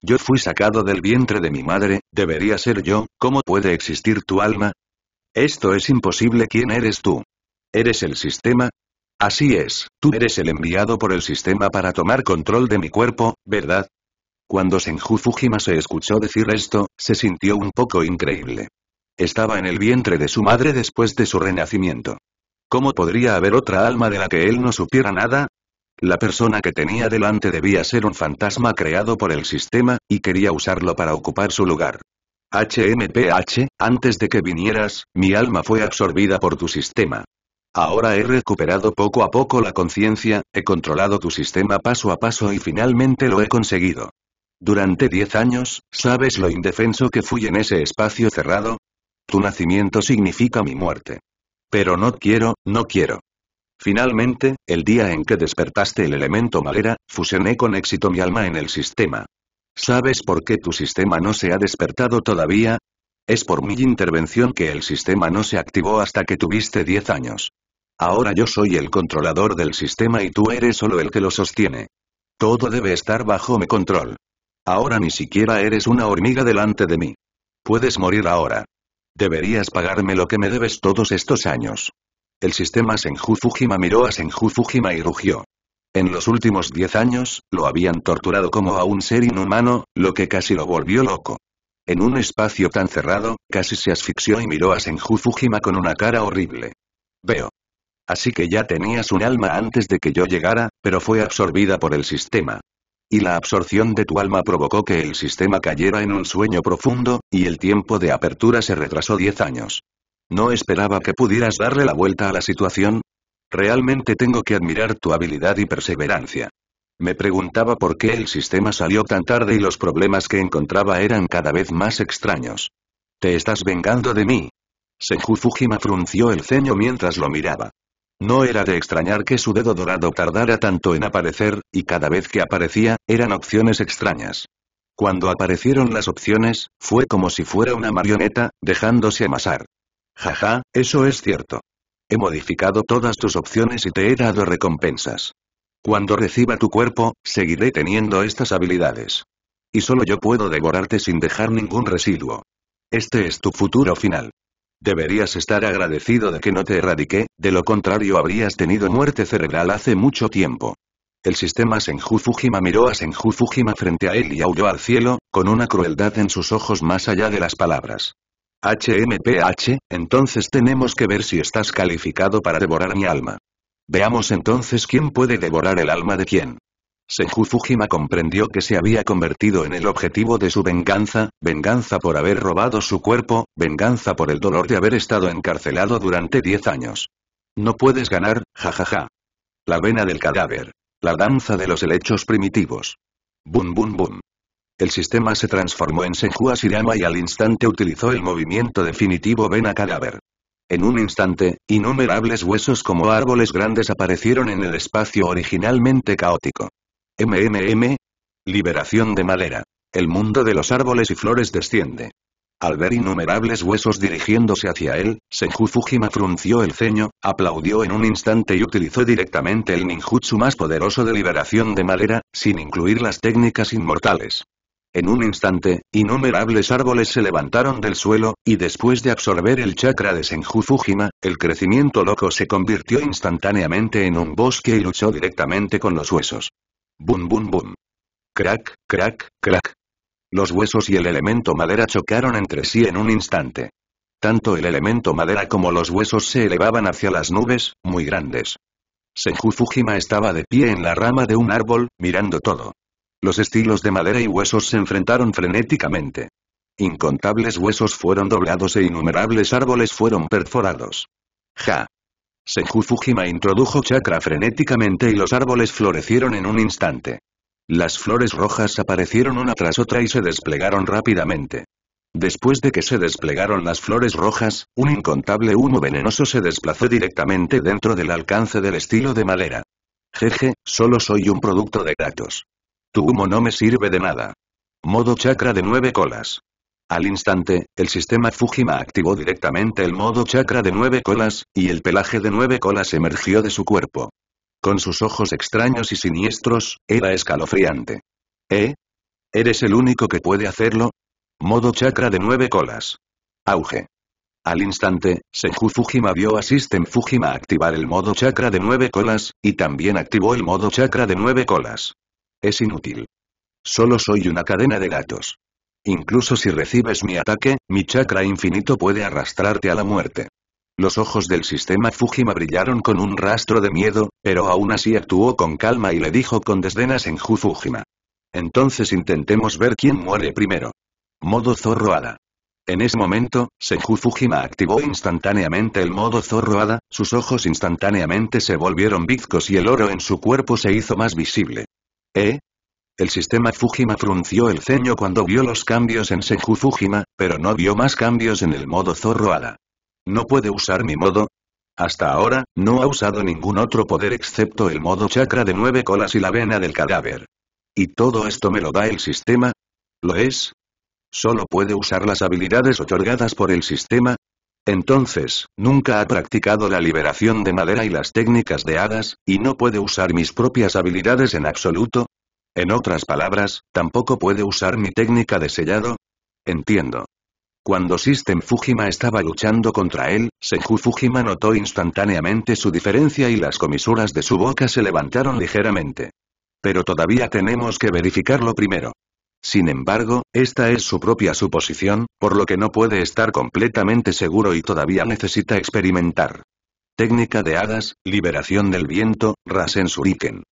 Yo fui sacado del vientre de mi madre, debería ser yo, ¿cómo puede existir tu alma? Esto es imposible. ¿Quién eres tú? ¿Eres el sistema? Así es, tú eres el enviado por el sistema para tomar control de mi cuerpo, ¿verdad? Cuando Senju Fujima se escuchó decir esto, se sintió un poco increíble. Estaba en el vientre de su madre después de su renacimiento. ¿Cómo podría haber otra alma de la que él no supiera nada? La persona que tenía delante debía ser un fantasma creado por el sistema, y quería usarlo para ocupar su lugar. HMPH, antes de que vinieras, mi alma fue absorbida por tu sistema. Ahora he recuperado poco a poco la conciencia, he controlado tu sistema paso a paso y finalmente lo he conseguido. Durante diez años, ¿sabes lo indefenso que fui en ese espacio cerrado? Tu nacimiento significa mi muerte. Pero no quiero, no quiero. Finalmente, el día en que despertaste el elemento malera, fusioné con éxito mi alma en el sistema. ¿Sabes por qué tu sistema no se ha despertado todavía? Es por mi intervención que el sistema no se activó hasta que tuviste 10 años. Ahora yo soy el controlador del sistema y tú eres solo el que lo sostiene. Todo debe estar bajo mi control. Ahora ni siquiera eres una hormiga delante de mí. Puedes morir ahora. Deberías pagarme lo que me debes todos estos años. El sistema Senju Fujima miró a Senju Fujima y rugió. En los últimos diez años, lo habían torturado como a un ser inhumano, lo que casi lo volvió loco. En un espacio tan cerrado, casi se asfixió y miró a Senju Fujima con una cara horrible. Veo. Así que ya tenías un alma antes de que yo llegara, pero fue absorbida por el sistema. Y la absorción de tu alma provocó que el sistema cayera en un sueño profundo, y el tiempo de apertura se retrasó diez años. No esperaba que pudieras darle la vuelta a la situación, Realmente tengo que admirar tu habilidad y perseverancia. Me preguntaba por qué el sistema salió tan tarde y los problemas que encontraba eran cada vez más extraños. ¿Te estás vengando de mí? Senju Fujima frunció el ceño mientras lo miraba. No era de extrañar que su dedo dorado tardara tanto en aparecer, y cada vez que aparecía, eran opciones extrañas. Cuando aparecieron las opciones, fue como si fuera una marioneta, dejándose amasar. Jaja, eso es cierto. He modificado todas tus opciones y te he dado recompensas. Cuando reciba tu cuerpo, seguiré teniendo estas habilidades. Y solo yo puedo devorarte sin dejar ningún residuo. Este es tu futuro final. Deberías estar agradecido de que no te erradiqué, de lo contrario habrías tenido muerte cerebral hace mucho tiempo. El sistema Senju Fujima miró a Senju Fujima frente a él y aulló al cielo, con una crueldad en sus ojos más allá de las palabras. HMPH, entonces tenemos que ver si estás calificado para devorar mi alma. Veamos entonces quién puede devorar el alma de quién. Senju Fujima comprendió que se había convertido en el objetivo de su venganza, venganza por haber robado su cuerpo, venganza por el dolor de haber estado encarcelado durante 10 años. No puedes ganar, jajaja. La vena del cadáver. La danza de los helechos primitivos. Bum bum bum. El sistema se transformó en Senju Asirama y al instante utilizó el movimiento definitivo vena cadáver. En un instante, innumerables huesos como árboles grandes aparecieron en el espacio originalmente caótico. MMM. Liberación de madera. El mundo de los árboles y flores desciende. Al ver innumerables huesos dirigiéndose hacia él, Senju Fujima frunció el ceño, aplaudió en un instante y utilizó directamente el ninjutsu más poderoso de liberación de madera, sin incluir las técnicas inmortales. En un instante, innumerables árboles se levantaron del suelo, y después de absorber el chakra de Senju Fujima, el crecimiento loco se convirtió instantáneamente en un bosque y luchó directamente con los huesos. Bum bum bum. Crack, crack, crack. Los huesos y el elemento madera chocaron entre sí en un instante. Tanto el elemento madera como los huesos se elevaban hacia las nubes, muy grandes. Senju Fujima estaba de pie en la rama de un árbol, mirando todo. Los estilos de madera y huesos se enfrentaron frenéticamente. Incontables huesos fueron doblados e innumerables árboles fueron perforados. ¡Ja! Senju Fujima introdujo chakra frenéticamente y los árboles florecieron en un instante. Las flores rojas aparecieron una tras otra y se desplegaron rápidamente. Después de que se desplegaron las flores rojas, un incontable humo venenoso se desplazó directamente dentro del alcance del estilo de madera. Jeje, solo soy un producto de gatos. Tu humo no me sirve de nada. Modo chakra de nueve colas. Al instante, el sistema Fujima activó directamente el modo chakra de nueve colas, y el pelaje de nueve colas emergió de su cuerpo. Con sus ojos extraños y siniestros, era escalofriante. ¿Eh? ¿Eres el único que puede hacerlo? Modo chakra de nueve colas. Auge. Al instante, Senju Fujima vio a System Fujima activar el modo chakra de nueve colas, y también activó el modo chakra de nueve colas. Es inútil. Solo soy una cadena de gatos. Incluso si recibes mi ataque, mi chakra infinito puede arrastrarte a la muerte. Los ojos del sistema Fujima brillaron con un rastro de miedo, pero aún así actuó con calma y le dijo con desdén a Senju Fujima. Entonces intentemos ver quién muere primero. Modo zorro hada. En ese momento, Senju Fujima activó instantáneamente el modo zorro hada, sus ojos instantáneamente se volvieron bizcos y el oro en su cuerpo se hizo más visible. ¿Eh? El sistema Fujima frunció el ceño cuando vio los cambios en Senju Fujima, pero no vio más cambios en el modo Zorro Ala. ¿No puede usar mi modo? Hasta ahora, no ha usado ningún otro poder excepto el modo chakra de nueve colas y la vena del cadáver. ¿Y todo esto me lo da el sistema? ¿Lo es? Solo puede usar las habilidades otorgadas por el sistema, entonces, nunca ha practicado la liberación de madera y las técnicas de hadas, y no puede usar mis propias habilidades en absoluto. En otras palabras, tampoco puede usar mi técnica de sellado. Entiendo. Cuando System Fujima estaba luchando contra él, Senju Fujima notó instantáneamente su diferencia y las comisuras de su boca se levantaron ligeramente. Pero todavía tenemos que verificarlo primero. Sin embargo, esta es su propia suposición, por lo que no puede estar completamente seguro y todavía necesita experimentar. Técnica de hadas, liberación del viento, Rasen Shuriken.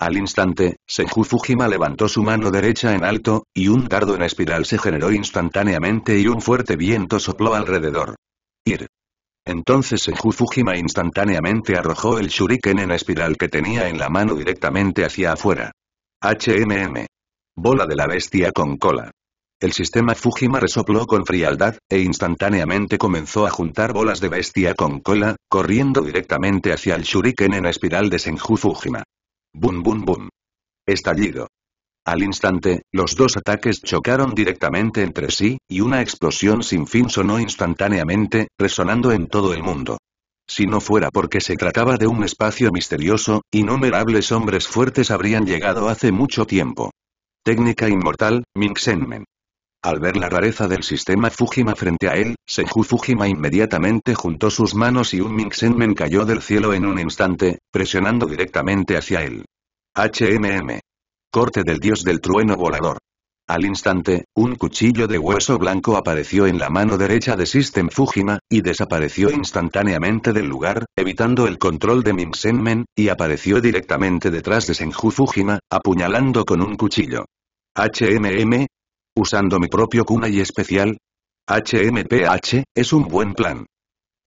Al instante, Senju Fujima levantó su mano derecha en alto, y un dardo en espiral se generó instantáneamente y un fuerte viento sopló alrededor. Ir. Entonces Senju Fujima instantáneamente arrojó el shuriken en espiral que tenía en la mano directamente hacia afuera. HMM. Bola de la bestia con cola. El sistema Fujima resopló con frialdad, e instantáneamente comenzó a juntar bolas de bestia con cola, corriendo directamente hacia el shuriken en espiral de Senju Fujima. Bum bum bum. Estallido. Al instante, los dos ataques chocaron directamente entre sí, y una explosión sin fin sonó instantáneamente, resonando en todo el mundo. Si no fuera porque se trataba de un espacio misterioso, innumerables hombres fuertes habrían llegado hace mucho tiempo. Técnica inmortal, Minxenmen. Al ver la rareza del sistema Fujima frente a él, Senju Fujima inmediatamente juntó sus manos y un Minxenmen cayó del cielo en un instante, presionando directamente hacia él. HMM. Corte del dios del trueno volador. Al instante, un cuchillo de hueso blanco apareció en la mano derecha de System Fujima, y desapareció instantáneamente del lugar, evitando el control de Senmen y apareció directamente detrás de Senju Fujima, apuñalando con un cuchillo. HMM. Usando mi propio kunai especial. HMPH, es un buen plan.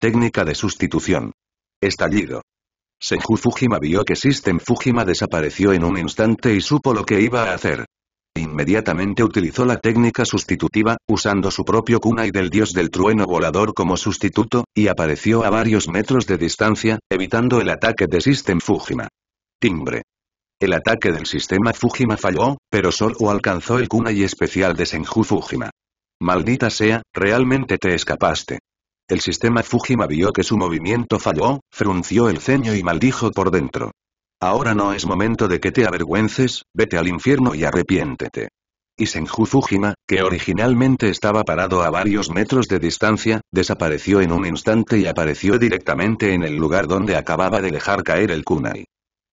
Técnica de sustitución. Estallido. Senju Fujima vio que System Fujima desapareció en un instante y supo lo que iba a hacer. Inmediatamente utilizó la técnica sustitutiva, usando su propio kunai del dios del trueno volador como sustituto, y apareció a varios metros de distancia, evitando el ataque de System Fujima. Timbre. El ataque del sistema Fujima falló, pero solo alcanzó el kunai especial de Senju Fujima. Maldita sea, realmente te escapaste. El sistema Fujima vio que su movimiento falló, frunció el ceño y maldijo por dentro. Ahora no es momento de que te avergüences, vete al infierno y arrepiéntete. Y Senju Fujima, que originalmente estaba parado a varios metros de distancia, desapareció en un instante y apareció directamente en el lugar donde acababa de dejar caer el kunai.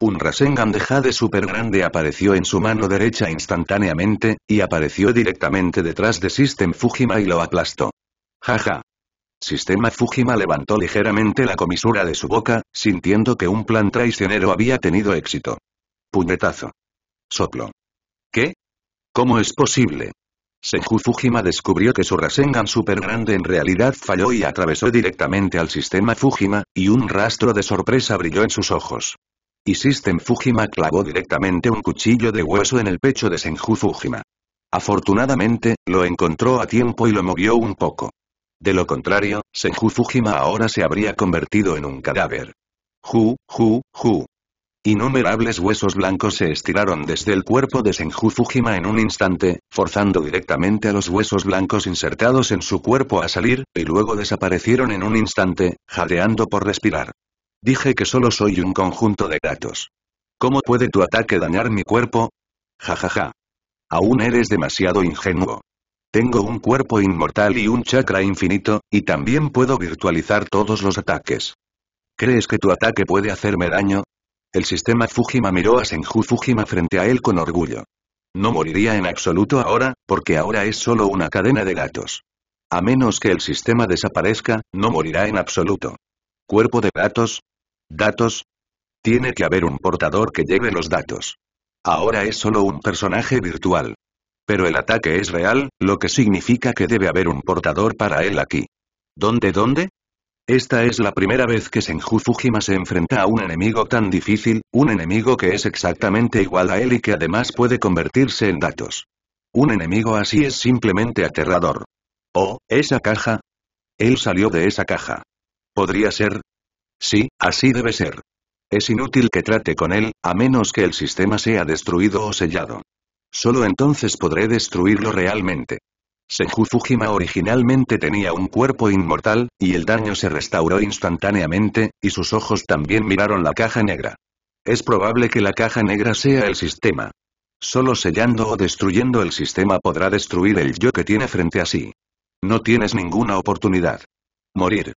Un Rasengan de Jade super grande apareció en su mano derecha instantáneamente, y apareció directamente detrás de System Fujima y lo aplastó. Jaja. Sistema Fujima levantó ligeramente la comisura de su boca, sintiendo que un plan traicionero había tenido éxito. Puñetazo. Soplo. ¿Qué? ¿Cómo es posible? Senju Fujima descubrió que su Rasengan super grande en realidad falló y atravesó directamente al sistema Fujima, y un rastro de sorpresa brilló en sus ojos. Y Fujima clavó directamente un cuchillo de hueso en el pecho de Senju Fujima. Afortunadamente, lo encontró a tiempo y lo movió un poco. De lo contrario, Senju Fujima ahora se habría convertido en un cadáver. Ju, ju, ju. Innumerables huesos blancos se estiraron desde el cuerpo de Senju Fujima en un instante, forzando directamente a los huesos blancos insertados en su cuerpo a salir, y luego desaparecieron en un instante, jadeando por respirar. Dije que solo soy un conjunto de gatos. ¿Cómo puede tu ataque dañar mi cuerpo? Jajaja. Ja, ja. Aún eres demasiado ingenuo. Tengo un cuerpo inmortal y un chakra infinito, y también puedo virtualizar todos los ataques. ¿Crees que tu ataque puede hacerme daño? El sistema Fujima miró a Senju Fujima frente a él con orgullo. No moriría en absoluto ahora, porque ahora es solo una cadena de gatos. A menos que el sistema desaparezca, no morirá en absoluto. Cuerpo de gatos. Datos. Tiene que haber un portador que lleve los datos. Ahora es solo un personaje virtual. Pero el ataque es real, lo que significa que debe haber un portador para él aquí. ¿Dónde dónde? Esta es la primera vez que Senju Fujima se enfrenta a un enemigo tan difícil, un enemigo que es exactamente igual a él y que además puede convertirse en datos. Un enemigo así es simplemente aterrador. Oh, esa caja. Él salió de esa caja. Podría ser, Sí, así debe ser. Es inútil que trate con él, a menos que el sistema sea destruido o sellado. Solo entonces podré destruirlo realmente. Senju Fujima originalmente tenía un cuerpo inmortal, y el daño se restauró instantáneamente, y sus ojos también miraron la caja negra. Es probable que la caja negra sea el sistema. Solo sellando o destruyendo el sistema podrá destruir el yo que tiene frente a sí. No tienes ninguna oportunidad. Morir.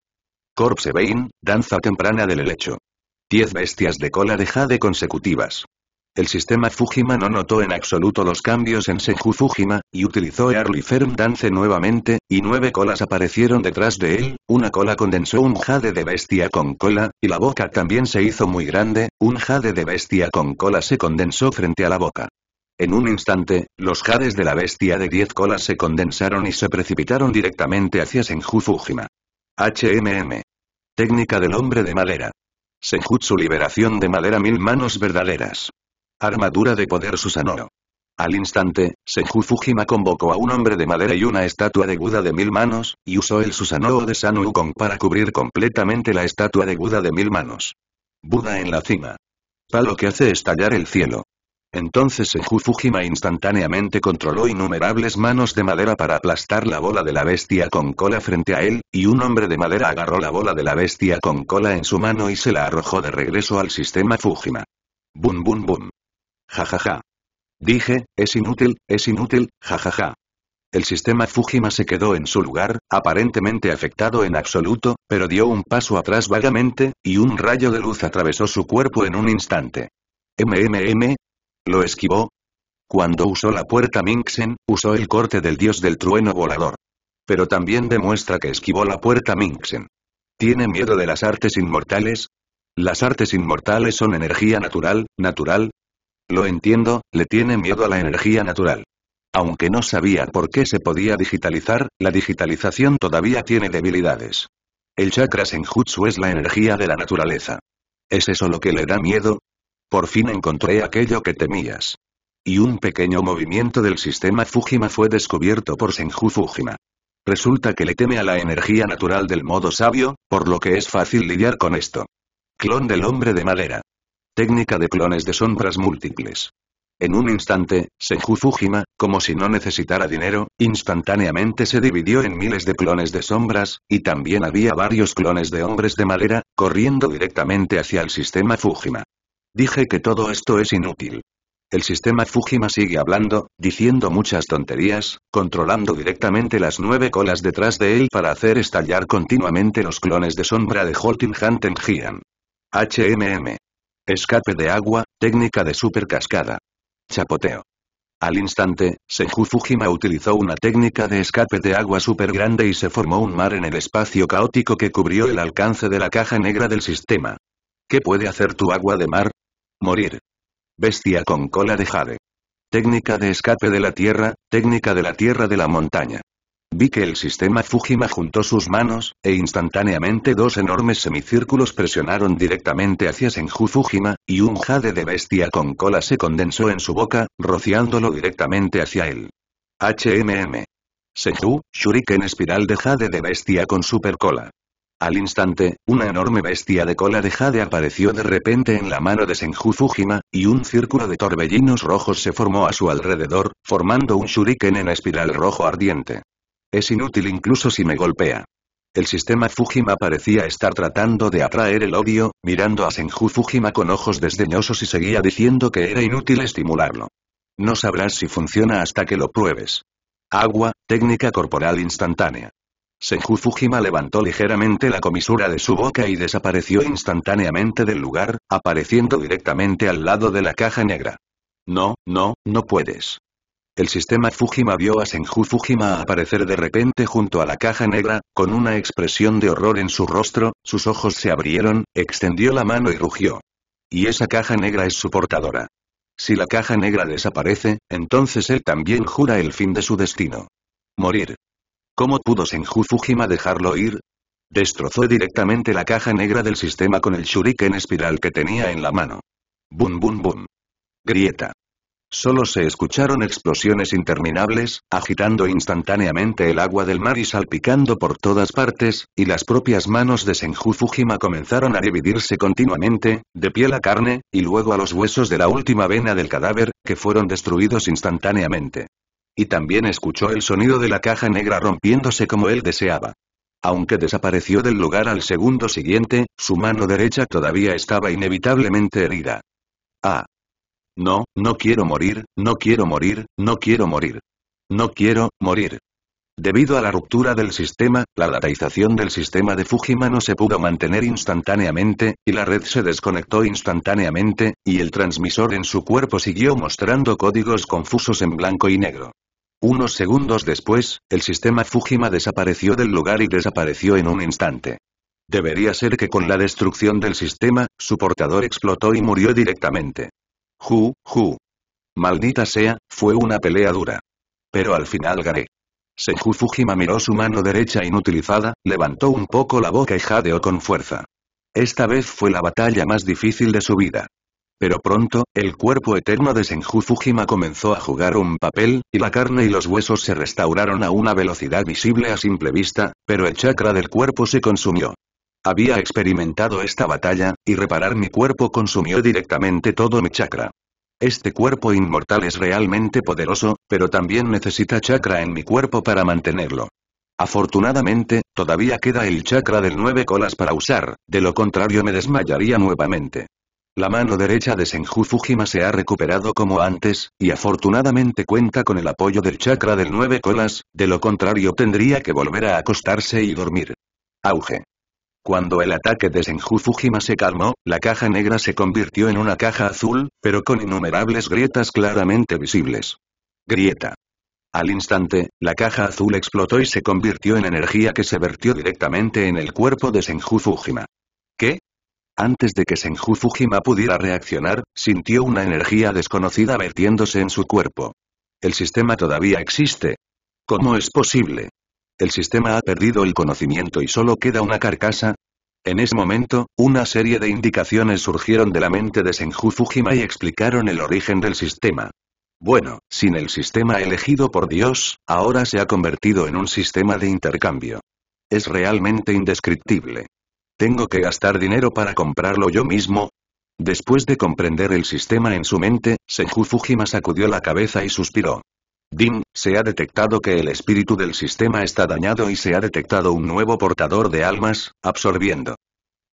Corpse Bane, danza temprana del helecho. Diez bestias de cola de jade consecutivas. El sistema Fujima no notó en absoluto los cambios en Senju Fujima, y utilizó Early Firm Dance nuevamente, y nueve colas aparecieron detrás de él, una cola condensó un jade de bestia con cola, y la boca también se hizo muy grande, un jade de bestia con cola se condensó frente a la boca. En un instante, los jades de la bestia de diez colas se condensaron y se precipitaron directamente hacia Senju Fujima. HMM. Técnica del hombre de madera. su liberación de madera mil manos verdaderas. Armadura de poder Susanoo. Al instante, Senju Fujima convocó a un hombre de madera y una estatua de Buda de mil manos, y usó el Susanoo de San Wukong para cubrir completamente la estatua de Buda de mil manos. Buda en la cima. Palo que hace estallar el cielo. Entonces Seju Fujima instantáneamente controló innumerables manos de madera para aplastar la bola de la bestia con cola frente a él, y un hombre de madera agarró la bola de la bestia con cola en su mano y se la arrojó de regreso al sistema Fujima. Bum bum bum. Ja ja ja. Dije, es inútil, es inútil, jajaja. Ja, ja. El sistema Fujima se quedó en su lugar, aparentemente afectado en absoluto, pero dio un paso atrás vagamente, y un rayo de luz atravesó su cuerpo en un instante. MMM, ¿Lo esquivó? Cuando usó la puerta Minxen, usó el corte del dios del trueno volador. Pero también demuestra que esquivó la puerta Minxen. ¿Tiene miedo de las artes inmortales? Las artes inmortales son energía natural, natural. Lo entiendo, le tiene miedo a la energía natural. Aunque no sabía por qué se podía digitalizar, la digitalización todavía tiene debilidades. El chakra senjutsu es la energía de la naturaleza. ¿Es eso lo que le da miedo? Por fin encontré aquello que temías. Y un pequeño movimiento del sistema Fujima fue descubierto por Senju Fujima. Resulta que le teme a la energía natural del modo sabio, por lo que es fácil lidiar con esto. Clon del hombre de madera. Técnica de clones de sombras múltiples. En un instante, Senju Fujima, como si no necesitara dinero, instantáneamente se dividió en miles de clones de sombras, y también había varios clones de hombres de madera, corriendo directamente hacia el sistema Fujima. Dije que todo esto es inútil. El sistema Fujima sigue hablando, diciendo muchas tonterías, controlando directamente las nueve colas detrás de él para hacer estallar continuamente los clones de sombra de Holting Hunten Gian. HMM. Escape de agua, técnica de super cascada. Chapoteo. Al instante, Senju Fujima utilizó una técnica de escape de agua super grande y se formó un mar en el espacio caótico que cubrió el alcance de la caja negra del sistema. ¿Qué puede hacer tu agua de mar? Morir. Bestia con cola de jade. Técnica de escape de la Tierra, técnica de la Tierra de la montaña. Vi que el sistema Fujima juntó sus manos, e instantáneamente dos enormes semicírculos presionaron directamente hacia Senju Fujima, y un jade de bestia con cola se condensó en su boca, rociándolo directamente hacia él. HMM. Senju, Shuriken espiral de jade de bestia con super cola. Al instante, una enorme bestia de cola de jade apareció de repente en la mano de Senju Fujima, y un círculo de torbellinos rojos se formó a su alrededor, formando un shuriken en espiral rojo ardiente. Es inútil incluso si me golpea. El sistema Fujima parecía estar tratando de atraer el odio, mirando a Senju Fujima con ojos desdeñosos y seguía diciendo que era inútil estimularlo. No sabrás si funciona hasta que lo pruebes. Agua, técnica corporal instantánea. Senju Fujima levantó ligeramente la comisura de su boca y desapareció instantáneamente del lugar, apareciendo directamente al lado de la caja negra. No, no, no puedes. El sistema Fujima vio a Senju Fujima aparecer de repente junto a la caja negra, con una expresión de horror en su rostro, sus ojos se abrieron, extendió la mano y rugió. Y esa caja negra es su portadora. Si la caja negra desaparece, entonces él también jura el fin de su destino. Morir. ¿Cómo pudo Senju Fujima dejarlo ir? Destrozó directamente la caja negra del sistema con el shuriken espiral que tenía en la mano. Bum bum bum. Grieta. Solo se escucharon explosiones interminables, agitando instantáneamente el agua del mar y salpicando por todas partes, y las propias manos de Senju Fujima comenzaron a dividirse continuamente, de piel a carne, y luego a los huesos de la última vena del cadáver, que fueron destruidos instantáneamente. Y también escuchó el sonido de la caja negra rompiéndose como él deseaba. Aunque desapareció del lugar al segundo siguiente, su mano derecha todavía estaba inevitablemente herida. Ah. No, no quiero morir, no quiero morir, no quiero morir. No quiero morir. Debido a la ruptura del sistema, la dataización del sistema de Fujima no se pudo mantener instantáneamente, y la red se desconectó instantáneamente, y el transmisor en su cuerpo siguió mostrando códigos confusos en blanco y negro. Unos segundos después, el sistema Fujima desapareció del lugar y desapareció en un instante. Debería ser que con la destrucción del sistema, su portador explotó y murió directamente. Ju, ju. Maldita sea, fue una pelea dura. Pero al final gané. Senju Fujima miró su mano derecha inutilizada, levantó un poco la boca y jadeó con fuerza. Esta vez fue la batalla más difícil de su vida. Pero pronto, el cuerpo eterno de Senju Fujima comenzó a jugar un papel, y la carne y los huesos se restauraron a una velocidad visible a simple vista, pero el chakra del cuerpo se consumió. Había experimentado esta batalla, y reparar mi cuerpo consumió directamente todo mi chakra. Este cuerpo inmortal es realmente poderoso, pero también necesita chakra en mi cuerpo para mantenerlo. Afortunadamente, todavía queda el chakra del nueve colas para usar, de lo contrario me desmayaría nuevamente. La mano derecha de Senju Fujima se ha recuperado como antes, y afortunadamente cuenta con el apoyo del chakra del nueve colas, de lo contrario tendría que volver a acostarse y dormir. Auge. Cuando el ataque de Senju Fujima se calmó, la caja negra se convirtió en una caja azul, pero con innumerables grietas claramente visibles. Grieta. Al instante, la caja azul explotó y se convirtió en energía que se vertió directamente en el cuerpo de Senju Fujima. ¿Qué? Antes de que Senju Fujima pudiera reaccionar, sintió una energía desconocida vertiéndose en su cuerpo. El sistema todavía existe. ¿Cómo es posible? El sistema ha perdido el conocimiento y solo queda una carcasa. En ese momento, una serie de indicaciones surgieron de la mente de Senju Fujima y explicaron el origen del sistema. Bueno, sin el sistema elegido por Dios, ahora se ha convertido en un sistema de intercambio. Es realmente indescriptible. ¿Tengo que gastar dinero para comprarlo yo mismo? Después de comprender el sistema en su mente, Senju Fujima sacudió la cabeza y suspiró. DIM, se ha detectado que el espíritu del sistema está dañado y se ha detectado un nuevo portador de almas, absorbiendo.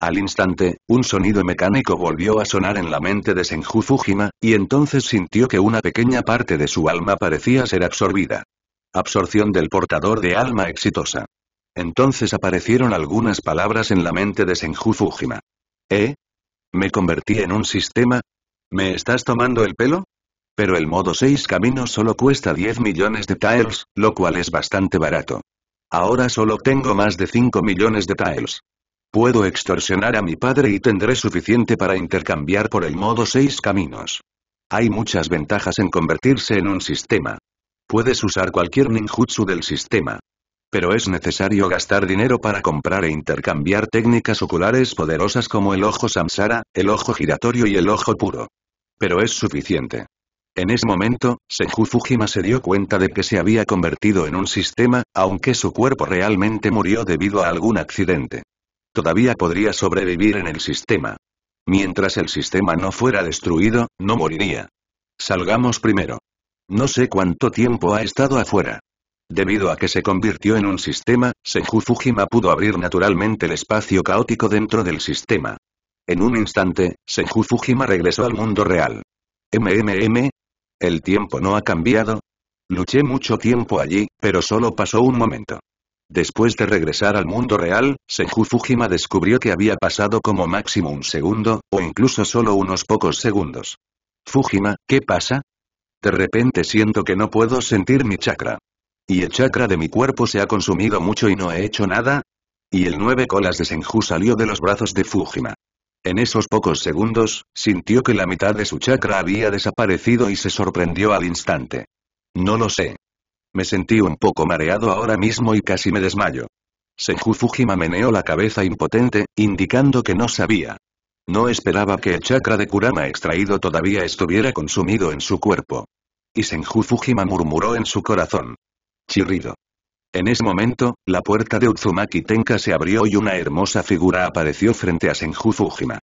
Al instante, un sonido mecánico volvió a sonar en la mente de Senju Fujima, y entonces sintió que una pequeña parte de su alma parecía ser absorbida. Absorción del portador de alma exitosa. Entonces aparecieron algunas palabras en la mente de Senju Fujima. ¿Eh? ¿Me convertí en un sistema? ¿Me estás tomando el pelo? Pero el modo 6 caminos solo cuesta 10 millones de tiles, lo cual es bastante barato. Ahora solo tengo más de 5 millones de tiles. Puedo extorsionar a mi padre y tendré suficiente para intercambiar por el modo 6 caminos. Hay muchas ventajas en convertirse en un sistema. Puedes usar cualquier ninjutsu del sistema. Pero es necesario gastar dinero para comprar e intercambiar técnicas oculares poderosas como el ojo samsara, el ojo giratorio y el ojo puro. Pero es suficiente. En ese momento, Senju Fujima se dio cuenta de que se había convertido en un sistema, aunque su cuerpo realmente murió debido a algún accidente. Todavía podría sobrevivir en el sistema. Mientras el sistema no fuera destruido, no moriría. Salgamos primero. No sé cuánto tiempo ha estado afuera. Debido a que se convirtió en un sistema, Senju Fujima pudo abrir naturalmente el espacio caótico dentro del sistema. En un instante, Senju Fujima regresó al mundo real. MMM, el tiempo no ha cambiado. Luché mucho tiempo allí, pero solo pasó un momento. Después de regresar al mundo real, Senju Fujima descubrió que había pasado como máximo un segundo, o incluso solo unos pocos segundos. Fujima, ¿qué pasa? De repente siento que no puedo sentir mi chakra. ¿Y el chakra de mi cuerpo se ha consumido mucho y no he hecho nada? Y el nueve colas de Senju salió de los brazos de Fujima. En esos pocos segundos, sintió que la mitad de su chakra había desaparecido y se sorprendió al instante. No lo sé. Me sentí un poco mareado ahora mismo y casi me desmayo. Senju Fujima meneó la cabeza impotente, indicando que no sabía. No esperaba que el chakra de Kurama extraído todavía estuviera consumido en su cuerpo. Y Senju Fujima murmuró en su corazón. Chirrido. En ese momento, la puerta de Uzumaki Tenka se abrió y una hermosa figura apareció frente a Senju Fujima.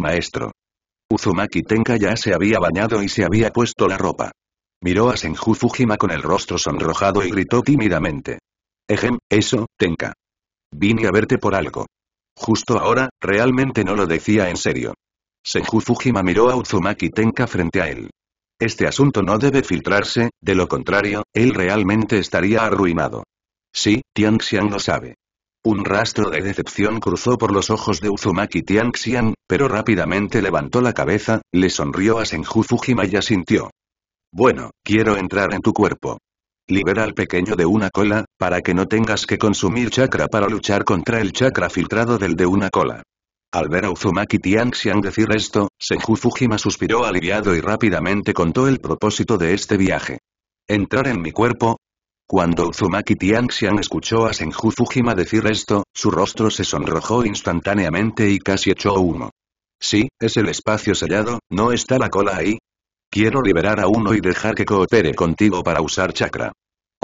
Maestro. Uzumaki Tenka ya se había bañado y se había puesto la ropa. Miró a Senju Fujima con el rostro sonrojado y gritó tímidamente. Ejem, eso, Tenka. Vine a verte por algo. Justo ahora, realmente no lo decía en serio. Senju Fujima miró a Uzumaki Tenka frente a él. Este asunto no debe filtrarse, de lo contrario, él realmente estaría arruinado. Sí, Tianxian lo sabe. Un rastro de decepción cruzó por los ojos de Uzumaki Tianxian, pero rápidamente levantó la cabeza, le sonrió a Senju Fujima y asintió. Bueno, quiero entrar en tu cuerpo. Libera al pequeño de una cola, para que no tengas que consumir chakra para luchar contra el chakra filtrado del de una cola. Al ver a Uzumaki Tianxian decir esto, Senju Fujima suspiró aliviado y rápidamente contó el propósito de este viaje. Entrar en mi cuerpo, cuando Uzumaki Tianxian escuchó a Senju Fujima decir esto, su rostro se sonrojó instantáneamente y casi echó humo. Sí, es el espacio sellado, ¿no está la cola ahí? Quiero liberar a uno y dejar que coopere contigo para usar chakra.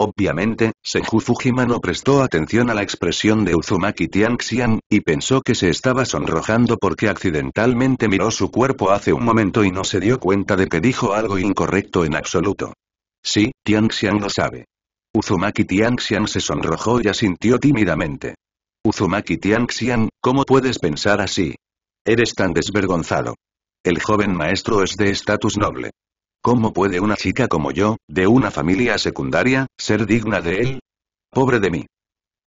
Obviamente, Senju Fujima no prestó atención a la expresión de Uzumaki Tianxian, y pensó que se estaba sonrojando porque accidentalmente miró su cuerpo hace un momento y no se dio cuenta de que dijo algo incorrecto en absoluto. Sí, Tianxian lo sabe. Uzumaki Tianxian se sonrojó y asintió tímidamente. Uzumaki Tianxian, ¿cómo puedes pensar así? Eres tan desvergonzado. El joven maestro es de estatus noble. ¿Cómo puede una chica como yo, de una familia secundaria, ser digna de él? Pobre de mí.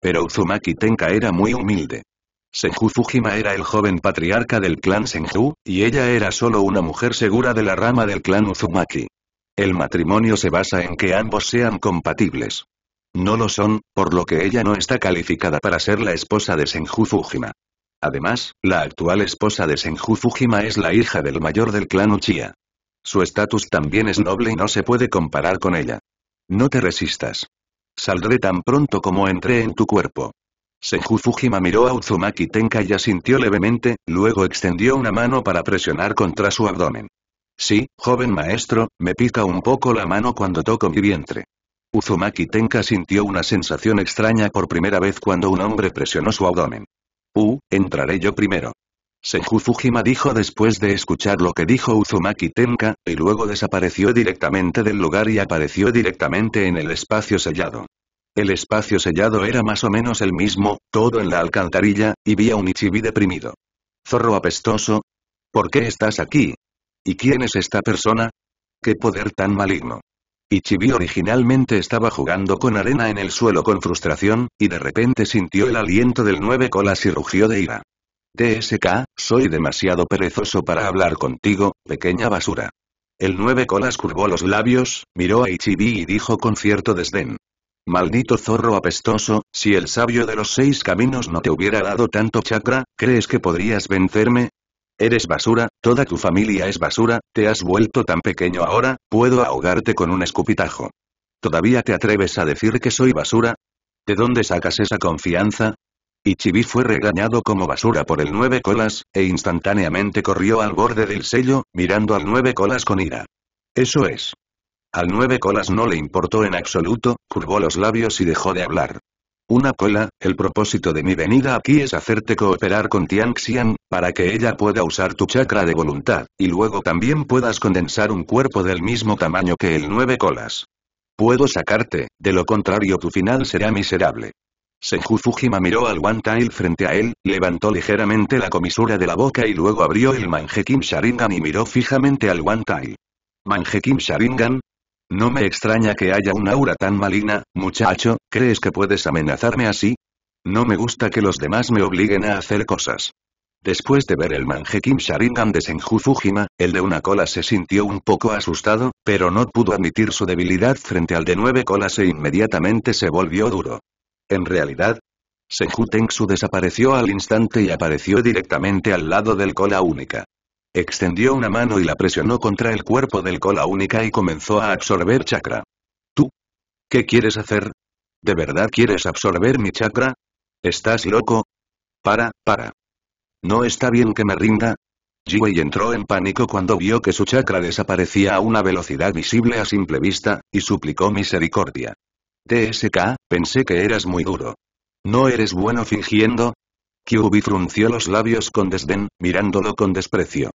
Pero Uzumaki Tenka era muy humilde. Senju Fujima era el joven patriarca del clan Senju, y ella era solo una mujer segura de la rama del clan Uzumaki. El matrimonio se basa en que ambos sean compatibles. No lo son, por lo que ella no está calificada para ser la esposa de Senju Fujima. Además, la actual esposa de Senju Fujima es la hija del mayor del clan Uchiha. Su estatus también es noble y no se puede comparar con ella. No te resistas. Saldré tan pronto como entré en tu cuerpo. Senju Fujima miró a Uzumaki Tenka y asintió levemente, luego extendió una mano para presionar contra su abdomen. Sí, joven maestro, me pica un poco la mano cuando toco mi vientre. Uzumaki Tenka sintió una sensación extraña por primera vez cuando un hombre presionó su abdomen. Uh, entraré yo primero. Senju Fujima dijo después de escuchar lo que dijo Uzumaki Tenka, y luego desapareció directamente del lugar y apareció directamente en el espacio sellado. El espacio sellado era más o menos el mismo, todo en la alcantarilla, y vi a un Ichibi deprimido. Zorro apestoso. ¿Por qué estás aquí? ¿Y quién es esta persona? ¡Qué poder tan maligno! Ichibi originalmente estaba jugando con arena en el suelo con frustración, y de repente sintió el aliento del nueve colas y rugió de ira. TSK, soy demasiado perezoso para hablar contigo, pequeña basura. El nueve colas curvó los labios, miró a Ichibi y dijo con cierto desdén. Maldito zorro apestoso, si el sabio de los seis caminos no te hubiera dado tanto chakra, ¿crees que podrías vencerme? Eres basura, toda tu familia es basura, te has vuelto tan pequeño ahora, puedo ahogarte con un escupitajo. ¿Todavía te atreves a decir que soy basura? ¿De dónde sacas esa confianza? Ichibi fue regañado como basura por el nueve colas, e instantáneamente corrió al borde del sello, mirando al nueve colas con ira. Eso es. Al nueve colas no le importó en absoluto, curvó los labios y dejó de hablar. Una cola, el propósito de mi venida aquí es hacerte cooperar con Tianxian, para que ella pueda usar tu chakra de voluntad, y luego también puedas condensar un cuerpo del mismo tamaño que el nueve colas. Puedo sacarte, de lo contrario tu final será miserable. Senju Fujima miró al One Tail frente a él, levantó ligeramente la comisura de la boca y luego abrió el Manjekim Sharingan y miró fijamente al One Tail. Manjekim Sharingan, no me extraña que haya un aura tan maligna, muchacho, ¿crees que puedes amenazarme así? No me gusta que los demás me obliguen a hacer cosas. Después de ver el Kim Sharingan de Senju Fujima, el de una cola se sintió un poco asustado, pero no pudo admitir su debilidad frente al de nueve colas e inmediatamente se volvió duro. En realidad, Senju Tengsu desapareció al instante y apareció directamente al lado del cola única. Extendió una mano y la presionó contra el cuerpo del cola única y comenzó a absorber chakra. ¿Tú? ¿Qué quieres hacer? ¿De verdad quieres absorber mi chakra? ¿Estás loco? Para, para. No está bien que me rinda, Jiwei entró en pánico cuando vio que su chakra desaparecía a una velocidad visible a simple vista, y suplicó misericordia. TSK, pensé que eras muy duro. ¿No eres bueno fingiendo? Kyubi frunció los labios con desdén, mirándolo con desprecio.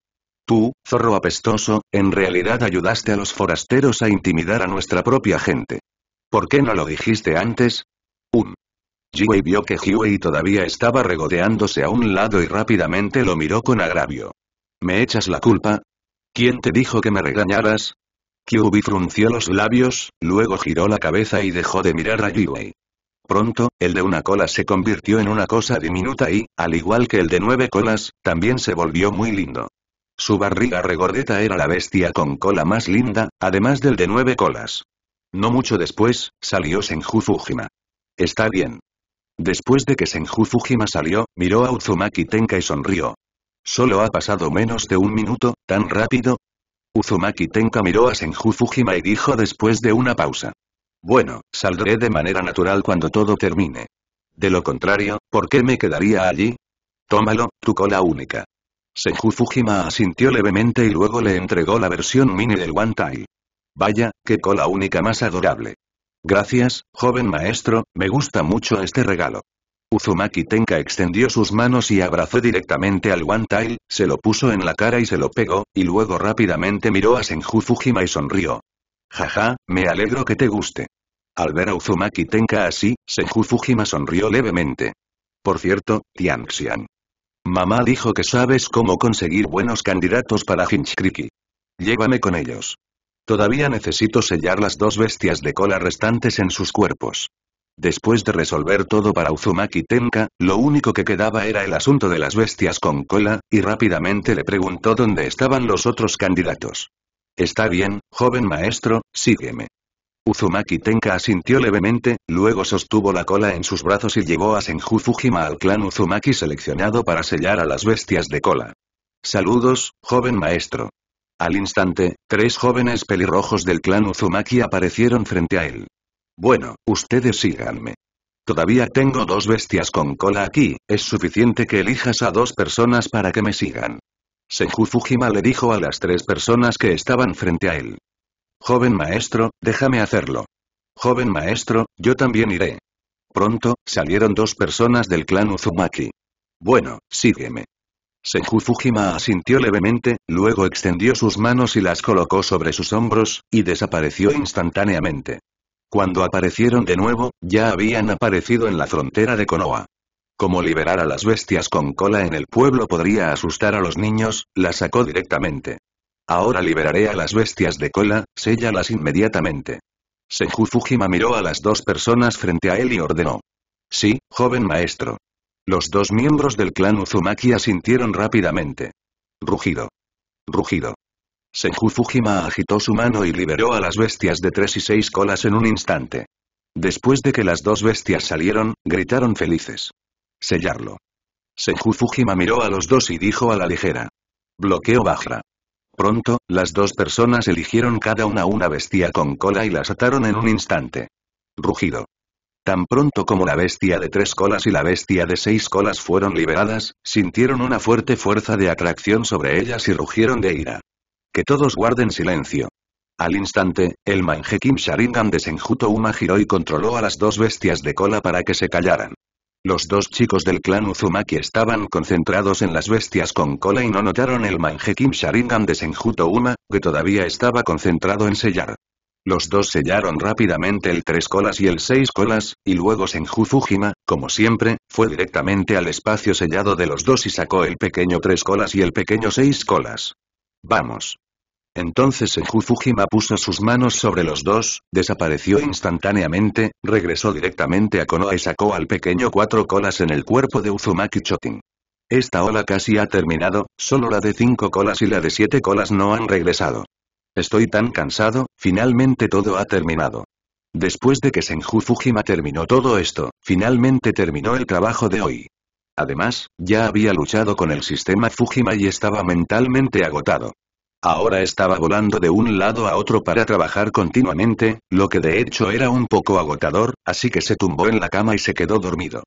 Tú, zorro apestoso, en realidad ayudaste a los forasteros a intimidar a nuestra propia gente. ¿Por qué no lo dijiste antes? Um. Jiwei vio que Jiwei todavía estaba regodeándose a un lado y rápidamente lo miró con agravio. ¿Me echas la culpa? ¿Quién te dijo que me regañaras? Kyubi frunció los labios, luego giró la cabeza y dejó de mirar a Jiwei. Pronto, el de una cola se convirtió en una cosa diminuta y, al igual que el de nueve colas, también se volvió muy lindo. Su barriga regordeta era la bestia con cola más linda, además del de nueve colas. No mucho después, salió Senju Fujima. Está bien. Después de que Senju Fujima salió, miró a Uzumaki Tenka y sonrió. Solo ha pasado menos de un minuto, tan rápido. Uzumaki Tenka miró a Senju Fujima y dijo después de una pausa. Bueno, saldré de manera natural cuando todo termine. De lo contrario, ¿por qué me quedaría allí? Tómalo, tu cola única. Senju Fujima asintió levemente y luego le entregó la versión mini del One Tai. Vaya, qué cola única más adorable. Gracias, joven maestro, me gusta mucho este regalo. Uzumaki Tenka extendió sus manos y abrazó directamente al One se lo puso en la cara y se lo pegó, y luego rápidamente miró a Senju Fujima y sonrió. Jaja, me alegro que te guste. Al ver a Uzumaki Tenka así, Senju Fujima sonrió levemente. Por cierto, Tianxian. Mamá dijo que sabes cómo conseguir buenos candidatos para Hinchcriki. Llévame con ellos. Todavía necesito sellar las dos bestias de cola restantes en sus cuerpos. Después de resolver todo para Uzumaki Tenka, lo único que quedaba era el asunto de las bestias con cola, y rápidamente le preguntó dónde estaban los otros candidatos. Está bien, joven maestro, sígueme. Uzumaki Tenka asintió levemente, luego sostuvo la cola en sus brazos y llevó a Senju Fujima al clan Uzumaki seleccionado para sellar a las bestias de cola. Saludos, joven maestro. Al instante, tres jóvenes pelirrojos del clan Uzumaki aparecieron frente a él. Bueno, ustedes síganme. Todavía tengo dos bestias con cola aquí, es suficiente que elijas a dos personas para que me sigan. Senju Fujima le dijo a las tres personas que estaban frente a él. Joven maestro, déjame hacerlo. Joven maestro, yo también iré. Pronto, salieron dos personas del clan Uzumaki. Bueno, sígueme. Senju Fujima asintió levemente, luego extendió sus manos y las colocó sobre sus hombros, y desapareció instantáneamente. Cuando aparecieron de nuevo, ya habían aparecido en la frontera de Konoha. Como liberar a las bestias con cola en el pueblo podría asustar a los niños, la sacó directamente. Ahora liberaré a las bestias de cola, séllalas inmediatamente. Senju Fujima miró a las dos personas frente a él y ordenó. Sí, joven maestro. Los dos miembros del clan Uzumaki asintieron rápidamente. Rugido. Rugido. Senju Fujima agitó su mano y liberó a las bestias de tres y seis colas en un instante. Después de que las dos bestias salieron, gritaron felices. Sellarlo. Senju Fujima miró a los dos y dijo a la ligera. Bloqueo Bajra. Pronto, las dos personas eligieron cada una una bestia con cola y las ataron en un instante. Rugido. Tan pronto como la bestia de tres colas y la bestia de seis colas fueron liberadas, sintieron una fuerte fuerza de atracción sobre ellas y rugieron de ira. Que todos guarden silencio. Al instante, el Manjekim Sharingan desenjuto un Uma y controló a las dos bestias de cola para que se callaran. Los dos chicos del clan Uzumaki estaban concentrados en las bestias con cola y no notaron el manjekim Sharingan de Senjuto Uma, que todavía estaba concentrado en sellar. Los dos sellaron rápidamente el tres colas y el seis colas, y luego Senju Fujima, como siempre, fue directamente al espacio sellado de los dos y sacó el pequeño tres colas y el pequeño seis colas. Vamos. Entonces Senju Fujima puso sus manos sobre los dos, desapareció instantáneamente, regresó directamente a Konoha y sacó al pequeño cuatro colas en el cuerpo de Uzumaki Chotin. Esta ola casi ha terminado, solo la de cinco colas y la de siete colas no han regresado. Estoy tan cansado, finalmente todo ha terminado. Después de que Senju Fujima terminó todo esto, finalmente terminó el trabajo de hoy. Además, ya había luchado con el sistema Fujima y estaba mentalmente agotado. Ahora estaba volando de un lado a otro para trabajar continuamente, lo que de hecho era un poco agotador, así que se tumbó en la cama y se quedó dormido.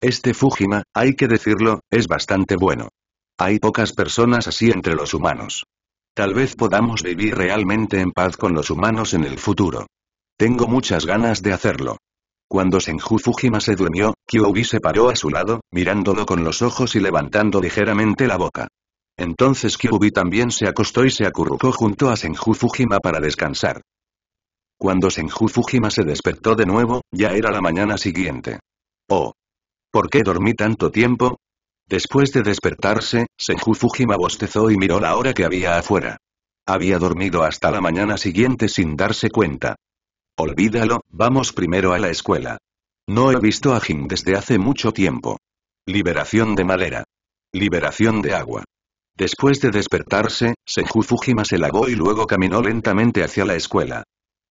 Este Fujima, hay que decirlo, es bastante bueno. Hay pocas personas así entre los humanos. Tal vez podamos vivir realmente en paz con los humanos en el futuro. Tengo muchas ganas de hacerlo. Cuando Senju Fujima se durmió, Kyoubi se paró a su lado, mirándolo con los ojos y levantando ligeramente la boca. Entonces Kyuubi también se acostó y se acurrucó junto a Senju Fujima para descansar. Cuando Senju Fujima se despertó de nuevo, ya era la mañana siguiente. Oh. ¿Por qué dormí tanto tiempo? Después de despertarse, Senju Fujima bostezó y miró la hora que había afuera. Había dormido hasta la mañana siguiente sin darse cuenta. Olvídalo, vamos primero a la escuela. No he visto a Jin desde hace mucho tiempo. Liberación de madera. Liberación de agua. Después de despertarse, Senju Fujima se lavó y luego caminó lentamente hacia la escuela.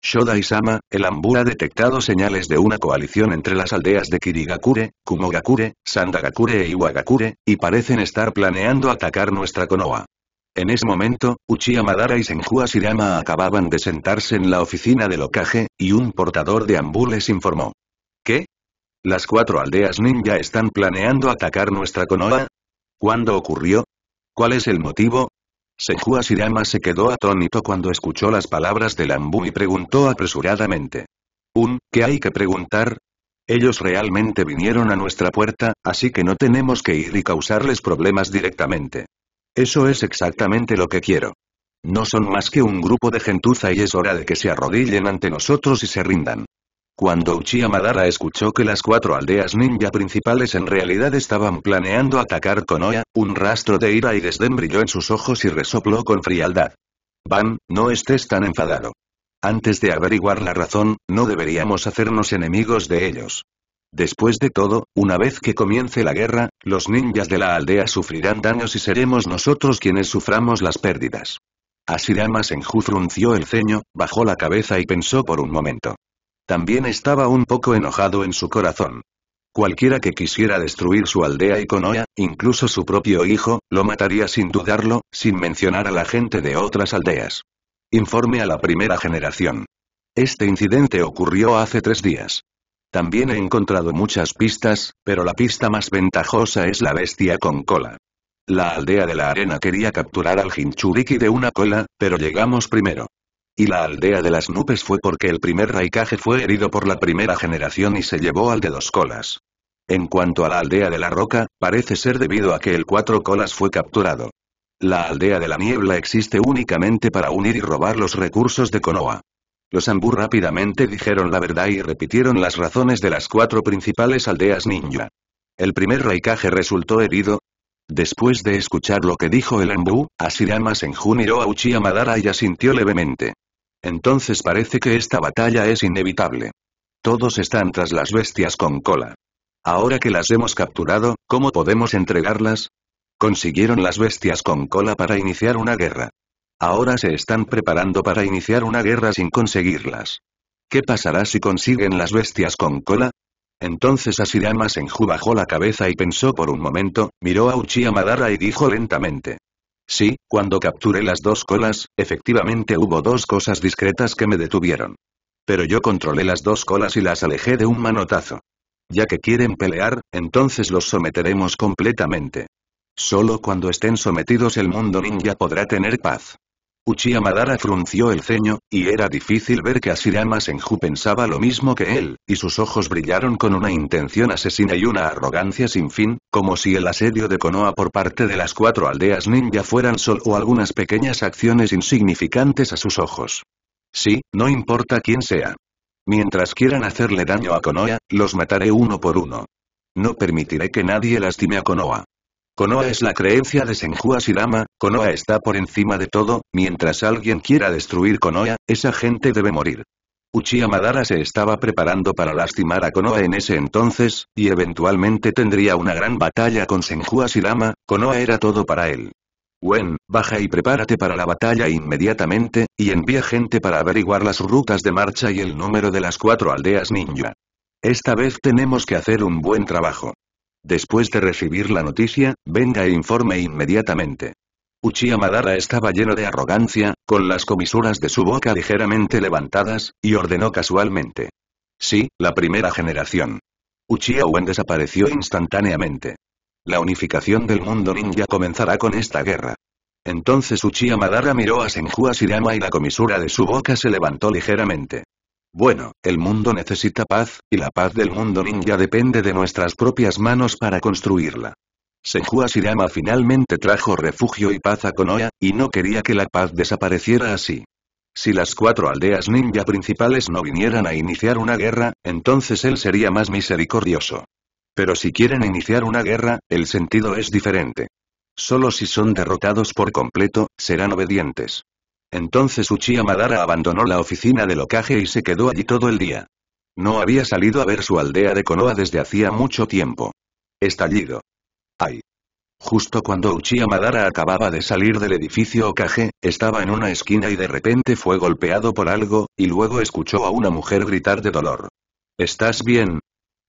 Shoda y Sama, el Ambu ha detectado señales de una coalición entre las aldeas de Kirigakure, Kumogakure, Sandagakure e Iwagakure, y parecen estar planeando atacar nuestra Konoha. En ese momento, Uchiha Madara y Senju Asirama acababan de sentarse en la oficina del locaje y un portador de Ambu les informó. ¿Qué? ¿Las cuatro aldeas ninja están planeando atacar nuestra Konoha? ¿Cuándo ocurrió? ¿Cuál es el motivo? Seju Dama se quedó atónito cuando escuchó las palabras de Lambu y preguntó apresuradamente. ¿Un, qué hay que preguntar? Ellos realmente vinieron a nuestra puerta, así que no tenemos que ir y causarles problemas directamente. Eso es exactamente lo que quiero. No son más que un grupo de gentuza y es hora de que se arrodillen ante nosotros y se rindan. Cuando Uchiha Madara escuchó que las cuatro aldeas ninja principales en realidad estaban planeando atacar Konoha, un rastro de ira y desdén brilló en sus ojos y resopló con frialdad. Van, no estés tan enfadado. Antes de averiguar la razón, no deberíamos hacernos enemigos de ellos. Después de todo, una vez que comience la guerra, los ninjas de la aldea sufrirán daños y seremos nosotros quienes suframos las pérdidas. Dama Senju frunció el ceño, bajó la cabeza y pensó por un momento. También estaba un poco enojado en su corazón. Cualquiera que quisiera destruir su aldea y Konoha, incluso su propio hijo, lo mataría sin dudarlo, sin mencionar a la gente de otras aldeas. Informe a la primera generación. Este incidente ocurrió hace tres días. También he encontrado muchas pistas, pero la pista más ventajosa es la bestia con cola. La aldea de la arena quería capturar al Hinchuriki de una cola, pero llegamos primero. Y la aldea de las nubes fue porque el primer Raikage fue herido por la primera generación y se llevó al de dos colas. En cuanto a la aldea de la roca, parece ser debido a que el cuatro colas fue capturado. La aldea de la niebla existe únicamente para unir y robar los recursos de Konoha. Los Ambu rápidamente dijeron la verdad y repitieron las razones de las cuatro principales aldeas ninja. El primer Raikage resultó herido. Después de escuchar lo que dijo el Ambu, Asirama Senjun a Uchiha Madara y asintió levemente. Entonces parece que esta batalla es inevitable. Todos están tras las bestias con cola. Ahora que las hemos capturado, ¿cómo podemos entregarlas? Consiguieron las bestias con cola para iniciar una guerra. Ahora se están preparando para iniciar una guerra sin conseguirlas. ¿Qué pasará si consiguen las bestias con cola? Entonces Asirama Senju bajó la cabeza y pensó por un momento, miró a Uchiha Madara y dijo lentamente. Sí, cuando capturé las dos colas, efectivamente hubo dos cosas discretas que me detuvieron. Pero yo controlé las dos colas y las alejé de un manotazo. Ya que quieren pelear, entonces los someteremos completamente. Solo cuando estén sometidos el mundo ninja podrá tener paz. Uchiha Madara frunció el ceño, y era difícil ver que Asirama Senju pensaba lo mismo que él, y sus ojos brillaron con una intención asesina y una arrogancia sin fin, como si el asedio de Konoha por parte de las cuatro aldeas ninja fueran solo algunas pequeñas acciones insignificantes a sus ojos. Sí, no importa quién sea. Mientras quieran hacerle daño a Konoha, los mataré uno por uno. No permitiré que nadie lastime a Konoha. Konoha es la creencia de Senju Asirama, Konoha está por encima de todo, mientras alguien quiera destruir Konoha, esa gente debe morir. Uchiha Madara se estaba preparando para lastimar a Konoha en ese entonces, y eventualmente tendría una gran batalla con Senju Asirama, Konoha era todo para él. Wen, baja y prepárate para la batalla inmediatamente, y envía gente para averiguar las rutas de marcha y el número de las cuatro aldeas ninja. Esta vez tenemos que hacer un buen trabajo. Después de recibir la noticia, venga e informe inmediatamente. Uchiha Madara estaba lleno de arrogancia, con las comisuras de su boca ligeramente levantadas, y ordenó casualmente. Sí, la primera generación. Uchiha Wen desapareció instantáneamente. La unificación del mundo ninja comenzará con esta guerra. Entonces Uchiha Madara miró a Senju Asirama y la comisura de su boca se levantó ligeramente. Bueno, el mundo necesita paz, y la paz del mundo ninja depende de nuestras propias manos para construirla. Senju finalmente trajo refugio y paz a Konoha, y no quería que la paz desapareciera así. Si las cuatro aldeas ninja principales no vinieran a iniciar una guerra, entonces él sería más misericordioso. Pero si quieren iniciar una guerra, el sentido es diferente. Solo si son derrotados por completo, serán obedientes. Entonces Uchiha Madara abandonó la oficina del Okage y se quedó allí todo el día. No había salido a ver su aldea de Konoha desde hacía mucho tiempo. Estallido. ¡Ay! Justo cuando Uchiha Madara acababa de salir del edificio Okage, estaba en una esquina y de repente fue golpeado por algo, y luego escuchó a una mujer gritar de dolor. ¿Estás bien?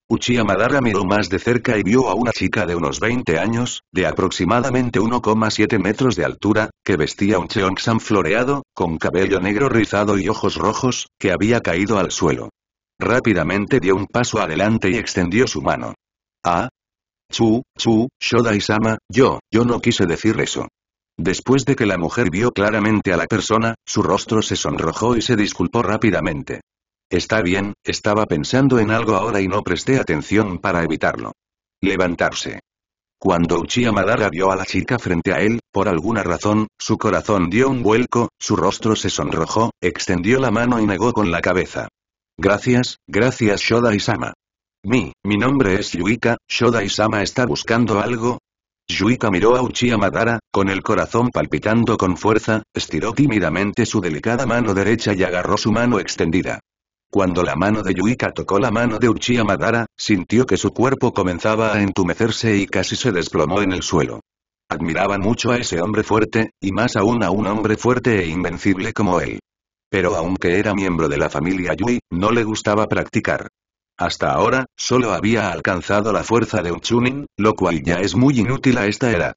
Uchiha Madara miró más de cerca y vio a una chica de unos 20 años, de aproximadamente 1,7 metros de altura, que vestía un cheongsam floreado, con cabello negro rizado y ojos rojos, que había caído al suelo. Rápidamente dio un paso adelante y extendió su mano. Ah, Chu, Chu, shodai Sama, yo, yo no quise decir eso. Después de que la mujer vio claramente a la persona, su rostro se sonrojó y se disculpó rápidamente. Está bien, estaba pensando en algo ahora y no presté atención para evitarlo. Levantarse. Cuando Uchiha Madara vio a la chica frente a él, por alguna razón, su corazón dio un vuelco, su rostro se sonrojó, extendió la mano y negó con la cabeza. Gracias, gracias Shodai-sama. Mi, mi nombre es Yuika, Shodai-sama está buscando algo. Yuika miró a Uchiha Madara, con el corazón palpitando con fuerza, estiró tímidamente su delicada mano derecha y agarró su mano extendida. Cuando la mano de Yuika tocó la mano de Uchiha Madara, sintió que su cuerpo comenzaba a entumecerse y casi se desplomó en el suelo. Admiraba mucho a ese hombre fuerte, y más aún a un hombre fuerte e invencible como él. Pero aunque era miembro de la familia Yui, no le gustaba practicar. Hasta ahora, solo había alcanzado la fuerza de Uchunin, Chunin, lo cual ya es muy inútil a esta era.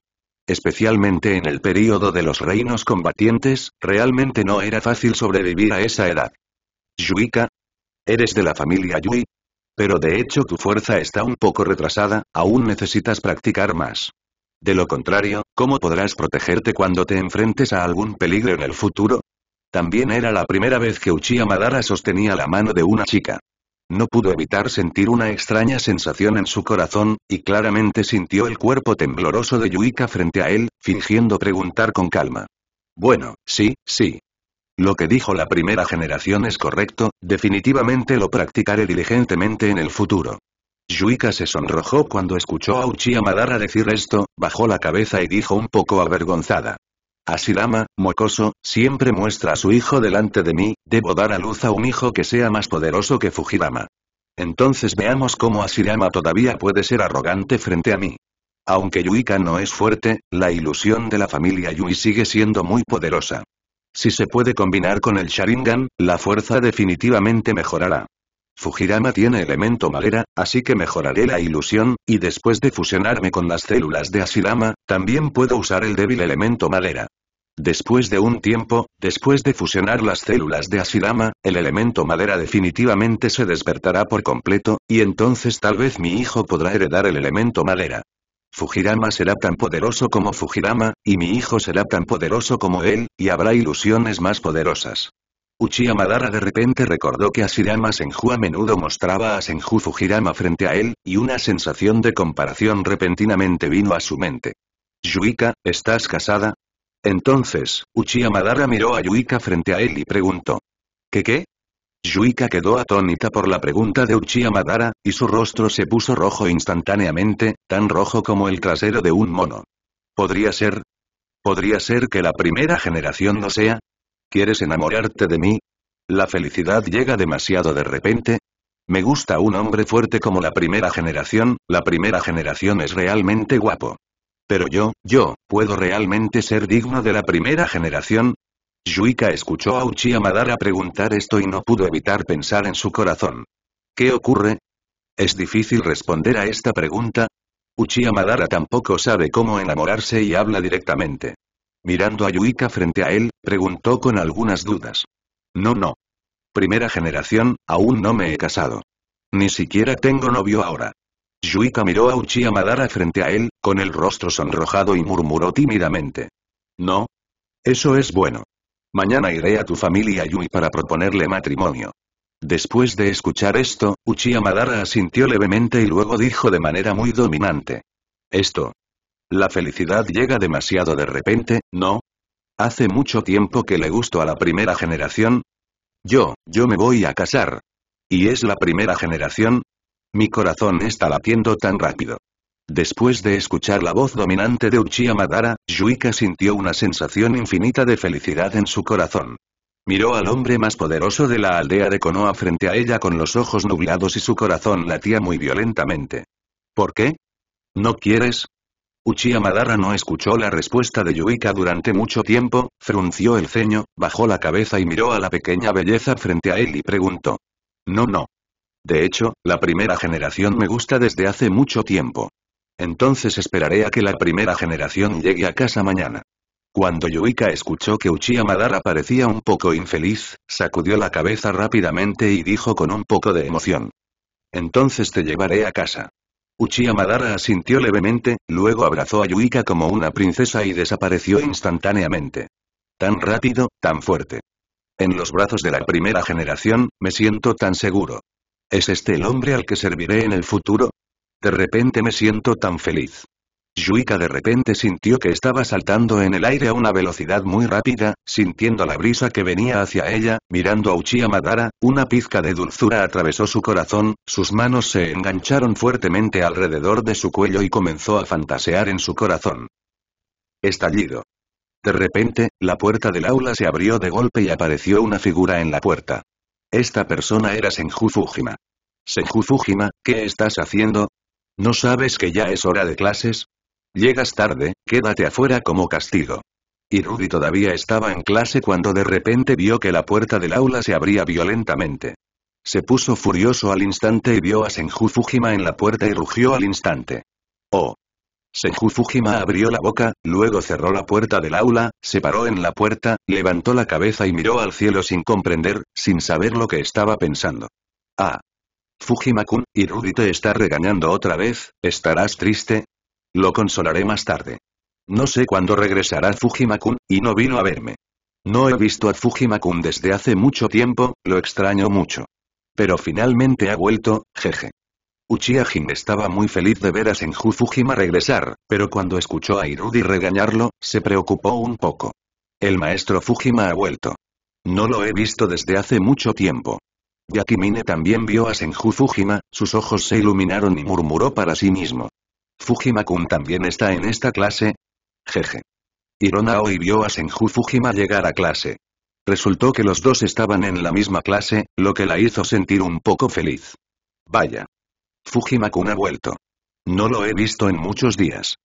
Especialmente en el período de los reinos combatientes, realmente no era fácil sobrevivir a esa edad. Yuika, ¿Eres de la familia Yui? Pero de hecho tu fuerza está un poco retrasada, aún necesitas practicar más. De lo contrario, ¿cómo podrás protegerte cuando te enfrentes a algún peligro en el futuro? También era la primera vez que Uchiha Madara sostenía la mano de una chica. No pudo evitar sentir una extraña sensación en su corazón, y claramente sintió el cuerpo tembloroso de Yuika frente a él, fingiendo preguntar con calma. Bueno, sí, sí, lo que dijo la primera generación es correcto, definitivamente lo practicaré diligentemente en el futuro. Yuika se sonrojó cuando escuchó a Uchiha Madara decir esto, bajó la cabeza y dijo un poco avergonzada. Asirama, mocoso, siempre muestra a su hijo delante de mí, debo dar a luz a un hijo que sea más poderoso que Fujirama. Entonces veamos cómo Asirama todavía puede ser arrogante frente a mí. Aunque Yuika no es fuerte, la ilusión de la familia Yui sigue siendo muy poderosa. Si se puede combinar con el Sharingan, la fuerza definitivamente mejorará. Fujirama tiene elemento madera, así que mejoraré la ilusión, y después de fusionarme con las células de Asirama, también puedo usar el débil elemento madera. Después de un tiempo, después de fusionar las células de Asirama, el elemento madera definitivamente se despertará por completo, y entonces tal vez mi hijo podrá heredar el elemento madera. Fujirama será tan poderoso como Fujirama, y mi hijo será tan poderoso como él, y habrá ilusiones más poderosas. Uchiha Madara de repente recordó que asirama Senju a menudo mostraba a Senju Fujirama frente a él, y una sensación de comparación repentinamente vino a su mente. Yuika, ¿estás casada? Entonces, Uchiha Madara miró a Yuika frente a él y preguntó. ¿Qué qué? Yuika quedó atónita por la pregunta de Uchiha Madara, y su rostro se puso rojo instantáneamente, tan rojo como el trasero de un mono. ¿Podría ser? ¿Podría ser que la primera generación no sea? ¿Quieres enamorarte de mí? ¿La felicidad llega demasiado de repente? Me gusta un hombre fuerte como la primera generación, la primera generación es realmente guapo. Pero yo, yo, ¿puedo realmente ser digno de la primera generación? Yuika escuchó a Uchiha Madara preguntar esto y no pudo evitar pensar en su corazón. ¿Qué ocurre? Es difícil responder a esta pregunta. Uchiha Madara tampoco sabe cómo enamorarse y habla directamente. Mirando a Yuika frente a él, preguntó con algunas dudas. No, no. Primera generación, aún no me he casado. Ni siquiera tengo novio ahora. Yuika miró a Uchiha Madara frente a él, con el rostro sonrojado y murmuró tímidamente. No. Eso es bueno. Mañana iré a tu familia Yui para proponerle matrimonio. Después de escuchar esto, Uchiha Madara asintió levemente y luego dijo de manera muy dominante. Esto. La felicidad llega demasiado de repente, ¿no? Hace mucho tiempo que le gusto a la primera generación. Yo, yo me voy a casar. ¿Y es la primera generación? Mi corazón está latiendo tan rápido. Después de escuchar la voz dominante de Uchiha Madara, Yuika sintió una sensación infinita de felicidad en su corazón. Miró al hombre más poderoso de la aldea de Konoha frente a ella con los ojos nublados y su corazón latía muy violentamente. ¿Por qué? ¿No quieres? Uchiha Madara no escuchó la respuesta de Yuika durante mucho tiempo, frunció el ceño, bajó la cabeza y miró a la pequeña belleza frente a él y preguntó. No no. De hecho, la primera generación me gusta desde hace mucho tiempo. Entonces esperaré a que la primera generación llegue a casa mañana. Cuando Yuika escuchó que Uchiha Madara parecía un poco infeliz, sacudió la cabeza rápidamente y dijo con un poco de emoción. Entonces te llevaré a casa. Uchiha Madara asintió levemente, luego abrazó a Yuika como una princesa y desapareció instantáneamente. Tan rápido, tan fuerte. En los brazos de la primera generación, me siento tan seguro. ¿Es este el hombre al que serviré en el futuro? De repente me siento tan feliz. Yuika de repente sintió que estaba saltando en el aire a una velocidad muy rápida, sintiendo la brisa que venía hacia ella, mirando a Uchiha Madara, una pizca de dulzura atravesó su corazón, sus manos se engancharon fuertemente alrededor de su cuello y comenzó a fantasear en su corazón. Estallido. De repente, la puerta del aula se abrió de golpe y apareció una figura en la puerta. Esta persona era Senju Fujima. Senju Fujima, ¿qué estás haciendo? ¿No sabes que ya es hora de clases? Llegas tarde, quédate afuera como castigo. Y Rudy todavía estaba en clase cuando de repente vio que la puerta del aula se abría violentamente. Se puso furioso al instante y vio a Senju Fujima en la puerta y rugió al instante. ¡Oh! Senju Fujima abrió la boca, luego cerró la puerta del aula, se paró en la puerta, levantó la cabeza y miró al cielo sin comprender, sin saber lo que estaba pensando. Ah, fujimakun y Irudi te está regañando otra vez, ¿estarás triste? Lo consolaré más tarde. No sé cuándo regresará fujimakun y no vino a verme. No he visto a fujimakun desde hace mucho tiempo, lo extraño mucho. Pero finalmente ha vuelto, jeje. uchiha estaba muy feliz de ver a Senju Fujima regresar, pero cuando escuchó a Irudi regañarlo, se preocupó un poco. El maestro Fujima ha vuelto. No lo he visto desde hace mucho tiempo. Yakimine también vio a Senju Fujima, sus ojos se iluminaron y murmuró para sí mismo. ¿Fujima-kun también está en esta clase? Jeje. Hirona hoy vio a Senju Fujima llegar a clase. Resultó que los dos estaban en la misma clase, lo que la hizo sentir un poco feliz. Vaya. Fujima-kun ha vuelto. No lo he visto en muchos días.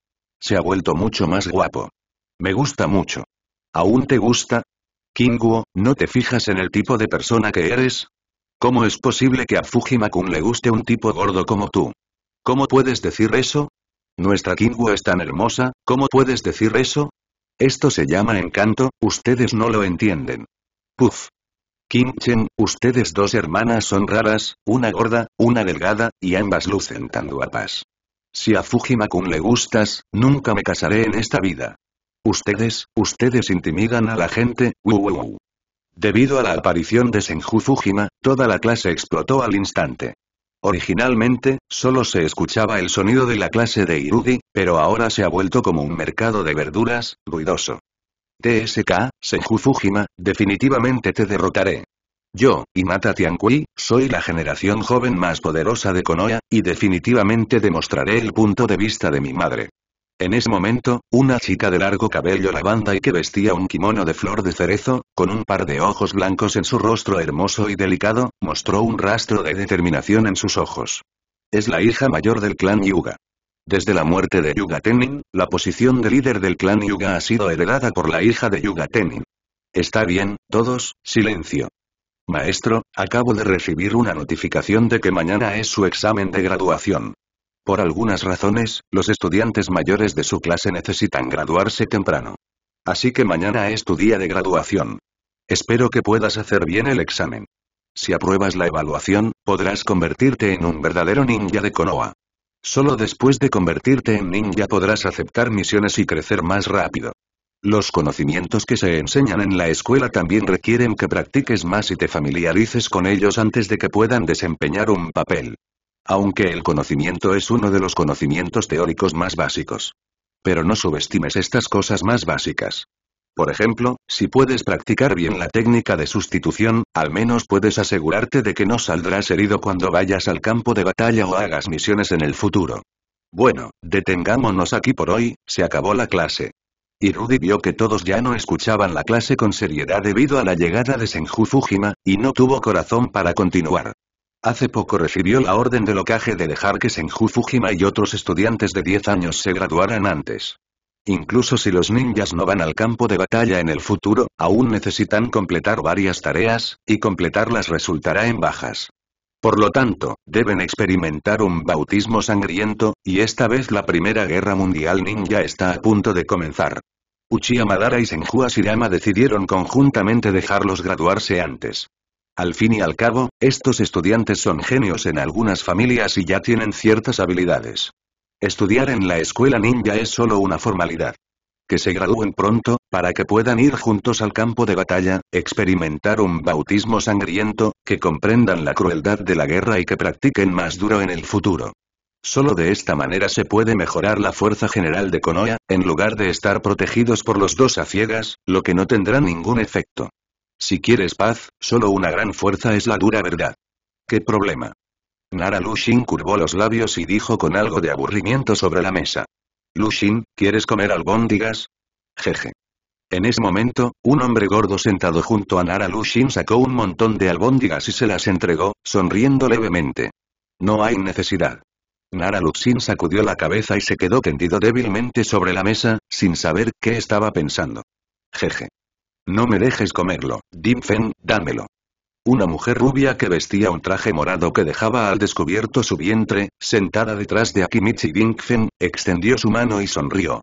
Se ha vuelto mucho más guapo. Me gusta mucho. ¿Aún te gusta? Kinguo, ¿no te fijas en el tipo de persona que eres? ¿Cómo es posible que a Fujimakun le guste un tipo gordo como tú? ¿Cómo puedes decir eso? Nuestra Kingu es tan hermosa, ¿cómo puedes decir eso? Esto se llama encanto, ustedes no lo entienden. Puf. Kim Chen, ustedes dos hermanas son raras, una gorda, una delgada, y ambas lucen tan guapas. Si a Fujimakun le gustas, nunca me casaré en esta vida. Ustedes, ustedes intimidan a la gente, Debido a la aparición de Senju Fujima, toda la clase explotó al instante. Originalmente, solo se escuchaba el sonido de la clase de Irudi, pero ahora se ha vuelto como un mercado de verduras, ruidoso. TSK, Senju Fujima, definitivamente te derrotaré. Yo, Imata Tiankui, soy la generación joven más poderosa de Konoha, y definitivamente demostraré el punto de vista de mi madre. En ese momento, una chica de largo cabello lavanda y que vestía un kimono de flor de cerezo, con un par de ojos blancos en su rostro hermoso y delicado, mostró un rastro de determinación en sus ojos. Es la hija mayor del clan Yuga. Desde la muerte de Yuga Tenin, la posición de líder del clan Yuga ha sido heredada por la hija de Yuga Tenin. Está bien, todos, silencio. Maestro, acabo de recibir una notificación de que mañana es su examen de graduación. Por algunas razones, los estudiantes mayores de su clase necesitan graduarse temprano. Así que mañana es tu día de graduación. Espero que puedas hacer bien el examen. Si apruebas la evaluación, podrás convertirte en un verdadero ninja de Konoha. Solo después de convertirte en ninja podrás aceptar misiones y crecer más rápido. Los conocimientos que se enseñan en la escuela también requieren que practiques más y te familiarices con ellos antes de que puedan desempeñar un papel. Aunque el conocimiento es uno de los conocimientos teóricos más básicos. Pero no subestimes estas cosas más básicas. Por ejemplo, si puedes practicar bien la técnica de sustitución, al menos puedes asegurarte de que no saldrás herido cuando vayas al campo de batalla o hagas misiones en el futuro. Bueno, detengámonos aquí por hoy, se acabó la clase. Y Rudy vio que todos ya no escuchaban la clase con seriedad debido a la llegada de Senju Fujima, y no tuvo corazón para continuar. Hace poco recibió la orden de locaje de dejar que Senju Fujima y otros estudiantes de 10 años se graduaran antes. Incluso si los ninjas no van al campo de batalla en el futuro, aún necesitan completar varias tareas, y completarlas resultará en bajas. Por lo tanto, deben experimentar un bautismo sangriento, y esta vez la Primera Guerra Mundial Ninja está a punto de comenzar. Uchiha Madara y Senju Asirama decidieron conjuntamente dejarlos graduarse antes. Al fin y al cabo, estos estudiantes son genios en algunas familias y ya tienen ciertas habilidades. Estudiar en la escuela ninja es solo una formalidad. Que se gradúen pronto, para que puedan ir juntos al campo de batalla, experimentar un bautismo sangriento, que comprendan la crueldad de la guerra y que practiquen más duro en el futuro. Solo de esta manera se puede mejorar la fuerza general de Konoha, en lugar de estar protegidos por los dos a ciegas, lo que no tendrá ningún efecto. Si quieres paz, solo una gran fuerza es la dura verdad. ¿Qué problema? Nara Lushin curvó los labios y dijo con algo de aburrimiento sobre la mesa. Lushin, ¿quieres comer albóndigas? Jeje. En ese momento, un hombre gordo sentado junto a Nara Lushin sacó un montón de albóndigas y se las entregó, sonriendo levemente. No hay necesidad. Nara Lushin sacudió la cabeza y se quedó tendido débilmente sobre la mesa, sin saber qué estaba pensando. Jeje. No me dejes comerlo, dimfen dámelo. Una mujer rubia que vestía un traje morado que dejaba al descubierto su vientre, sentada detrás de Akimichi Dingfen, extendió su mano y sonrió.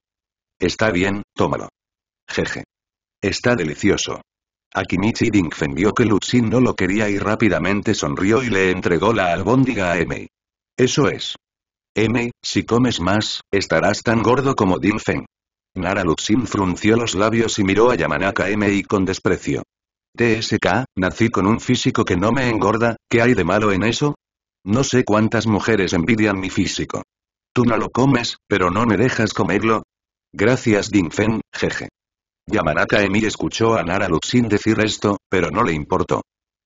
Está bien, tómalo. Jeje. Está delicioso. Akimichi Dingfen vio que Luxin no lo quería y rápidamente sonrió y le entregó la albóndiga a Emei. Eso es. Emei, si comes más, estarás tan gordo como Dingfen. Nara Luxin frunció los labios y miró a Yamanaka M.I. con desprecio. TSK, nací con un físico que no me engorda, ¿qué hay de malo en eso? No sé cuántas mujeres envidian mi físico. Tú no lo comes, pero no me dejas comerlo. Gracias Dingfen, jeje. Yamanaka Mi escuchó a Nara Luxin decir esto, pero no le importó.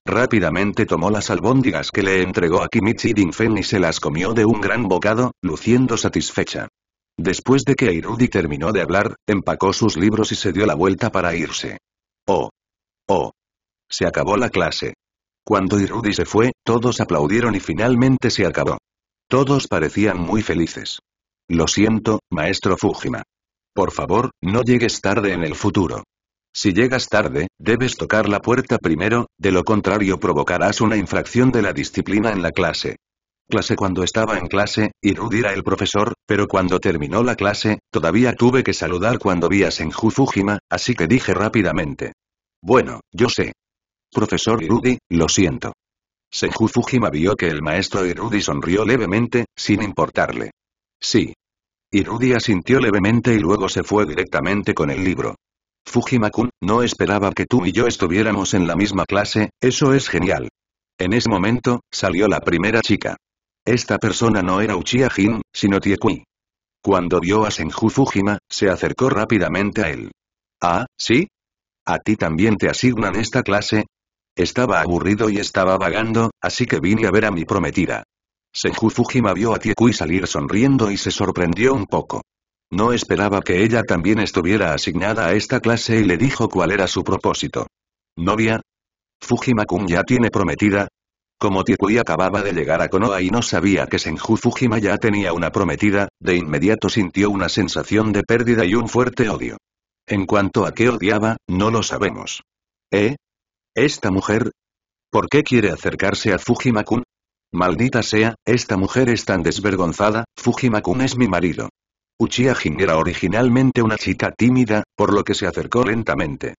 Rápidamente tomó las albóndigas que le entregó a Kimichi Dingfen y se las comió de un gran bocado, luciendo satisfecha. Después de que Irudi terminó de hablar, empacó sus libros y se dio la vuelta para irse. ¡Oh! ¡Oh! Se acabó la clase. Cuando Irudi se fue, todos aplaudieron y finalmente se acabó. Todos parecían muy felices. Lo siento, maestro Fujima. Por favor, no llegues tarde en el futuro. Si llegas tarde, debes tocar la puerta primero, de lo contrario provocarás una infracción de la disciplina en la clase clase cuando estaba en clase, y era el profesor, pero cuando terminó la clase, todavía tuve que saludar cuando vi a Senju Fujima, así que dije rápidamente. Bueno, yo sé. Profesor rudy lo siento. Senju Fujima vio que el maestro Irudi sonrió levemente, sin importarle. Sí. Irudi asintió levemente y luego se fue directamente con el libro. Fujima-kun, no esperaba que tú y yo estuviéramos en la misma clase, eso es genial. En ese momento, salió la primera chica. Esta persona no era Uchiha Jin, sino Tiekui. Cuando vio a Senju Fujima, se acercó rápidamente a él. Ah, ¿sí? ¿A ti también te asignan esta clase? Estaba aburrido y estaba vagando, así que vine a ver a mi prometida. Senju Fujima vio a Tiekui salir sonriendo y se sorprendió un poco. No esperaba que ella también estuviera asignada a esta clase y le dijo cuál era su propósito. ¿Novia? Fujima-kun ya tiene prometida, como Tikui acababa de llegar a Konoha y no sabía que Senju Fujima ya tenía una prometida, de inmediato sintió una sensación de pérdida y un fuerte odio. En cuanto a qué odiaba, no lo sabemos. ¿Eh? ¿Esta mujer? ¿Por qué quiere acercarse a fujima Maldita sea, esta mujer es tan desvergonzada, fujima es mi marido. Uchiha Jin era originalmente una chica tímida, por lo que se acercó lentamente.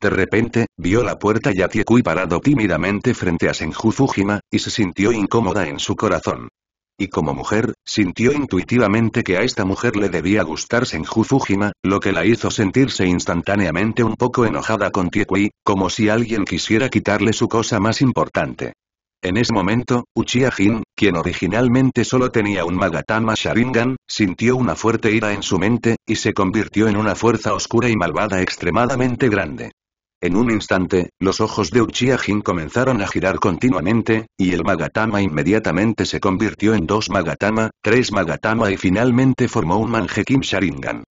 De repente, vio la puerta y a Tiekui parado tímidamente frente a Senju Fujima, y se sintió incómoda en su corazón. Y como mujer, sintió intuitivamente que a esta mujer le debía gustar Senju Fujima, lo que la hizo sentirse instantáneamente un poco enojada con Tiekui, como si alguien quisiera quitarle su cosa más importante. En ese momento, Uchiha Jin, quien originalmente solo tenía un Magatama Sharingan, sintió una fuerte ira en su mente, y se convirtió en una fuerza oscura y malvada extremadamente grande. En un instante, los ojos de Uchiha Jin comenzaron a girar continuamente, y el Magatama inmediatamente se convirtió en dos Magatama, tres Magatama y finalmente formó un manjekim Sharingan.